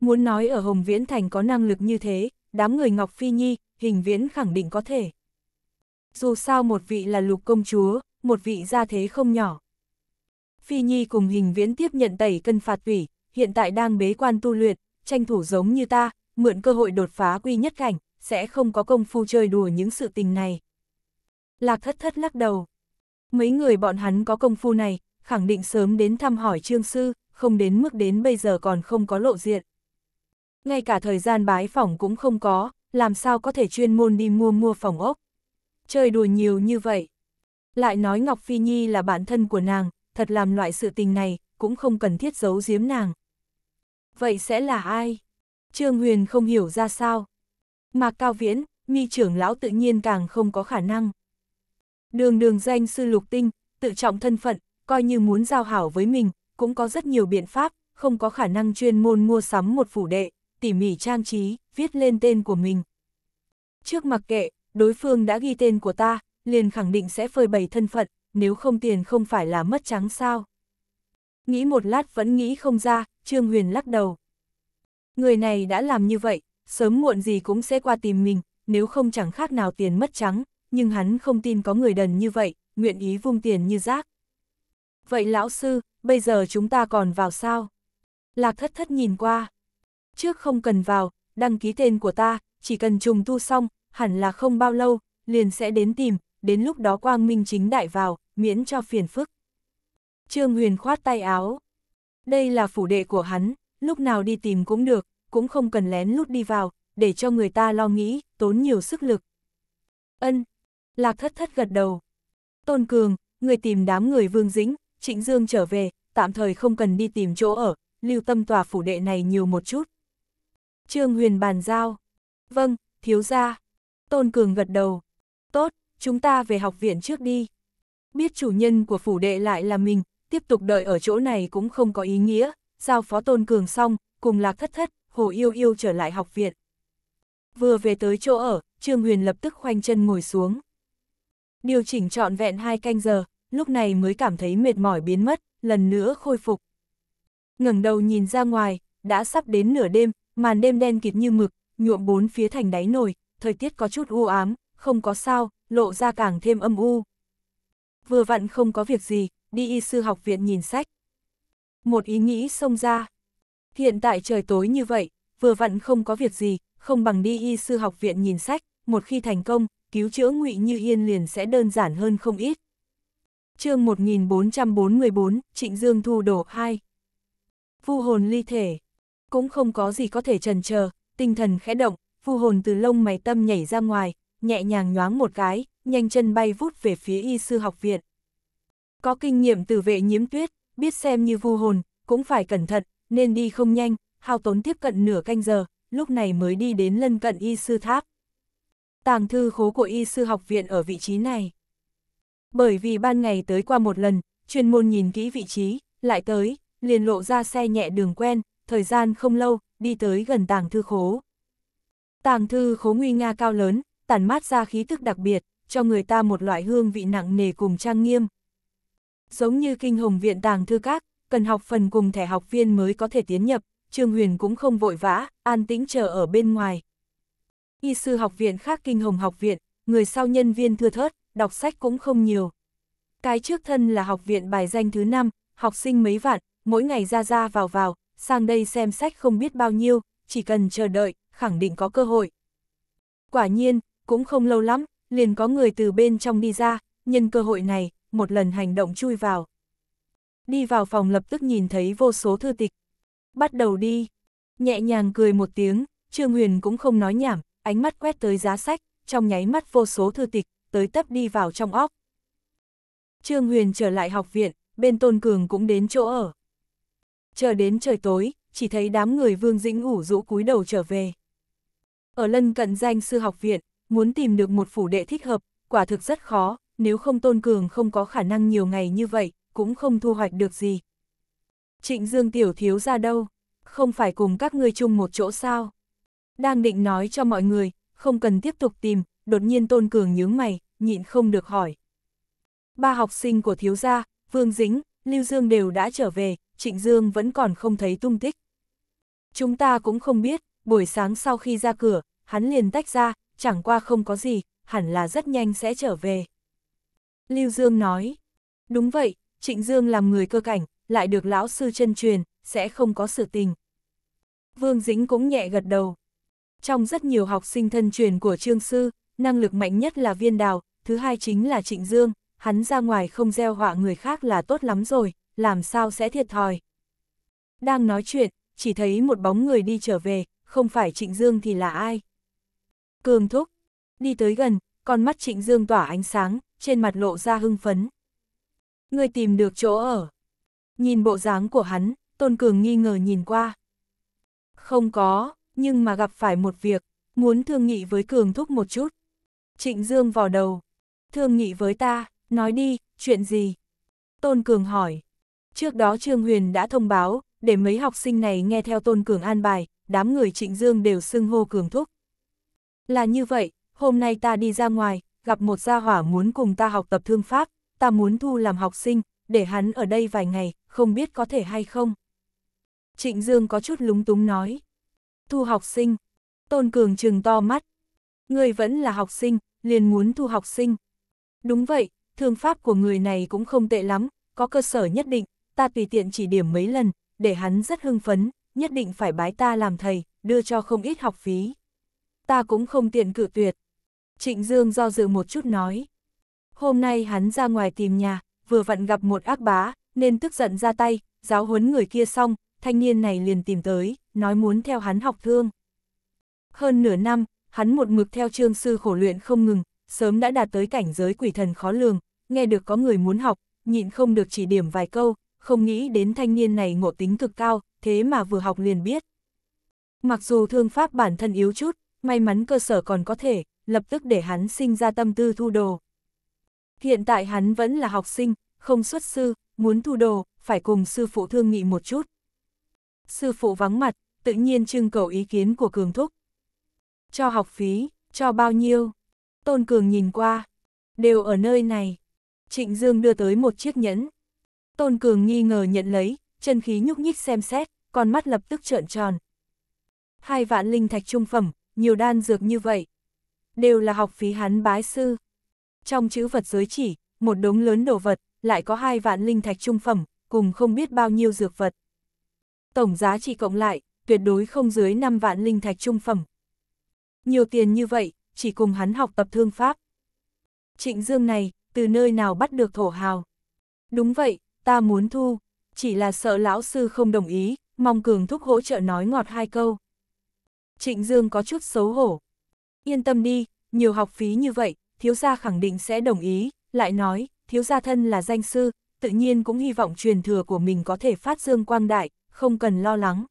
Muốn nói ở Hồng Viễn Thành có năng lực như thế, đám người Ngọc Phi Nhi, hình viễn khẳng định có thể. Dù sao một vị là lục công chúa, một vị gia thế không nhỏ. Phi Nhi cùng hình viễn tiếp nhận tẩy cân phạt tủy, hiện tại đang bế quan tu luyện, tranh thủ giống như ta, mượn cơ hội đột phá quy nhất cảnh, sẽ không có công phu chơi đùa những sự tình này. Lạc thất thất lắc đầu. Mấy người bọn hắn có công phu này, khẳng định sớm đến thăm hỏi trương sư, không đến mức đến bây giờ còn không có lộ diện. Ngay cả thời gian bái phòng cũng không có, làm sao có thể chuyên môn đi mua mua phòng ốc. Chơi đùa nhiều như vậy. Lại nói Ngọc Phi Nhi là bản thân của nàng, thật làm loại sự tình này, cũng không cần thiết giấu giếm nàng. Vậy sẽ là ai? Trương Huyền không hiểu ra sao. Mạc Cao Viễn, mi trưởng lão tự nhiên càng không có khả năng. Đường đường danh sư lục tinh, tự trọng thân phận, coi như muốn giao hảo với mình, cũng có rất nhiều biện pháp, không có khả năng chuyên môn mua sắm một phủ đệ, tỉ mỉ trang trí, viết lên tên của mình. Trước mặc kệ, đối phương đã ghi tên của ta, liền khẳng định sẽ phơi bày thân phận, nếu không tiền không phải là mất trắng sao. Nghĩ một lát vẫn nghĩ không ra, Trương Huyền lắc đầu. Người này đã làm như vậy, sớm muộn gì cũng sẽ qua tìm mình, nếu không chẳng khác nào tiền mất trắng, nhưng hắn không tin có người đần như vậy, nguyện ý vung tiền như rác. Vậy lão sư, bây giờ chúng ta còn vào sao? Lạc thất thất nhìn qua. Trước không cần vào, đăng ký tên của ta, chỉ cần trùng tu xong, hẳn là không bao lâu, liền sẽ đến tìm, đến lúc đó quang minh chính đại vào, miễn cho phiền phức. Trương Huyền khoát tay áo. Đây là phủ đệ của hắn, lúc nào đi tìm cũng được, cũng không cần lén lút đi vào, để cho người ta lo nghĩ, tốn nhiều sức lực. Ân, Lạc thất thất gật đầu. Tôn Cường, người tìm đám người Vương Dĩnh, Trịnh Dương trở về, tạm thời không cần đi tìm chỗ ở, lưu tâm tòa phủ đệ này nhiều một chút. Trương Huyền bàn giao. Vâng, thiếu gia. Tôn Cường gật đầu. Tốt, chúng ta về học viện trước đi. Biết chủ nhân của phủ đệ lại là mình, tiếp tục đợi ở chỗ này cũng không có ý nghĩa, giao phó Tôn Cường xong, cùng Lạc Thất Thất, Hồ Yêu Yêu trở lại học viện. Vừa về tới chỗ ở, Trương Huyền lập tức khoanh chân ngồi xuống. Điều chỉnh trọn vẹn hai canh giờ, lúc này mới cảm thấy mệt mỏi biến mất, lần nữa khôi phục. ngẩng đầu nhìn ra ngoài, đã sắp đến nửa đêm, màn đêm đen kịt như mực, nhuộm bốn phía thành đáy nồi thời tiết có chút u ám, không có sao, lộ ra càng thêm âm u. Vừa vặn không có việc gì, đi y sư học viện nhìn sách. Một ý nghĩ xông ra. Hiện tại trời tối như vậy, vừa vặn không có việc gì, không bằng đi y sư học viện nhìn sách, một khi thành công, cứu chữa ngụy Như Yên liền sẽ đơn giản hơn không ít chương 1444, Trịnh Dương thu đổ 2. Vu hồn ly thể. Cũng không có gì có thể trần chờ tinh thần khẽ động, vu hồn từ lông mày tâm nhảy ra ngoài, nhẹ nhàng nhoáng một cái, nhanh chân bay vút về phía y sư học viện. Có kinh nghiệm từ vệ nhiễm tuyết, biết xem như vu hồn, cũng phải cẩn thận, nên đi không nhanh, hao tốn tiếp cận nửa canh giờ, lúc này mới đi đến lân cận y sư tháp. Tàng thư khố của y sư học viện ở vị trí này bởi vì ban ngày tới qua một lần, chuyên môn nhìn kỹ vị trí, lại tới, liền lộ ra xe nhẹ đường quen, thời gian không lâu, đi tới gần tàng thư khố. Tàng thư khố nguy nga cao lớn, tản mát ra khí tức đặc biệt, cho người ta một loại hương vị nặng nề cùng trang nghiêm. Giống như kinh hồng viện tàng thư các, cần học phần cùng thẻ học viên mới có thể tiến nhập, Trương Huyền cũng không vội vã, an tĩnh chờ ở bên ngoài. Y sư học viện khác kinh hồng học viện, người sau nhân viên thưa thớt, đọc sách cũng không nhiều. Cái trước thân là học viện bài danh thứ 5, học sinh mấy vạn, mỗi ngày ra ra vào vào, sang đây xem sách không biết bao nhiêu, chỉ cần chờ đợi, khẳng định có cơ hội. Quả nhiên, cũng không lâu lắm, liền có người từ bên trong đi ra, nhân cơ hội này, một lần hành động chui vào. Đi vào phòng lập tức nhìn thấy vô số thư tịch. Bắt đầu đi. Nhẹ nhàng cười một tiếng, Trương Huyền cũng không nói nhảm, ánh mắt quét tới giá sách, trong nháy mắt vô số thư tịch, tới tấp đi vào trong óc. Trương Huyền trở lại học viện, bên Tôn Cường cũng đến chỗ ở. Chờ đến trời tối, chỉ thấy đám người Vương Dĩnh ủ rũ cúi đầu trở về. Ở lân cận danh sư học viện, muốn tìm được một phủ đệ thích hợp, quả thực rất khó, nếu không Tôn Cường không có khả năng nhiều ngày như vậy, cũng không thu hoạch được gì. Trịnh Dương Tiểu Thiếu ra đâu? Không phải cùng các ngươi chung một chỗ sao? Đang định nói cho mọi người, không cần tiếp tục tìm, đột nhiên Tôn Cường nhướng mày, nhịn không được hỏi. Ba học sinh của thiếu gia, Vương dĩnh Lưu Dương đều đã trở về, Trịnh Dương vẫn còn không thấy tung tích. Chúng ta cũng không biết, buổi sáng sau khi ra cửa, hắn liền tách ra, chẳng qua không có gì, hẳn là rất nhanh sẽ trở về. Lưu Dương nói, đúng vậy, Trịnh Dương làm người cơ cảnh, lại được lão sư chân truyền, sẽ không có sự tình. Vương Dĩnh cũng nhẹ gật đầu. Trong rất nhiều học sinh thân truyền của Trương Sư, năng lực mạnh nhất là viên đào, thứ hai chính là trịnh dương, hắn ra ngoài không gieo họa người khác là tốt lắm rồi, làm sao sẽ thiệt thòi. Đang nói chuyện, chỉ thấy một bóng người đi trở về, không phải trịnh dương thì là ai. Cường thúc, đi tới gần, con mắt trịnh dương tỏa ánh sáng, trên mặt lộ ra hưng phấn. Người tìm được chỗ ở. Nhìn bộ dáng của hắn, Tôn Cường nghi ngờ nhìn qua. Không có, nhưng mà gặp phải một việc, muốn thương nghị với Cường thúc một chút. Trịnh Dương vò đầu. Thương nghị với ta, nói đi, chuyện gì? Tôn Cường hỏi. Trước đó Trương Huyền đã thông báo, để mấy học sinh này nghe theo Tôn Cường an bài, đám người Trịnh Dương đều xưng hô Cường Thúc. Là như vậy, hôm nay ta đi ra ngoài, gặp một gia hỏa muốn cùng ta học tập thương pháp, ta muốn thu làm học sinh, để hắn ở đây vài ngày, không biết có thể hay không. Trịnh Dương có chút lúng túng nói. Thu học sinh. Tôn Cường trừng to mắt, Người vẫn là học sinh, liền muốn thu học sinh. Đúng vậy, thương pháp của người này cũng không tệ lắm, có cơ sở nhất định, ta tùy tiện chỉ điểm mấy lần, để hắn rất hưng phấn, nhất định phải bái ta làm thầy, đưa cho không ít học phí. Ta cũng không tiện cự tuyệt. Trịnh Dương do dự một chút nói. Hôm nay hắn ra ngoài tìm nhà, vừa vặn gặp một ác bá, nên tức giận ra tay, giáo huấn người kia xong, thanh niên này liền tìm tới, nói muốn theo hắn học thương. Hơn nửa năm, hắn một mực theo trương sư khổ luyện không ngừng, sớm đã đạt tới cảnh giới quỷ thần khó lường, nghe được có người muốn học, nhịn không được chỉ điểm vài câu, không nghĩ đến thanh niên này ngộ tính cực cao, thế mà vừa học liền biết. Mặc dù thương pháp bản thân yếu chút, may mắn cơ sở còn có thể, lập tức để hắn sinh ra tâm tư thu đồ. Hiện tại hắn vẫn là học sinh, không xuất sư, muốn thu đồ, phải cùng sư phụ thương nghị một chút. Sư phụ vắng mặt, tự nhiên trưng cầu ý kiến của Cường Thúc, cho học phí, cho bao nhiêu. Tôn Cường nhìn qua, đều ở nơi này. Trịnh Dương đưa tới một chiếc nhẫn. Tôn Cường nghi ngờ nhận lấy, chân khí nhúc nhích xem xét, con mắt lập tức trợn tròn. Hai vạn linh thạch trung phẩm, nhiều đan dược như vậy. Đều là học phí hắn bái sư. Trong chữ vật giới chỉ, một đống lớn đồ vật, lại có hai vạn linh thạch trung phẩm, cùng không biết bao nhiêu dược vật. Tổng giá trị cộng lại, tuyệt đối không dưới 5 vạn linh thạch trung phẩm. Nhiều tiền như vậy, chỉ cùng hắn học tập thương pháp. Trịnh Dương này, từ nơi nào bắt được thổ hào? Đúng vậy, ta muốn thu, chỉ là sợ lão sư không đồng ý, mong Cường Thúc hỗ trợ nói ngọt hai câu. Trịnh Dương có chút xấu hổ. Yên tâm đi, nhiều học phí như vậy, thiếu gia khẳng định sẽ đồng ý, lại nói, thiếu gia thân là danh sư, tự nhiên cũng hy vọng truyền thừa của mình có thể phát dương quang đại, không cần lo lắng.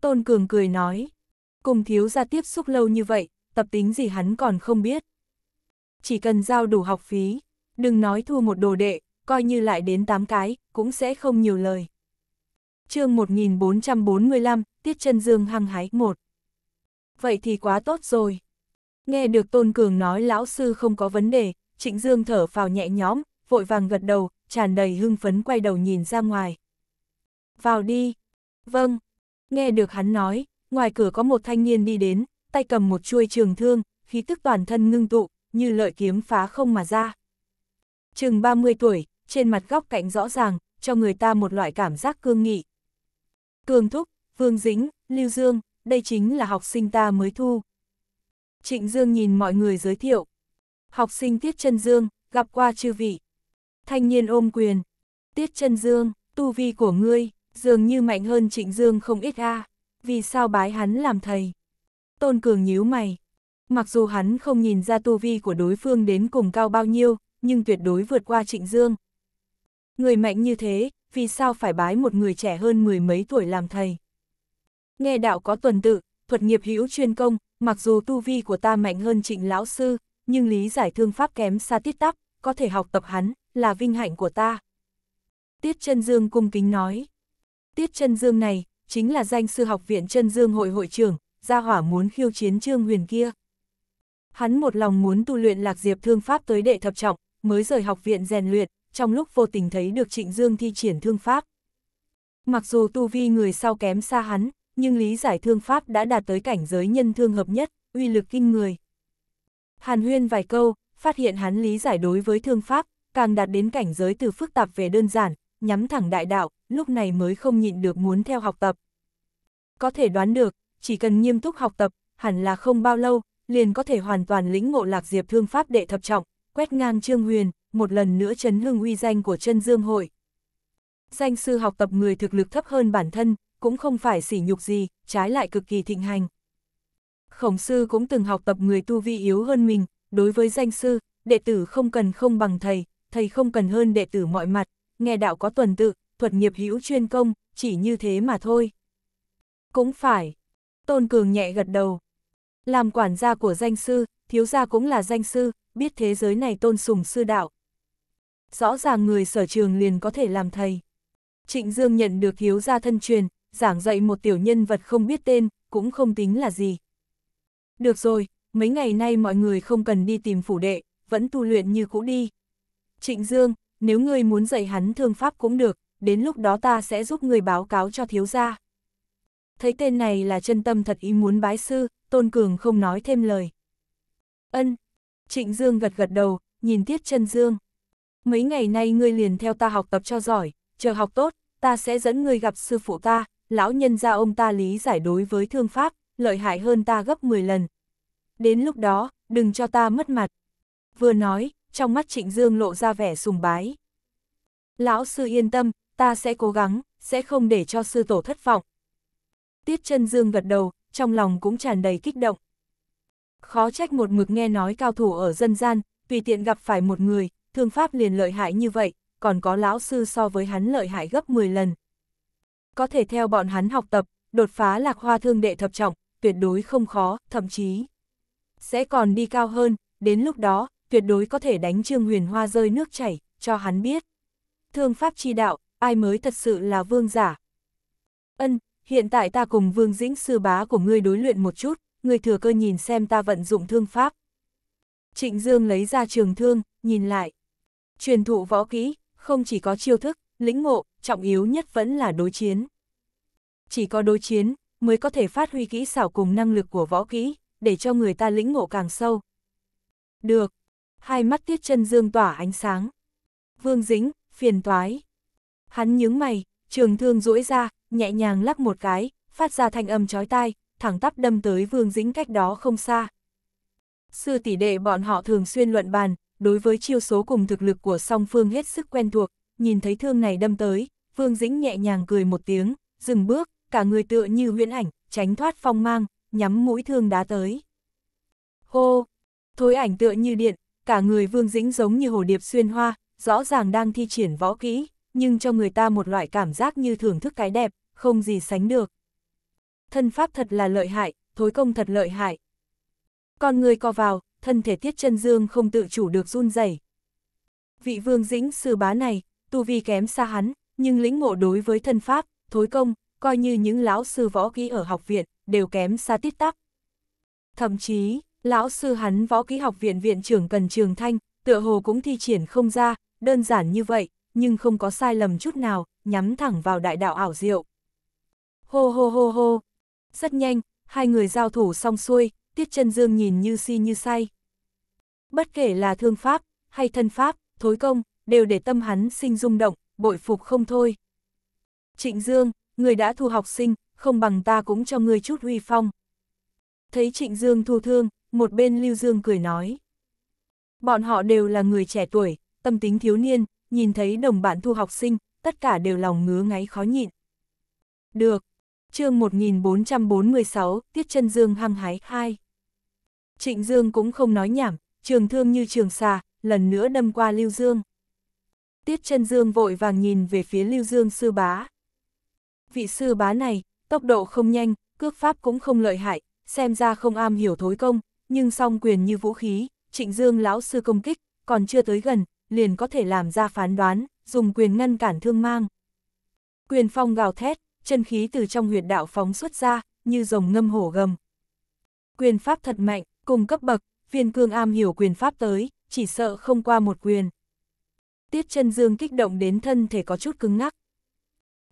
Tôn Cường cười nói, cùng thiếu gia tiếp xúc lâu như vậy, tập tính gì hắn còn không biết. Chỉ cần giao đủ học phí, đừng nói thua một đồ đệ, coi như lại đến 8 cái, cũng sẽ không nhiều lời. chương 1445, Tiết chân Dương hăng hái 1 Vậy thì quá tốt rồi. Nghe được Tôn Cường nói lão sư không có vấn đề, Trịnh Dương thở phào nhẹ nhõm, vội vàng gật đầu, tràn đầy hưng phấn quay đầu nhìn ra ngoài. Vào đi. Vâng. Nghe được hắn nói, ngoài cửa có một thanh niên đi đến, tay cầm một chuôi trường thương, khí tức toàn thân ngưng tụ, như lợi kiếm phá không mà ra. Chừng 30 tuổi, trên mặt góc cạnh rõ ràng, cho người ta một loại cảm giác cương nghị. Cương Thúc, Vương Dĩnh, Lưu Dương, đây chính là học sinh ta mới thu. Trịnh Dương nhìn mọi người giới thiệu. Học sinh Tiết Chân Dương, gặp qua chư vị. Thanh niên ôm quyền. Tiết Chân Dương, tu vi của ngươi, dường như mạnh hơn Trịnh Dương không ít a. À vì sao bái hắn làm thầy. Tôn Cường nhíu mày. Mặc dù hắn không nhìn ra tu vi của đối phương đến cùng cao bao nhiêu, nhưng tuyệt đối vượt qua Trịnh Dương. Người mạnh như thế, vì sao phải bái một người trẻ hơn mười mấy tuổi làm thầy? Nghe đạo có tuần tự, thuật nghiệp hữu chuyên công, mặc dù tu vi của ta mạnh hơn trịnh lão sư, nhưng lý giải thương pháp kém xa tiết tắp, có thể học tập hắn, là vinh hạnh của ta. Tiết chân Dương cung kính nói. Tiết chân Dương này, chính là danh sư học viện chân dương hội hội trưởng, gia hỏa muốn khiêu chiến trương huyền kia. Hắn một lòng muốn tu luyện lạc diệp thương pháp tới đệ thập trọng, mới rời học viện rèn luyện, trong lúc vô tình thấy được trịnh dương thi triển thương pháp. Mặc dù tu vi người sau kém xa hắn, nhưng lý giải thương pháp đã đạt tới cảnh giới nhân thương hợp nhất, uy lực kinh người. Hàn huyên vài câu, phát hiện hắn lý giải đối với thương pháp, càng đạt đến cảnh giới từ phức tạp về đơn giản, nhắm thẳng đại đạo, lúc này mới không nhịn được muốn theo học tập. Có thể đoán được, chỉ cần nghiêm túc học tập, hẳn là không bao lâu, liền có thể hoàn toàn lĩnh ngộ lạc diệp thương pháp đệ thập trọng, quét ngang trương huyền, một lần nữa chấn hưng uy danh của chân dương hội. Danh sư học tập người thực lực thấp hơn bản thân, cũng không phải sỉ nhục gì, trái lại cực kỳ thịnh hành. Khổng sư cũng từng học tập người tu vi yếu hơn mình, đối với danh sư, đệ tử không cần không bằng thầy, thầy không cần hơn đệ tử mọi mặt, nghe đạo có tuần tự, thuật nghiệp hữu chuyên công, chỉ như thế mà thôi. Cũng phải. Tôn Cường nhẹ gật đầu. Làm quản gia của danh sư, thiếu gia cũng là danh sư, biết thế giới này tôn sùng sư đạo. Rõ ràng người sở trường liền có thể làm thầy. Trịnh Dương nhận được thiếu gia thân truyền, giảng dạy một tiểu nhân vật không biết tên, cũng không tính là gì. Được rồi, mấy ngày nay mọi người không cần đi tìm phủ đệ, vẫn tu luyện như cũ đi. Trịnh Dương, nếu ngươi muốn dạy hắn thương pháp cũng được, đến lúc đó ta sẽ giúp người báo cáo cho thiếu gia. Thấy tên này là chân tâm thật ý muốn bái sư, Tôn Cường không nói thêm lời. Ân, Trịnh Dương gật gật đầu, nhìn Tiết chân Dương. Mấy ngày nay ngươi liền theo ta học tập cho giỏi, chờ học tốt, ta sẽ dẫn ngươi gặp sư phụ ta, lão nhân gia ông ta lý giải đối với thương pháp, lợi hại hơn ta gấp 10 lần. Đến lúc đó, đừng cho ta mất mặt. Vừa nói, trong mắt Trịnh Dương lộ ra vẻ sùng bái. Lão sư yên tâm, ta sẽ cố gắng, sẽ không để cho sư tổ thất vọng. Tiết chân dương gật đầu, trong lòng cũng tràn đầy kích động. Khó trách một mực nghe nói cao thủ ở dân gian, tùy tiện gặp phải một người, thương pháp liền lợi hại như vậy, còn có lão sư so với hắn lợi hại gấp 10 lần. Có thể theo bọn hắn học tập, đột phá lạc hoa thương đệ thập trọng, tuyệt đối không khó, thậm chí sẽ còn đi cao hơn, đến lúc đó, tuyệt đối có thể đánh trương huyền hoa rơi nước chảy, cho hắn biết. Thương pháp chi đạo, ai mới thật sự là vương giả. Ân, hiện tại ta cùng vương dĩnh sư bá của ngươi đối luyện một chút, ngươi thừa cơ nhìn xem ta vận dụng thương pháp. Trịnh Dương lấy ra trường thương, nhìn lại. Truyền thụ võ kỹ, không chỉ có chiêu thức, lĩnh ngộ, trọng yếu nhất vẫn là đối chiến. Chỉ có đối chiến, mới có thể phát huy kỹ xảo cùng năng lực của võ kỹ, để cho người ta lĩnh ngộ càng sâu. Được. Hai mắt tiết chân dương tỏa ánh sáng. Vương Dĩnh, phiền toái. Hắn nhướng mày, trường thương duỗi ra, nhẹ nhàng lắc một cái, phát ra thanh âm chói tai, thẳng tắp đâm tới Vương Dĩnh cách đó không xa. Sư tỷ đệ bọn họ thường xuyên luận bàn, đối với chiêu số cùng thực lực của song phương hết sức quen thuộc, nhìn thấy thương này đâm tới, Vương Dĩnh nhẹ nhàng cười một tiếng, dừng bước, cả người tựa như huyễn ảnh, tránh thoát phong mang, nhắm mũi thương đá tới. Hô! Thối ảnh tựa như điện, cả người Vương Dĩnh giống như hồ điệp xuyên hoa, rõ ràng đang thi triển võ kỹ nhưng cho người ta một loại cảm giác như thưởng thức cái đẹp, không gì sánh được. Thân pháp thật là lợi hại, thối công thật lợi hại. Con người co vào, thân thể tiết chân dương không tự chủ được run rẩy. Vị vương dĩnh sư bá này, tu vi kém xa hắn, nhưng lĩnh ngộ đối với thân pháp, thối công, coi như những lão sư võ kỹ ở học viện, đều kém xa tiết tắc. Thậm chí, lão sư hắn võ kỹ học viện viện trưởng Cần Trường Thanh, tựa hồ cũng thi triển không ra, đơn giản như vậy, nhưng không có sai lầm chút nào, nhắm thẳng vào đại đạo ảo diệu. Hô hô hô hô. Rất nhanh, hai người giao thủ xong xuôi, Tiết chân Dương nhìn như si như say. Bất kể là thương pháp, hay thân pháp, thối công, đều để tâm hắn sinh rung động, bội phục không thôi. Trịnh Dương, người đã thu học sinh, không bằng ta cũng cho người chút huy phong. Thấy Trịnh Dương thu thương, một bên Lưu Dương cười nói. Bọn họ đều là người trẻ tuổi, tâm tính thiếu niên, nhìn thấy đồng bạn thu học sinh, tất cả đều lòng ngứa ngáy khó nhịn. Được. chương 1446, Tiết chân Dương hăng hái 2. Trịnh Dương cũng không nói nhảm, trường thương như trường xà, lần nữa đâm qua Lưu Dương. Tiết chân Dương vội vàng nhìn về phía Lưu Dương sư bá. Vị sư bá này, tốc độ không nhanh, cước pháp cũng không lợi hại, xem ra không am hiểu thối công, nhưng song quyền như vũ khí, trịnh dương lão sư công kích, còn chưa tới gần, liền có thể làm ra phán đoán, dùng quyền ngăn cản thương mang. Quyền phong gào thét, chân khí từ trong huyệt đạo phóng xuất ra, như rồng ngâm hổ gầm. Quyền pháp thật mạnh, cùng cấp bậc, viên cương am hiểu quyền pháp tới, chỉ sợ không qua một quyền. Tiết chân dương kích động đến thân thể có chút cứng ngắc.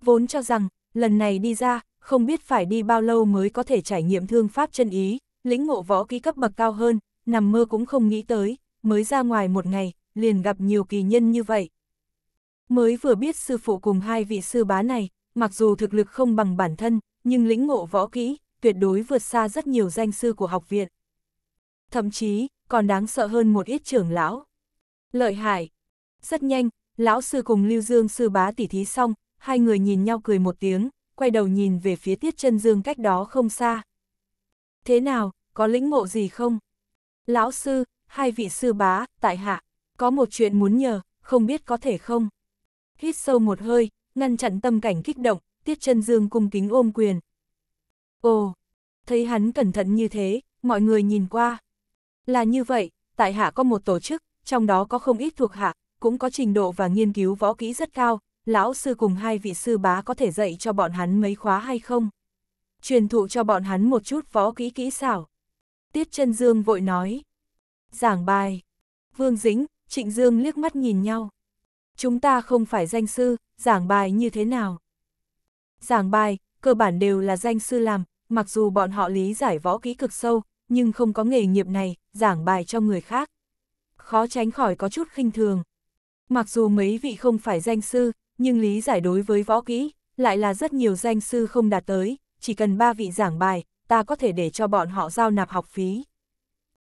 Vốn cho rằng, lần này đi ra, không biết phải đi bao lâu mới có thể trải nghiệm thương pháp chân ý, lĩnh ngộ võ kỹ cấp bậc cao hơn, nằm mơ cũng không nghĩ tới, mới ra ngoài một ngày, liền gặp nhiều kỳ nhân như vậy. Mới vừa biết sư phụ cùng hai vị sư bá này, mặc dù thực lực không bằng bản thân, nhưng lĩnh ngộ võ kỹ, tuyệt đối vượt xa rất nhiều danh sư của học viện. Thậm chí, còn đáng sợ hơn một ít trưởng lão. Lợi hại. Rất nhanh, lão sư cùng Lưu Dương sư bá tỉ thí xong, hai người nhìn nhau cười một tiếng, quay đầu nhìn về phía Tiết chân Dương cách đó không xa. Thế nào, có lĩnh ngộ gì không? Lão sư, hai vị sư bá, tại hạ, có một chuyện muốn nhờ, không biết có thể không. Hít sâu một hơi, ngăn chặn tâm cảnh kích động, Tiết chân Dương cung kính ôm quyền. Ồ, thấy hắn cẩn thận như thế, mọi người nhìn qua. Là như vậy, tại hạ có một tổ chức, trong đó có không ít thuộc hạ, cũng có trình độ và nghiên cứu võ kỹ rất cao, lão sư cùng hai vị sư bá có thể dạy cho bọn hắn mấy khóa hay không? Truyền thụ cho bọn hắn một chút võ kỹ kỹ xảo. Tiết chân Dương vội nói. Giảng bài. Vương Dĩnh, Trịnh Dương liếc mắt nhìn nhau. Chúng ta không phải danh sư, giảng bài như thế nào? Giảng bài, cơ bản đều là danh sư làm, mặc dù bọn họ lý giải võ kỹ cực sâu, nhưng không có nghề nghiệp này, giảng bài cho người khác. Khó tránh khỏi có chút khinh thường. Mặc dù mấy vị không phải danh sư, nhưng lý giải đối với võ kỹ, lại là rất nhiều danh sư không đạt tới, chỉ cần ba vị giảng bài, ta có thể để cho bọn họ giao nạp học phí.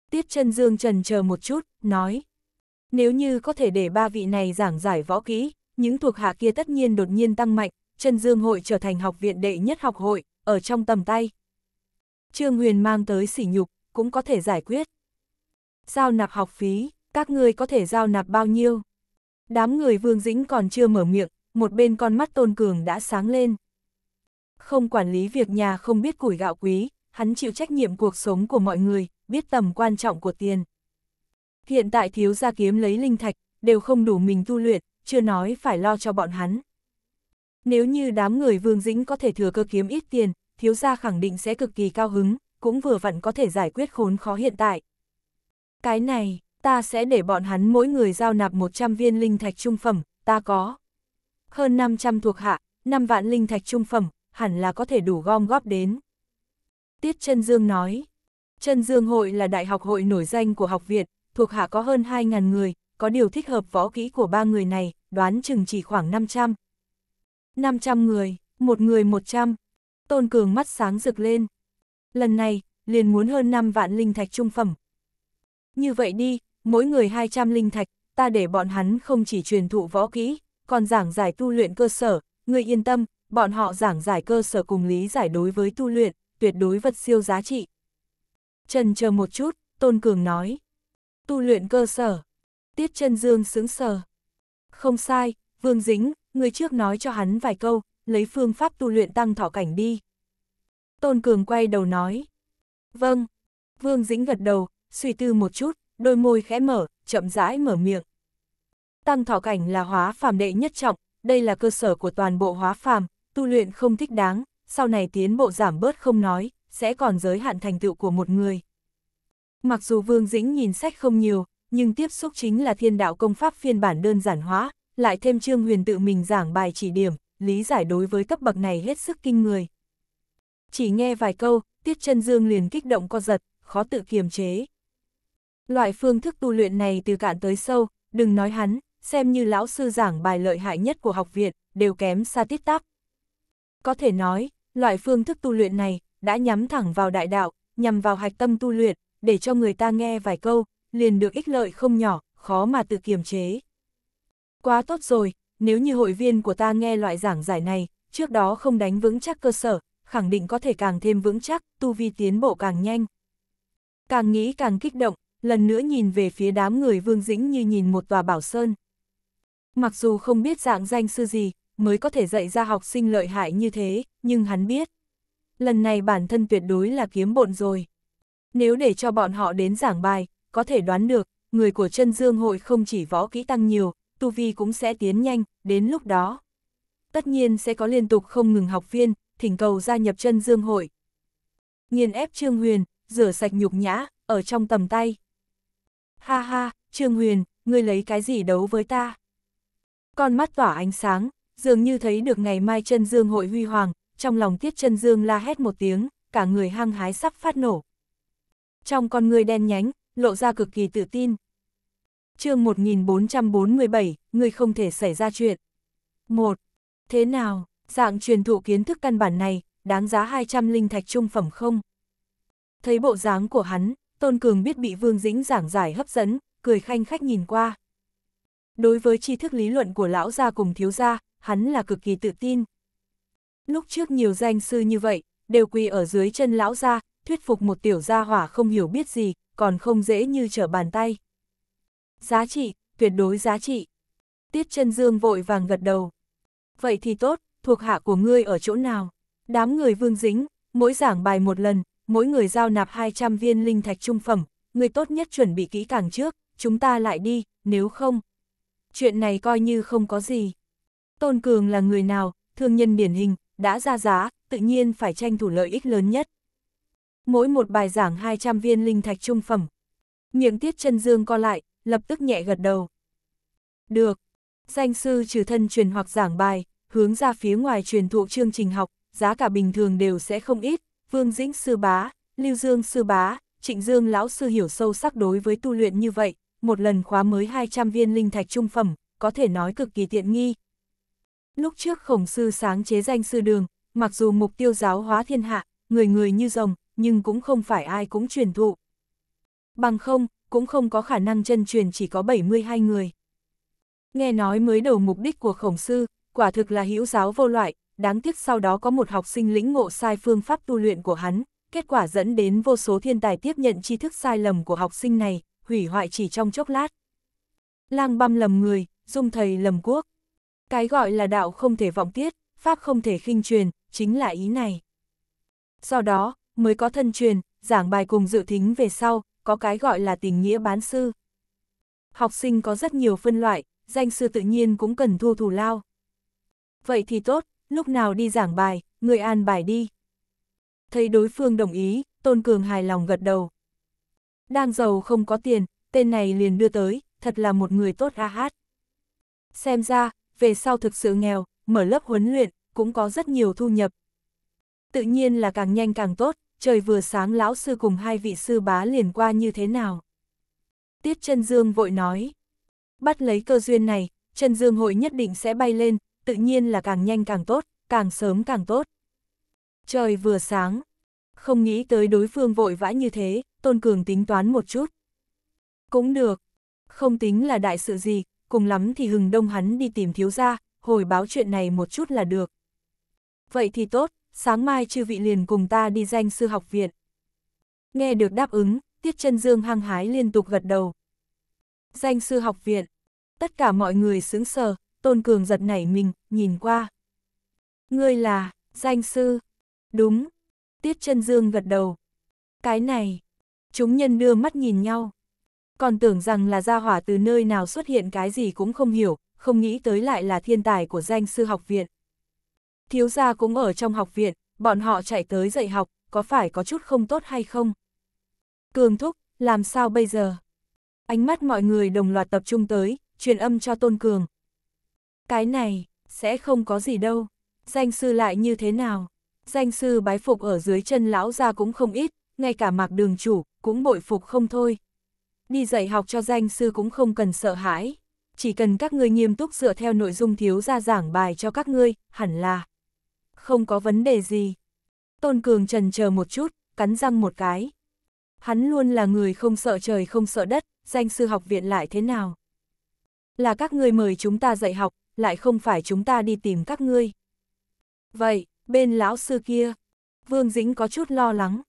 Tiết chân Dương trần chờ một chút, nói. Nếu như có thể để ba vị này giảng giải võ kỹ, những thuộc hạ kia tất nhiên đột nhiên tăng mạnh, Trần Dương hội trở thành học viện đệ nhất học hội, ở trong tầm tay. Trương Huyền mang tới sỉ nhục, cũng có thể giải quyết. Giao nạp học phí, các người có thể giao nạp bao nhiêu? Đám người Vương Dĩnh còn chưa mở miệng, một bên con mắt Tôn Cường đã sáng lên. Không quản lý việc nhà không biết củi gạo quý, hắn chịu trách nhiệm cuộc sống của mọi người, biết tầm quan trọng của tiền. Hiện tại thiếu gia kiếm lấy linh thạch, đều không đủ mình tu luyện, chưa nói phải lo cho bọn hắn. Nếu như đám người Vương Dĩnh có thể thừa cơ kiếm ít tiền, thiếu gia khẳng định sẽ cực kỳ cao hứng, cũng vừa vặn có thể giải quyết khốn khó hiện tại. Cái này, ta sẽ để bọn hắn mỗi người giao nạp 100 viên linh thạch trung phẩm, ta có. Hơn 500 thuộc hạ, 5 vạn linh thạch trung phẩm, hẳn là có thể đủ gom góp đến. Tiết chân Dương nói, chân Dương hội là đại học hội nổi danh của học viện, thuộc hạ có hơn 2.000 người, có điều thích hợp võ kỹ của ba người này, đoán chừng chỉ khoảng 500. 500 người, một người 100. Tôn Cường mắt sáng rực lên. Lần này, liền muốn hơn 5 vạn linh thạch trung phẩm. Như vậy đi, mỗi người 200 linh thạch, ta để bọn hắn không chỉ truyền thụ võ kỹ, còn giảng giải tu luyện cơ sở, người yên tâm, bọn họ giảng giải cơ sở cùng lý giải đối với tu luyện, tuyệt đối vật siêu giá trị. Trần chờ một chút, Tôn Cường nói tu luyện cơ sở. Tiết chân dương sướng sở Không sai, Vương Dính, người trước nói cho hắn vài câu, lấy phương pháp tu luyện tăng thọ cảnh đi. Tôn Cường quay đầu nói. Vâng. Vương Dính gật đầu, suy tư một chút, đôi môi khẽ mở, chậm rãi mở miệng. Tăng thọ cảnh là hóa phàm đệ nhất trọng, đây là cơ sở của toàn bộ hóa phàm, tu luyện không thích đáng, sau này tiến bộ giảm bớt không nói, sẽ còn giới hạn thành tựu của một người. Mặc dù Vương Dĩnh nhìn sách không nhiều, nhưng tiếp xúc chính là thiên đạo công pháp phiên bản đơn giản hóa, lại thêm Trương Huyền tự mình giảng bài chỉ điểm, lý giải đối với cấp bậc này hết sức kinh người. Chỉ nghe vài câu, Tiết chân Dương liền kích động co giật, khó tự kiềm chế. Loại phương thức tu luyện này từ cạn tới sâu, đừng nói hắn, xem như lão sư giảng bài lợi hại nhất của học viện, đều kém xa tiết tắc. Có thể nói, loại phương thức tu luyện này đã nhắm thẳng vào đại đạo, nhằm vào hạch tâm tu luyện, để cho người ta nghe vài câu, liền được ích lợi không nhỏ, khó mà tự kiềm chế. Quá tốt rồi, nếu như hội viên của ta nghe loại giảng giải này, trước đó không đánh vững chắc cơ sở, khẳng định có thể càng thêm vững chắc, tu vi tiến bộ càng nhanh. Càng nghĩ càng kích động, lần nữa nhìn về phía đám người Vương Dĩnh như nhìn một tòa bảo sơn. Mặc dù không biết dạng danh sư gì, mới có thể dạy ra học sinh lợi hại như thế, nhưng hắn biết. Lần này bản thân tuyệt đối là kiếm bộn rồi. Nếu để cho bọn họ đến giảng bài, có thể đoán được, người của chân dương hội không chỉ võ kỹ tăng nhiều, tu vi cũng sẽ tiến nhanh, đến lúc đó. Tất nhiên sẽ có liên tục không ngừng học viên, thỉnh cầu gia nhập chân dương hội. Nghiền ép Trương Huyền, rửa sạch nhục nhã, ở trong tầm tay. Ha ha, Trương Huyền, ngươi lấy cái gì đấu với ta? Con mắt tỏa ánh sáng, dường như thấy được ngày mai chân dương hội huy hoàng, trong lòng tiết chân dương la hét một tiếng, cả người hăng hái sắp phát nổ trong con người đen nhánh, lộ ra cực kỳ tự tin. chương 1447, người không thể xảy ra chuyện. 1. Thế nào, dạng truyền thụ kiến thức căn bản này, đáng giá 200 linh thạch trung phẩm không? Thấy bộ dáng của hắn, Tôn Cường biết bị Vương Dĩnh giảng giải hấp dẫn, cười khanh khách nhìn qua. Đối với tri thức lý luận của lão gia cùng thiếu gia, hắn là cực kỳ tự tin. Lúc trước nhiều danh sư như vậy, đều quỳ ở dưới chân lão gia, thuyết phục một tiểu gia hỏa không hiểu biết gì, còn không dễ như trở bàn tay. Giá trị, tuyệt đối giá trị. Tiết chân dương vội vàng gật đầu. Vậy thì tốt, thuộc hạ của ngươi ở chỗ nào? Đám người vương dính, mỗi giảng bài một lần, mỗi người giao nạp 200 viên linh thạch trung phẩm, người tốt nhất chuẩn bị kỹ càng trước, chúng ta lại đi, nếu không. Chuyện này coi như không có gì. Tôn Cường là người nào, thương nhân điển hình, đã ra giá, tự nhiên phải tranh thủ lợi ích lớn nhất mỗi một bài giảng 200 viên linh thạch trung phẩm. Miệng tiết chân dương co lại, lập tức nhẹ gật đầu. Được. Danh sư trừ thân truyền hoặc giảng bài, hướng ra phía ngoài truyền thụ chương trình học, giá cả bình thường đều sẽ không ít. Vương Dĩnh sư bá, Lưu Dương sư bá, Trịnh Dương lão sư hiểu sâu sắc đối với tu luyện như vậy, một lần khóa mới 200 viên linh thạch trung phẩm, có thể nói cực kỳ tiện nghi. Lúc trước khổng sư sáng chế danh sư đường, mặc dù mục tiêu giáo hóa thiên hạ, người người như rồng, nhưng cũng không phải ai cũng truyền thụ. Bằng không, cũng không có khả năng chân truyền chỉ có 72 người. Nghe nói mới đầu mục đích của khổng sư, quả thực là hữu giáo vô loại, đáng tiếc sau đó có một học sinh lĩnh ngộ sai phương pháp tu luyện của hắn, kết quả dẫn đến vô số thiên tài tiếp nhận tri thức sai lầm của học sinh này, hủy hoại chỉ trong chốc lát. Lang băm lầm người, dung thầy lầm quốc. Cái gọi là đạo không thể vọng tiết, pháp không thể khinh truyền, chính là ý này. Do đó, mới có thân truyền, giảng bài cùng dự thính về sau, có cái gọi là tình nghĩa bán sư. Học sinh có rất nhiều phân loại, danh sư tự nhiên cũng cần thu thủ lao. Vậy thì tốt, lúc nào đi giảng bài, người an bài đi. Thấy đối phương đồng ý, Tôn Cường hài lòng gật đầu. Đang giàu không có tiền, tên này liền đưa tới, thật là một người tốt a hát. Xem ra, về sau thực sự nghèo, mở lớp huấn luyện, cũng có rất nhiều thu nhập. Tự nhiên là càng nhanh càng tốt, trời vừa sáng lão sư cùng hai vị sư bá liền qua như thế nào. Tiết chân Dương vội nói, bắt lấy cơ duyên này, chân Dương hội nhất định sẽ bay lên, tự nhiên là càng nhanh càng tốt, càng sớm càng tốt. Trời vừa sáng, không nghĩ tới đối phương vội vã như thế, Tôn Cường tính toán một chút. Cũng được, không tính là đại sự gì, cùng lắm thì hừng đông hắn đi tìm thiếu gia, hồi báo chuyện này một chút là được. Vậy thì tốt, sáng mai chư vị liền cùng ta đi danh sư học viện. Nghe được đáp ứng, Tiết chân Dương hăng hái liên tục gật đầu. Danh sư học viện, tất cả mọi người sướng sờ, Tôn Cường giật nảy mình, nhìn qua. Ngươi là, danh sư, đúng, Tiết chân Dương gật đầu. Cái này, chúng nhân đưa mắt nhìn nhau. Còn tưởng rằng là gia hỏa từ nơi nào xuất hiện cái gì cũng không hiểu, không nghĩ tới lại là thiên tài của danh sư học viện. Thiếu gia cũng ở trong học viện, bọn họ chạy tới dạy học, có phải có chút không tốt hay không? Cường thúc, làm sao bây giờ? Ánh mắt mọi người đồng loạt tập trung tới, truyền âm cho Tôn Cường. Cái này, sẽ không có gì đâu. Danh sư lại như thế nào? Danh sư bái phục ở dưới chân lão gia cũng không ít, ngay cả mạc đường chủ, cũng bội phục không thôi. Đi dạy học cho danh sư cũng không cần sợ hãi. Chỉ cần các ngươi nghiêm túc dựa theo nội dung thiếu gia giảng bài cho các ngươi, hẳn là không có vấn đề gì. Tôn Cường trần chờ một chút, cắn răng một cái. Hắn luôn là người không sợ trời không sợ đất, danh sư học viện lại thế nào? Là các ngươi mời chúng ta dạy học, lại không phải chúng ta đi tìm các ngươi. Vậy, bên lão sư kia, Vương Dĩnh có chút lo lắng.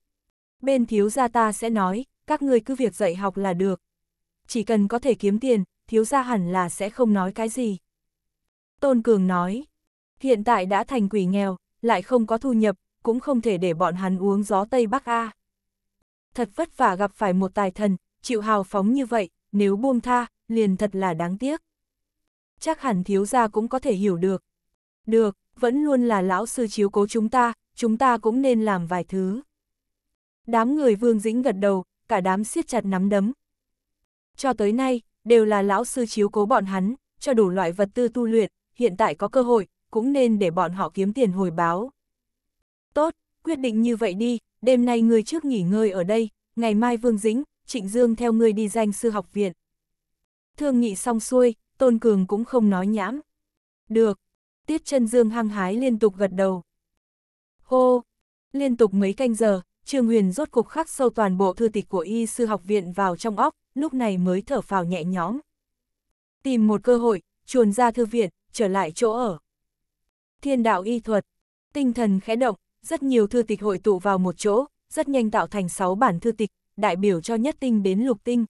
Bên thiếu gia ta sẽ nói, các ngươi cứ việc dạy học là được. Chỉ cần có thể kiếm tiền, thiếu gia hẳn là sẽ không nói cái gì. Tôn Cường nói, hiện tại đã thành quỷ nghèo, lại không có thu nhập, cũng không thể để bọn hắn uống gió Tây Bắc A. Thật vất vả gặp phải một tài thần, chịu hào phóng như vậy, nếu buông tha, liền thật là đáng tiếc. Chắc hẳn thiếu gia cũng có thể hiểu được. Được, vẫn luôn là lão sư chiếu cố chúng ta, chúng ta cũng nên làm vài thứ. Đám người vương dĩnh gật đầu, cả đám siết chặt nắm đấm. Cho tới nay, đều là lão sư chiếu cố bọn hắn, cho đủ loại vật tư tu luyện, hiện tại có cơ hội, cũng nên để bọn họ kiếm tiền hồi báo. Tốt, quyết định như vậy đi, đêm nay ngươi trước nghỉ ngơi ở đây, ngày mai Vương Dĩnh, Trịnh Dương theo ngươi đi danh sư học viện. Thương nghị xong xuôi, Tôn Cường cũng không nói nhãm. Được, Tiết chân Dương hăng hái liên tục gật đầu. Hô, liên tục mấy canh giờ, Trương Huyền rốt cục khắc sâu toàn bộ thư tịch của y sư học viện vào trong óc, lúc này mới thở phào nhẹ nhõm. Tìm một cơ hội, chuồn ra thư viện, trở lại chỗ ở thiên đạo y thuật. Tinh thần khẽ động, rất nhiều thư tịch hội tụ vào một chỗ, rất nhanh tạo thành 6 bản thư tịch, đại biểu cho nhất tinh đến lục tinh.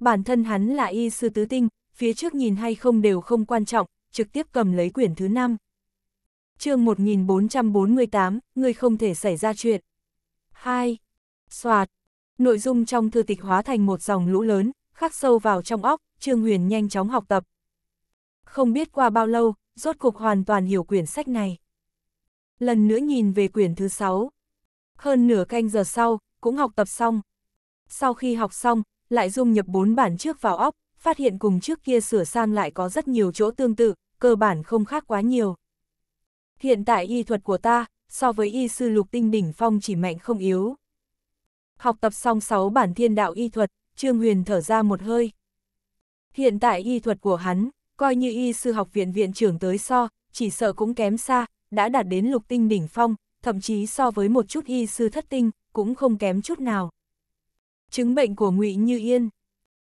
Bản thân hắn là y sư tứ tinh, phía trước nhìn hay không đều không quan trọng, trực tiếp cầm lấy quyển thứ 5. chương 1448, người không thể xảy ra chuyện. 2. Xoạt. Nội dung trong thư tịch hóa thành một dòng lũ lớn, khắc sâu vào trong óc, Trương Huyền nhanh chóng học tập. Không biết qua bao lâu, rốt cục hoàn toàn hiểu quyển sách này. Lần nữa nhìn về quyển thứ 6. Hơn nửa canh giờ sau, cũng học tập xong. Sau khi học xong, lại dung nhập bốn bản trước vào óc, phát hiện cùng trước kia sửa sang lại có rất nhiều chỗ tương tự, cơ bản không khác quá nhiều. Hiện tại y thuật của ta, so với y sư lục tinh đỉnh phong chỉ mạnh không yếu. Học tập xong 6 bản thiên đạo y thuật, Trương Huyền thở ra một hơi. Hiện tại y thuật của hắn, coi như y sư học viện viện trưởng tới so, chỉ sợ cũng kém xa, đã đạt đến lục tinh đỉnh phong, thậm chí so với một chút y sư thất tinh, cũng không kém chút nào. Chứng bệnh của ngụy Như Yên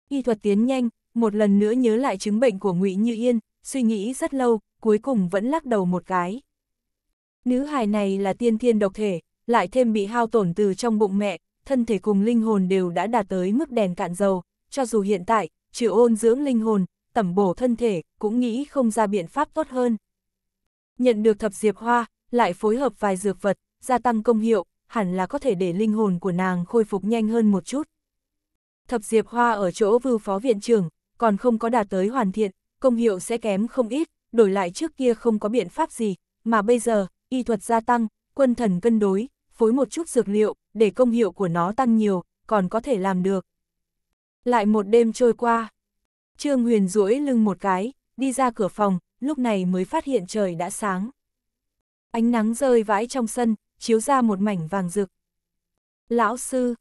Y thuật tiến nhanh, một lần nữa nhớ lại chứng bệnh của ngụy Như Yên, suy nghĩ rất lâu, cuối cùng vẫn lắc đầu một cái. Nữ hài này là tiên thiên độc thể, lại thêm bị hao tổn từ trong bụng mẹ, thân thể cùng linh hồn đều đã đạt tới mức đèn cạn dầu, cho dù hiện tại, chịu ôn dưỡng linh hồn, tẩm bổ thân thể, cũng nghĩ không ra biện pháp tốt hơn. Nhận được thập diệp hoa, lại phối hợp vài dược vật, gia tăng công hiệu, hẳn là có thể để linh hồn của nàng khôi phục nhanh hơn một chút. Thập diệp hoa ở chỗ vưu phó viện trưởng, còn không có đạt tới hoàn thiện, công hiệu sẽ kém không ít, đổi lại trước kia không có biện pháp gì, mà bây giờ, y thuật gia tăng, quân thần cân đối, phối một chút dược liệu, để công hiệu của nó tăng nhiều, còn có thể làm được. Lại một đêm trôi qua. Trương Huyền duỗi lưng một cái, đi ra cửa phòng, lúc này mới phát hiện trời đã sáng. Ánh nắng rơi vãi trong sân, chiếu ra một mảnh vàng rực. Lão sư,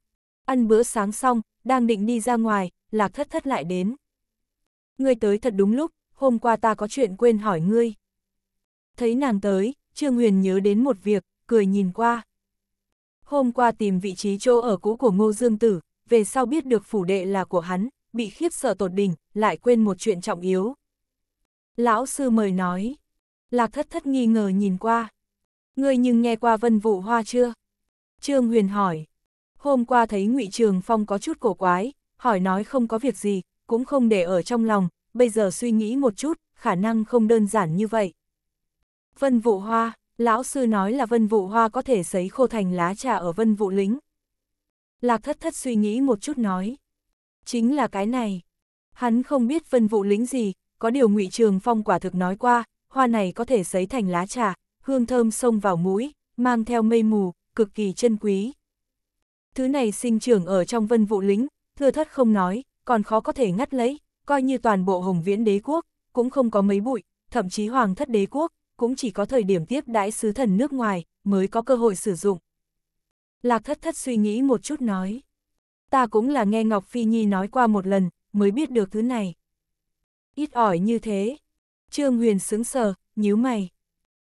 ăn bữa sáng xong, đang định đi ra ngoài, lạc thất thất lại đến. Ngươi tới thật đúng lúc, hôm qua ta có chuyện quên hỏi ngươi. Thấy nàng tới, Trương Huyền nhớ đến một việc, cười nhìn qua. Hôm qua tìm vị trí chỗ ở cũ của Ngô Dương Tử, về sau biết được phủ đệ là của hắn, bị khiếp sợ tột đỉnh, lại quên một chuyện trọng yếu. Lão sư mời nói. Lạc thất thất nghi ngờ nhìn qua. Ngươi nhưng nghe qua vân vụ hoa chưa? Trương Huyền hỏi. Hôm qua thấy ngụy Trường Phong có chút cổ quái, hỏi nói không có việc gì, cũng không để ở trong lòng, bây giờ suy nghĩ một chút, khả năng không đơn giản như vậy. Vân vụ hoa, lão sư nói là vân vụ hoa có thể sấy khô thành lá trà ở vân vụ lính. Lạc thất thất suy nghĩ một chút nói. Chính là cái này. Hắn không biết phân vụ lĩnh gì, có điều ngụy Trường Phong quả thực nói qua, hoa này có thể sấy thành lá trà, hương thơm xông vào mũi, mang theo mây mù, cực kỳ chân quý. Thứ này sinh trưởng ở trong vân vụ lính, thưa thất không nói, còn khó có thể ngắt lấy, coi như toàn bộ hồng viễn đế quốc, cũng không có mấy bụi, thậm chí hoàng thất đế quốc, cũng chỉ có thời điểm tiếp đãi sứ thần nước ngoài, mới có cơ hội sử dụng. Lạc thất thất suy nghĩ một chút nói ta cũng là nghe Ngọc Phi Nhi nói qua một lần, mới biết được thứ này. Ít ỏi như thế. Trương Huyền sướng sờ, nhíu mày.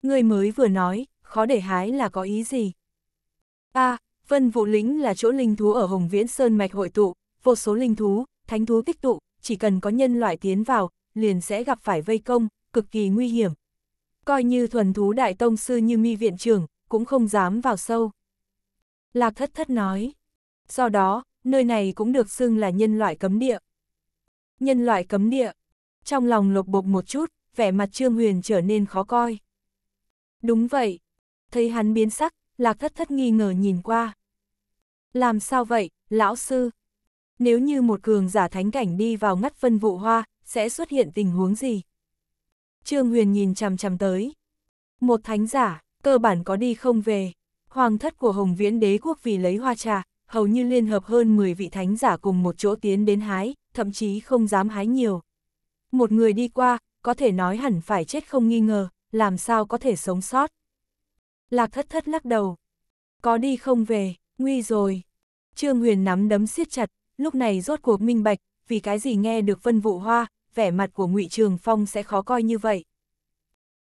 Người mới vừa nói, khó để hái là có ý gì? A, à, Vân Vũ Lĩnh là chỗ linh thú ở Hồng Viễn Sơn Mạch hội tụ, vô số linh thú, thánh thú tích tụ, chỉ cần có nhân loại tiến vào, liền sẽ gặp phải vây công, cực kỳ nguy hiểm. Coi như thuần thú đại tông sư như mi viện trưởng, cũng không dám vào sâu. Lạc thất thất nói. Do đó, nơi này cũng được xưng là nhân loại cấm địa. Nhân loại cấm địa. Trong lòng lộc bộc một chút, vẻ mặt Trương Huyền trở nên khó coi. Đúng vậy. Thấy hắn biến sắc, Lạc Thất Thất nghi ngờ nhìn qua. Làm sao vậy, lão sư? Nếu như một cường giả thánh cảnh đi vào ngắt phân vụ hoa, sẽ xuất hiện tình huống gì? Trương Huyền nhìn chằm chằm tới. Một thánh giả, cơ bản có đi không về. Hoàng thất của Hồng Viễn đế quốc vì lấy hoa trà, hầu như liên hợp hơn 10 vị thánh giả cùng một chỗ tiến đến hái, thậm chí không dám hái nhiều. Một người đi qua, có thể nói hẳn phải chết không nghi ngờ, làm sao có thể sống sót. Lạc thất thất lắc đầu. Có đi không về, nguy rồi. Trương Huyền nắm đấm siết chặt, lúc này rốt cuộc minh bạch, vì cái gì nghe được vân vụ hoa, vẻ mặt của ngụy Trường Phong sẽ khó coi như vậy.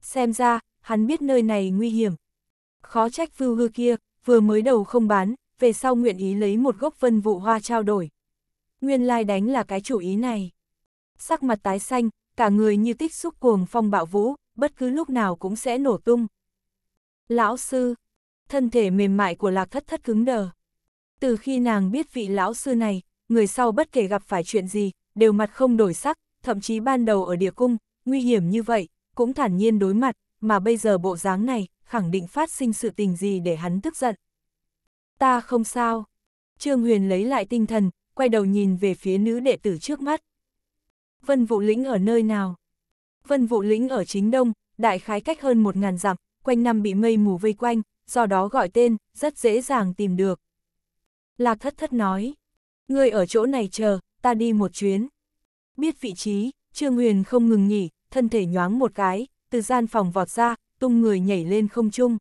Xem ra, hắn biết nơi này nguy hiểm. Khó trách vưu hư kia, vừa mới đầu không bán, về sau nguyện ý lấy một gốc vân vụ hoa trao đổi. Nguyên lai đánh là cái chủ ý này. Sắc mặt tái xanh, cả người như tích xúc cuồng phong bạo vũ, bất cứ lúc nào cũng sẽ nổ tung. Lão sư, thân thể mềm mại của lạc thất thất cứng đờ. Từ khi nàng biết vị lão sư này, người sau bất kể gặp phải chuyện gì, đều mặt không đổi sắc, thậm chí ban đầu ở địa cung, nguy hiểm như vậy, cũng thản nhiên đối mặt, mà bây giờ bộ dáng này, khẳng định phát sinh sự tình gì để hắn tức giận ta không sao. Trương Huyền lấy lại tinh thần, quay đầu nhìn về phía nữ đệ tử trước mắt. Vân Vũ Lĩnh ở nơi nào? Vân Vũ Lĩnh ở chính đông, đại khái cách hơn một ngàn dặm, quanh năm bị mây mù vây quanh, do đó gọi tên, rất dễ dàng tìm được. Lạc thất thất nói, người ở chỗ này chờ, ta đi một chuyến. Biết vị trí, Trương Huyền không ngừng nghỉ, thân thể nhoáng một cái, từ gian phòng vọt ra, tung người nhảy lên không trung.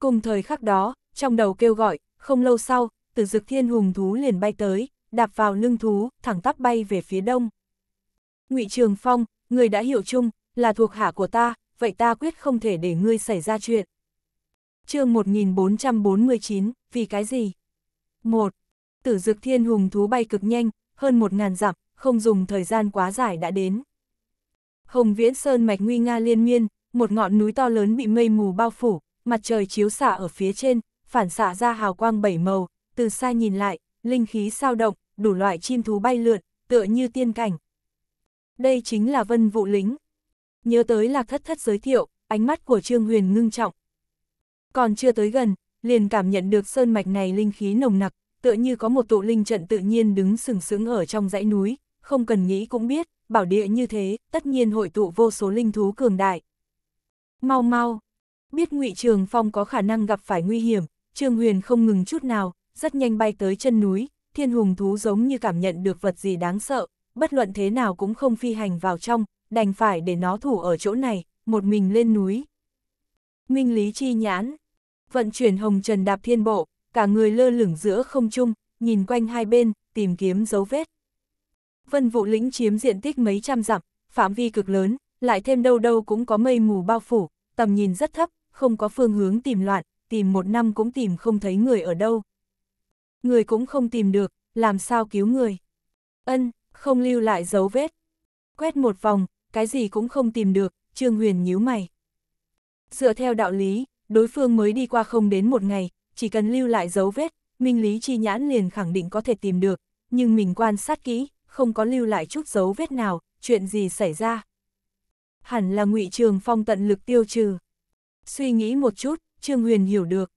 Cùng thời khắc đó, trong đầu kêu gọi, không lâu sau, tử dực thiên hùng thú liền bay tới, đạp vào lưng thú, thẳng tắp bay về phía đông. ngụy Trường Phong, người đã hiểu chung, là thuộc hạ của ta, vậy ta quyết không thể để ngươi xảy ra chuyện. chương 1449, vì cái gì? 1. Tử dực thiên hùng thú bay cực nhanh, hơn 1.000 dặm, không dùng thời gian quá dài đã đến. Hồng viễn sơn mạch nguy nga liên miên, một ngọn núi to lớn bị mây mù bao phủ, mặt trời chiếu xạ ở phía trên, phản xạ ra hào quang bảy màu, từ xa nhìn lại, linh khí sao động, đủ loại chim thú bay lượn, tựa như tiên cảnh. Đây chính là vân vụ lính. Nhớ tới lạc thất thất giới thiệu, ánh mắt của Trương Huyền ngưng trọng. Còn chưa tới gần, liền cảm nhận được sơn mạch này linh khí nồng nặc, tựa như có một tụ linh trận tự nhiên đứng sừng sững ở trong dãy núi, không cần nghĩ cũng biết, bảo địa như thế, tất nhiên hội tụ vô số linh thú cường đại. Mau mau, biết ngụy Trường Phong có khả năng gặp phải nguy hiểm, Trương Huyền không ngừng chút nào, rất nhanh bay tới chân núi, thiên hùng thú giống như cảm nhận được vật gì đáng sợ, bất luận thế nào cũng không phi hành vào trong, đành phải để nó thủ ở chỗ này, một mình lên núi. Minh Lý Chi Nhãn Vận chuyển hồng trần đạp thiên bộ, cả người lơ lửng giữa không trung, nhìn quanh hai bên, tìm kiếm dấu vết. Vân Vũ Lĩnh chiếm diện tích mấy trăm dặm, phạm vi cực lớn, lại thêm đâu đâu cũng có mây mù bao phủ, tầm nhìn rất thấp, không có phương hướng tìm loạn, tìm một năm cũng tìm không thấy người ở đâu. Người cũng không tìm được, làm sao cứu người. Ân, không lưu lại dấu vết. Quét một vòng, cái gì cũng không tìm được, Trương Huyền nhíu mày. Dựa theo đạo lý, đối phương mới đi qua không đến một ngày, chỉ cần lưu lại dấu vết, minh lý chi nhãn liền khẳng định có thể tìm được, nhưng mình quan sát kỹ, không có lưu lại chút dấu vết nào, chuyện gì xảy ra. Hẳn là ngụy Trường Phong tận lực tiêu trừ. Suy nghĩ một chút, Trương Huyền hiểu được.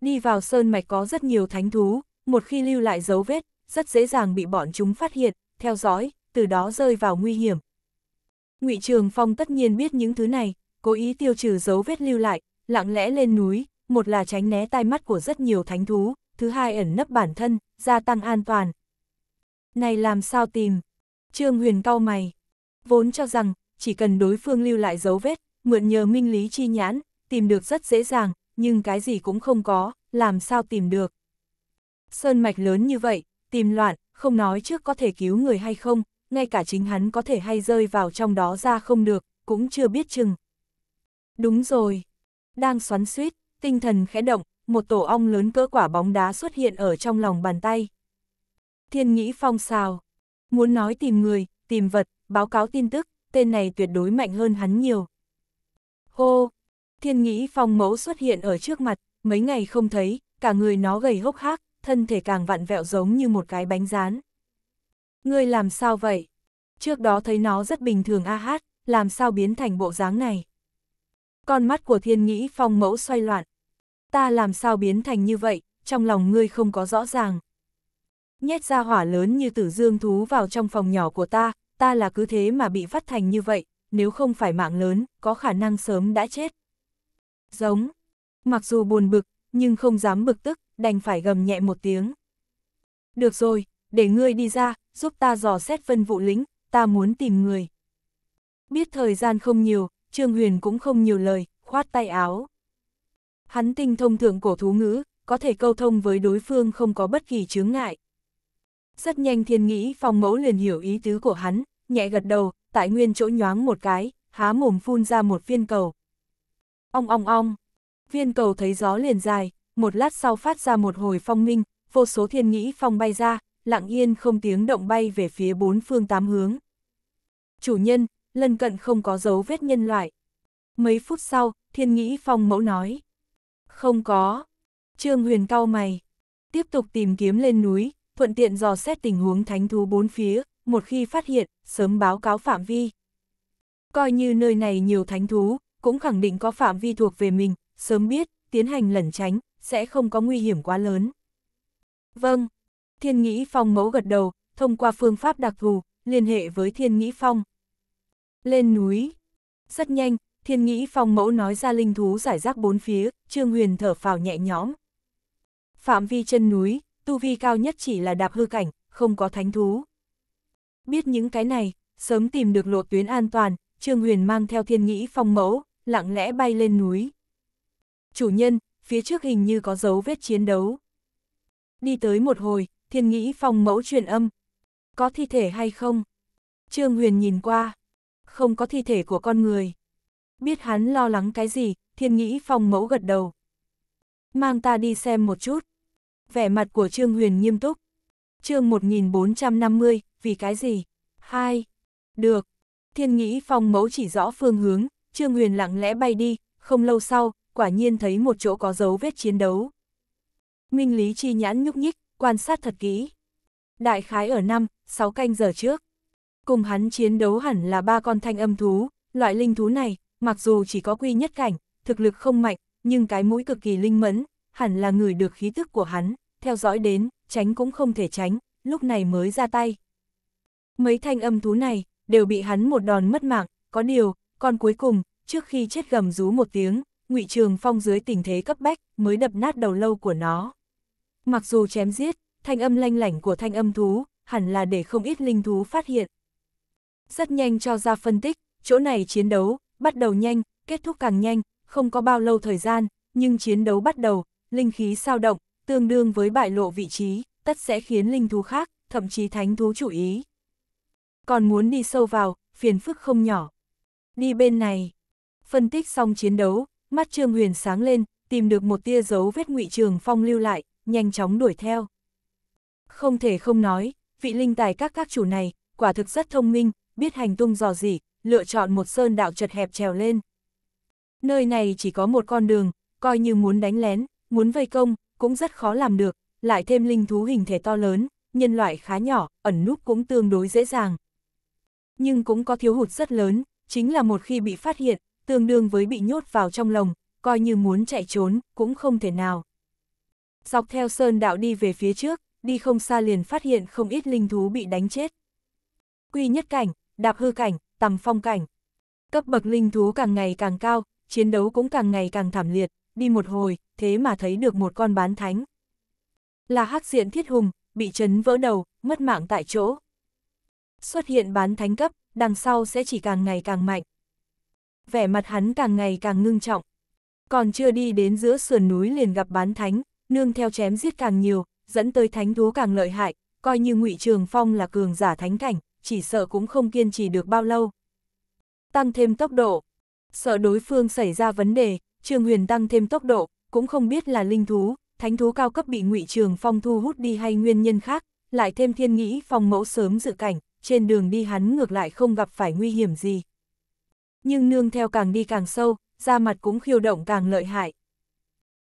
Đi vào sơn mạch có rất nhiều thánh thú, một khi lưu lại dấu vết, rất dễ dàng bị bọn chúng phát hiện, theo dõi, từ đó rơi vào nguy hiểm. Ngụy Trường Phong tất nhiên biết những thứ này, cố ý tiêu trừ dấu vết lưu lại, lặng lẽ lên núi, một là tránh né tai mắt của rất nhiều thánh thú, thứ hai ẩn nấp bản thân, gia tăng an toàn. Này làm sao tìm? Trương Huyền cau mày. Vốn cho rằng, chỉ cần đối phương lưu lại dấu vết, mượn nhờ minh lý chi nhãn, tìm được rất dễ dàng, nhưng cái gì cũng không có, làm sao tìm được. Sơn mạch lớn như vậy, tìm loạn, không nói trước có thể cứu người hay không, ngay cả chính hắn có thể hay rơi vào trong đó ra không được, cũng chưa biết chừng. Đúng rồi, đang xoắn suýt, tinh thần khẽ động, một tổ ong lớn cỡ quả bóng đá xuất hiện ở trong lòng bàn tay. Thiên nghĩ phong xào, muốn nói tìm người, tìm vật, báo cáo tin tức, tên này tuyệt đối mạnh hơn hắn nhiều. Hô, Thiên nghĩ phong mẫu xuất hiện ở trước mặt, mấy ngày không thấy, cả người nó gầy hốc hác, thân thể càng vặn vẹo giống như một cái bánh rán. Ngươi làm sao vậy? Trước đó thấy nó rất bình thường a hát, làm sao biến thành bộ dáng này? Con mắt của thiên nghĩ phong mẫu xoay loạn. Ta làm sao biến thành như vậy, trong lòng ngươi không có rõ ràng. Nhét ra hỏa lớn như tử dương thú vào trong phòng nhỏ của ta, ta là cứ thế mà bị vắt thành như vậy, nếu không phải mạng lớn, có khả năng sớm đã chết. Giống. Mặc dù buồn bực, nhưng không dám bực tức, đành phải gầm nhẹ một tiếng. Được rồi, để ngươi đi ra, giúp ta dò xét phân vụ lính, ta muốn tìm người. Biết thời gian không nhiều, Trương Huyền cũng không nhiều lời, khoát tay áo. Hắn tinh thông thượng cổ thú ngữ, có thể câu thông với đối phương không có bất kỳ chướng ngại. Rất nhanh thiên nghĩ phòng mẫu liền hiểu ý tứ của hắn, nhẹ gật đầu, tại nguyên chỗ nhoáng một cái, há mồm phun ra một viên cầu. Ong ong ong. Viên cầu thấy gió liền dài, một lát sau phát ra một hồi phong minh, vô số thiên nghĩ phong bay ra, lặng yên không tiếng động bay về phía bốn phương tám hướng. Chủ nhân, lân cận không có dấu vết nhân loại. Mấy phút sau, thiên nghĩ phong mẫu nói. Không có. Trương huyền cao mày. Tiếp tục tìm kiếm lên núi, thuận tiện dò xét tình huống thánh thú bốn phía, một khi phát hiện, sớm báo cáo phạm vi. Coi như nơi này nhiều thánh thú, cũng khẳng định có phạm vi thuộc về mình, sớm biết, tiến hành lẩn tránh, sẽ không có nguy hiểm quá lớn. Vâng, Thiên Nghĩ Phong mẫu gật đầu, thông qua phương pháp đặc thù, liên hệ với Thiên Nghĩ Phong. Lên núi. Rất nhanh, Thiên Nghĩ Phong mẫu nói ra linh thú giải rác bốn phía, Trương Huyền thở phào nhẹ nhõm. Phạm vi chân núi, tu vi cao nhất chỉ là đạp hư cảnh, không có thánh thú. Biết những cái này, sớm tìm được lộ tuyến an toàn, Trương Huyền mang theo Thiên Nghĩ Phong mẫu, lặng lẽ bay lên núi. Chủ nhân, phía trước hình như có dấu vết chiến đấu. Đi tới một hồi, thiên nghĩ phong mẫu truyền âm. Có thi thể hay không? Trương Huyền nhìn qua. Không có thi thể của con người. Biết hắn lo lắng cái gì, thiên nghĩ phong mẫu gật đầu. Mang ta đi xem một chút. Vẻ mặt của Trương Huyền nghiêm túc. chương 1450, vì cái gì? hai Được. Thiên nghĩ phong mẫu chỉ rõ phương hướng, Trương Huyền lặng lẽ bay đi, không lâu sau, quả nhiên thấy một chỗ có dấu vết chiến đấu. Minh Lý chi nhãn nhúc nhích, quan sát thật kỹ. Đại khái ở năm, 6 canh giờ trước. Cùng hắn chiến đấu hẳn là ba con thanh âm thú, loại linh thú này, mặc dù chỉ có quy nhất cảnh, thực lực không mạnh, nhưng cái mũi cực kỳ linh mẫn, hẳn là người được khí tức của hắn, theo dõi đến, tránh cũng không thể tránh, lúc này mới ra tay. Mấy thanh âm thú này, đều bị hắn một đòn mất mạng, có điều, còn cuối cùng, trước khi chết gầm rú một tiếng, Ngụy Trường Phong dưới tình thế cấp bách mới đập nát đầu lâu của nó. Mặc dù chém giết, thanh âm lanh lảnh của thanh âm thú, hẳn là để không ít linh thú phát hiện. Rất nhanh cho ra phân tích, chỗ này chiến đấu, bắt đầu nhanh, kết thúc càng nhanh, không có bao lâu thời gian, nhưng chiến đấu bắt đầu, linh khí sao động, tương đương với bại lộ vị trí, tất sẽ khiến linh thú khác, thậm chí thánh thú chủ ý. Còn muốn đi sâu vào, phiền phức không nhỏ đi bên này. Phân tích xong chiến đấu, mắt Trương Huyền sáng lên, tìm được một tia dấu vết ngụy Trường Phong lưu lại, nhanh chóng đuổi theo. Không thể không nói, vị linh tài các các chủ này, quả thực rất thông minh, biết hành tung dò dỉ, lựa chọn một sơn đạo chật hẹp trèo lên. Nơi này chỉ có một con đường, coi như muốn đánh lén, muốn vây công, cũng rất khó làm được, lại thêm linh thú hình thể to lớn, nhân loại khá nhỏ, ẩn núp cũng tương đối dễ dàng. Nhưng cũng có thiếu hụt rất lớn, chính là một khi bị phát hiện, tương đương với bị nhốt vào trong lồng, coi như muốn chạy trốn, cũng không thể nào. Dọc theo sơn đạo đi về phía trước, đi không xa liền phát hiện không ít linh thú bị đánh chết. Quy nhất cảnh, đạp hư cảnh, tầm phong cảnh. Cấp bậc linh thú càng ngày càng cao, chiến đấu cũng càng ngày càng thảm liệt, đi một hồi, thế mà thấy được một con bán thánh. Là hắc diện thiết hùng, bị chấn vỡ đầu, mất mạng tại chỗ. Xuất hiện bán thánh cấp, đằng sau sẽ chỉ càng ngày càng mạnh. Vẻ mặt hắn càng ngày càng ngưng trọng. Còn chưa đi đến giữa sườn núi liền gặp bán thánh, nương theo chém giết càng nhiều, dẫn tới thánh thú càng lợi hại, coi như ngụy Trường Phong là cường giả thánh cảnh, chỉ sợ cũng không kiên trì được bao lâu. Tăng thêm tốc độ. Sợ đối phương xảy ra vấn đề, trương Huyền tăng thêm tốc độ, cũng không biết là linh thú, thánh thú cao cấp bị ngụy Trường Phong thu hút đi hay nguyên nhân khác, lại thêm thiên nghĩ phong mẫu sớm dự cảnh, trên đường đi hắn ngược lại không gặp phải nguy hiểm gì. Nhưng nương theo càng đi càng sâu, da mặt cũng khiêu động càng lợi hại.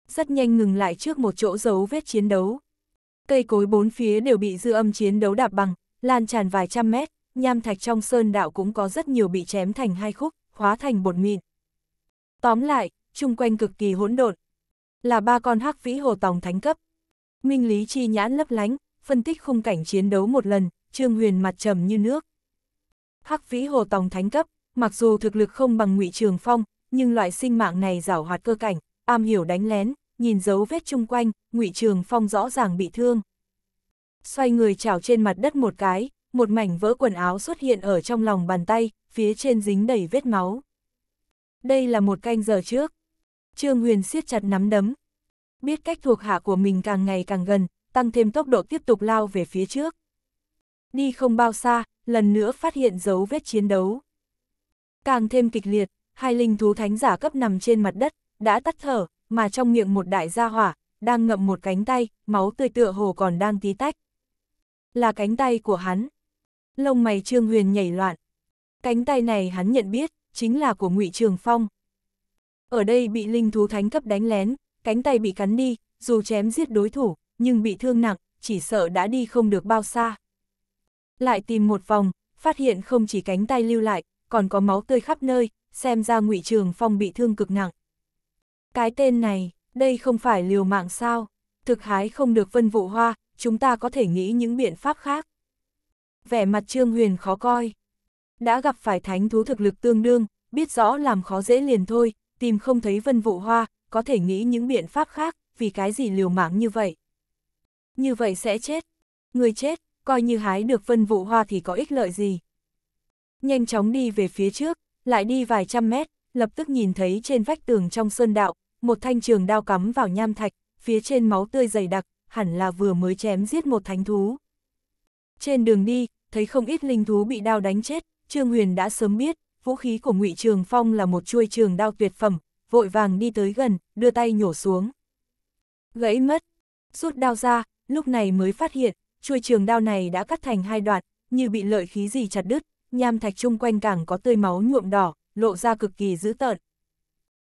Rất nhanh ngừng lại trước một chỗ dấu vết chiến đấu. Cây cối bốn phía đều bị dư âm chiến đấu đạp bằng, lan tràn vài trăm mét, nham thạch trong sơn đạo cũng có rất nhiều bị chém thành hai khúc, hóa thành bột mịn. Tóm lại, chung quanh cực kỳ hỗn độn. Là ba con hắc vĩ hồ tòng thánh cấp. Minh lý chi nhãn lấp lánh, phân tích khung cảnh chiến đấu một lần, Trương Huyền mặt trầm như nước. Hắc vĩ hồ tòng thánh cấp, mặc dù thực lực không bằng ngụy Trường Phong, nhưng loại sinh mạng này giảo hoạt cơ cảnh, am hiểu đánh lén, nhìn dấu vết chung quanh, ngụy Trường Phong rõ ràng bị thương. Xoay người chảo trên mặt đất một cái, một mảnh vỡ quần áo xuất hiện ở trong lòng bàn tay, phía trên dính đầy vết máu. Đây là một canh giờ trước. Trương Huyền siết chặt nắm đấm. Biết cách thuộc hạ của mình càng ngày càng gần, tăng thêm tốc độ tiếp tục lao về phía trước đi không bao xa, lần nữa phát hiện dấu vết chiến đấu. Càng thêm kịch liệt, hai linh thú thánh giả cấp nằm trên mặt đất, đã tắt thở, mà trong miệng một đại gia hỏa, đang ngậm một cánh tay, máu tươi tựa hồ còn đang tí tách. Là cánh tay của hắn. Lông mày Trương Huyền nhảy loạn. Cánh tay này hắn nhận biết, chính là của ngụy Trường Phong. Ở đây bị linh thú thánh cấp đánh lén, cánh tay bị cắn đi, dù chém giết đối thủ, nhưng bị thương nặng, chỉ sợ đã đi không được bao xa. Lại tìm một vòng, phát hiện không chỉ cánh tay lưu lại, còn có máu tươi khắp nơi, xem ra ngụy Trường Phong bị thương cực nặng. Cái tên này, đây không phải liều mạng sao, thực hái không được vân vũ hoa, chúng ta có thể nghĩ những biện pháp khác. Vẻ mặt Trương Huyền khó coi. Đã gặp phải thánh thú thực lực tương đương, biết rõ làm khó dễ liền thôi, tìm không thấy vân vũ hoa, có thể nghĩ những biện pháp khác, vì cái gì liều mạng như vậy. Như vậy sẽ chết. Người chết, coi như hái được vân vụ hoa thì có ích lợi gì. Nhanh chóng đi về phía trước, lại đi vài trăm mét, lập tức nhìn thấy trên vách tường trong sơn đạo, một thanh trường đao cắm vào nham thạch, phía trên máu tươi dày đặc, hẳn là vừa mới chém giết một thánh thú. Trên đường đi, thấy không ít linh thú bị đao đánh chết, Trương Huyền đã sớm biết, vũ khí của Ngụy Trường Phong là một chuôi trường đao tuyệt phẩm, vội vàng đi tới gần, đưa tay nhổ xuống. Gãy mất, rút đao ra, lúc này mới phát hiện, chuôi trường đao này đã cắt thành hai đoạn, như bị lợi khí gì chặt đứt, nham thạch chung quanh càng có tươi máu nhuộm đỏ, lộ ra cực kỳ dữ tợn.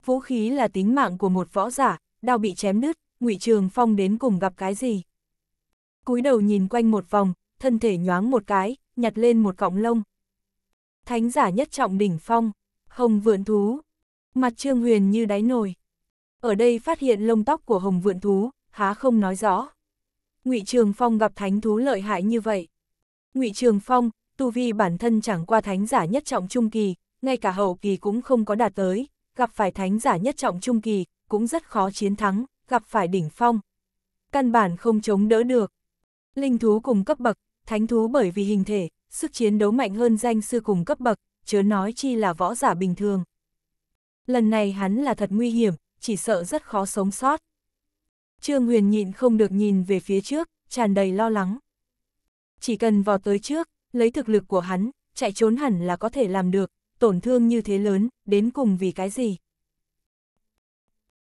Vũ khí là tính mạng của một võ giả, đao bị chém đứt, Ngụy Trường Phong đến cùng gặp cái gì? Cúi đầu nhìn quanh một vòng, thân thể nhoáng một cái, nhặt lên một cọng lông. Thánh giả nhất trọng đỉnh phong, hồng vượn thú, mặt Trương Huyền như đáy nồi. Ở đây phát hiện lông tóc của hồng vượn thú, há không nói rõ. Ngụy Trường Phong gặp thánh thú lợi hại như vậy. Ngụy Trường Phong, tu vi bản thân chẳng qua thánh giả nhất trọng trung kỳ, ngay cả hậu kỳ cũng không có đạt tới, gặp phải thánh giả nhất trọng trung kỳ, cũng rất khó chiến thắng, gặp phải đỉnh phong. Căn bản không chống đỡ được. Linh thú cùng cấp bậc, thánh thú bởi vì hình thể, sức chiến đấu mạnh hơn danh sư cùng cấp bậc, chớ nói chi là võ giả bình thường. Lần này hắn là thật nguy hiểm, chỉ sợ rất khó sống sót. Trương Huyền nhịn không được nhìn về phía trước, tràn đầy lo lắng. Chỉ cần vào tới trước, lấy thực lực của hắn, chạy trốn hẳn là có thể làm được, tổn thương như thế lớn, đến cùng vì cái gì?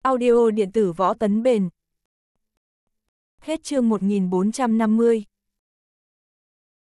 Audio điện tử võ tấn bền. Hết chương 1450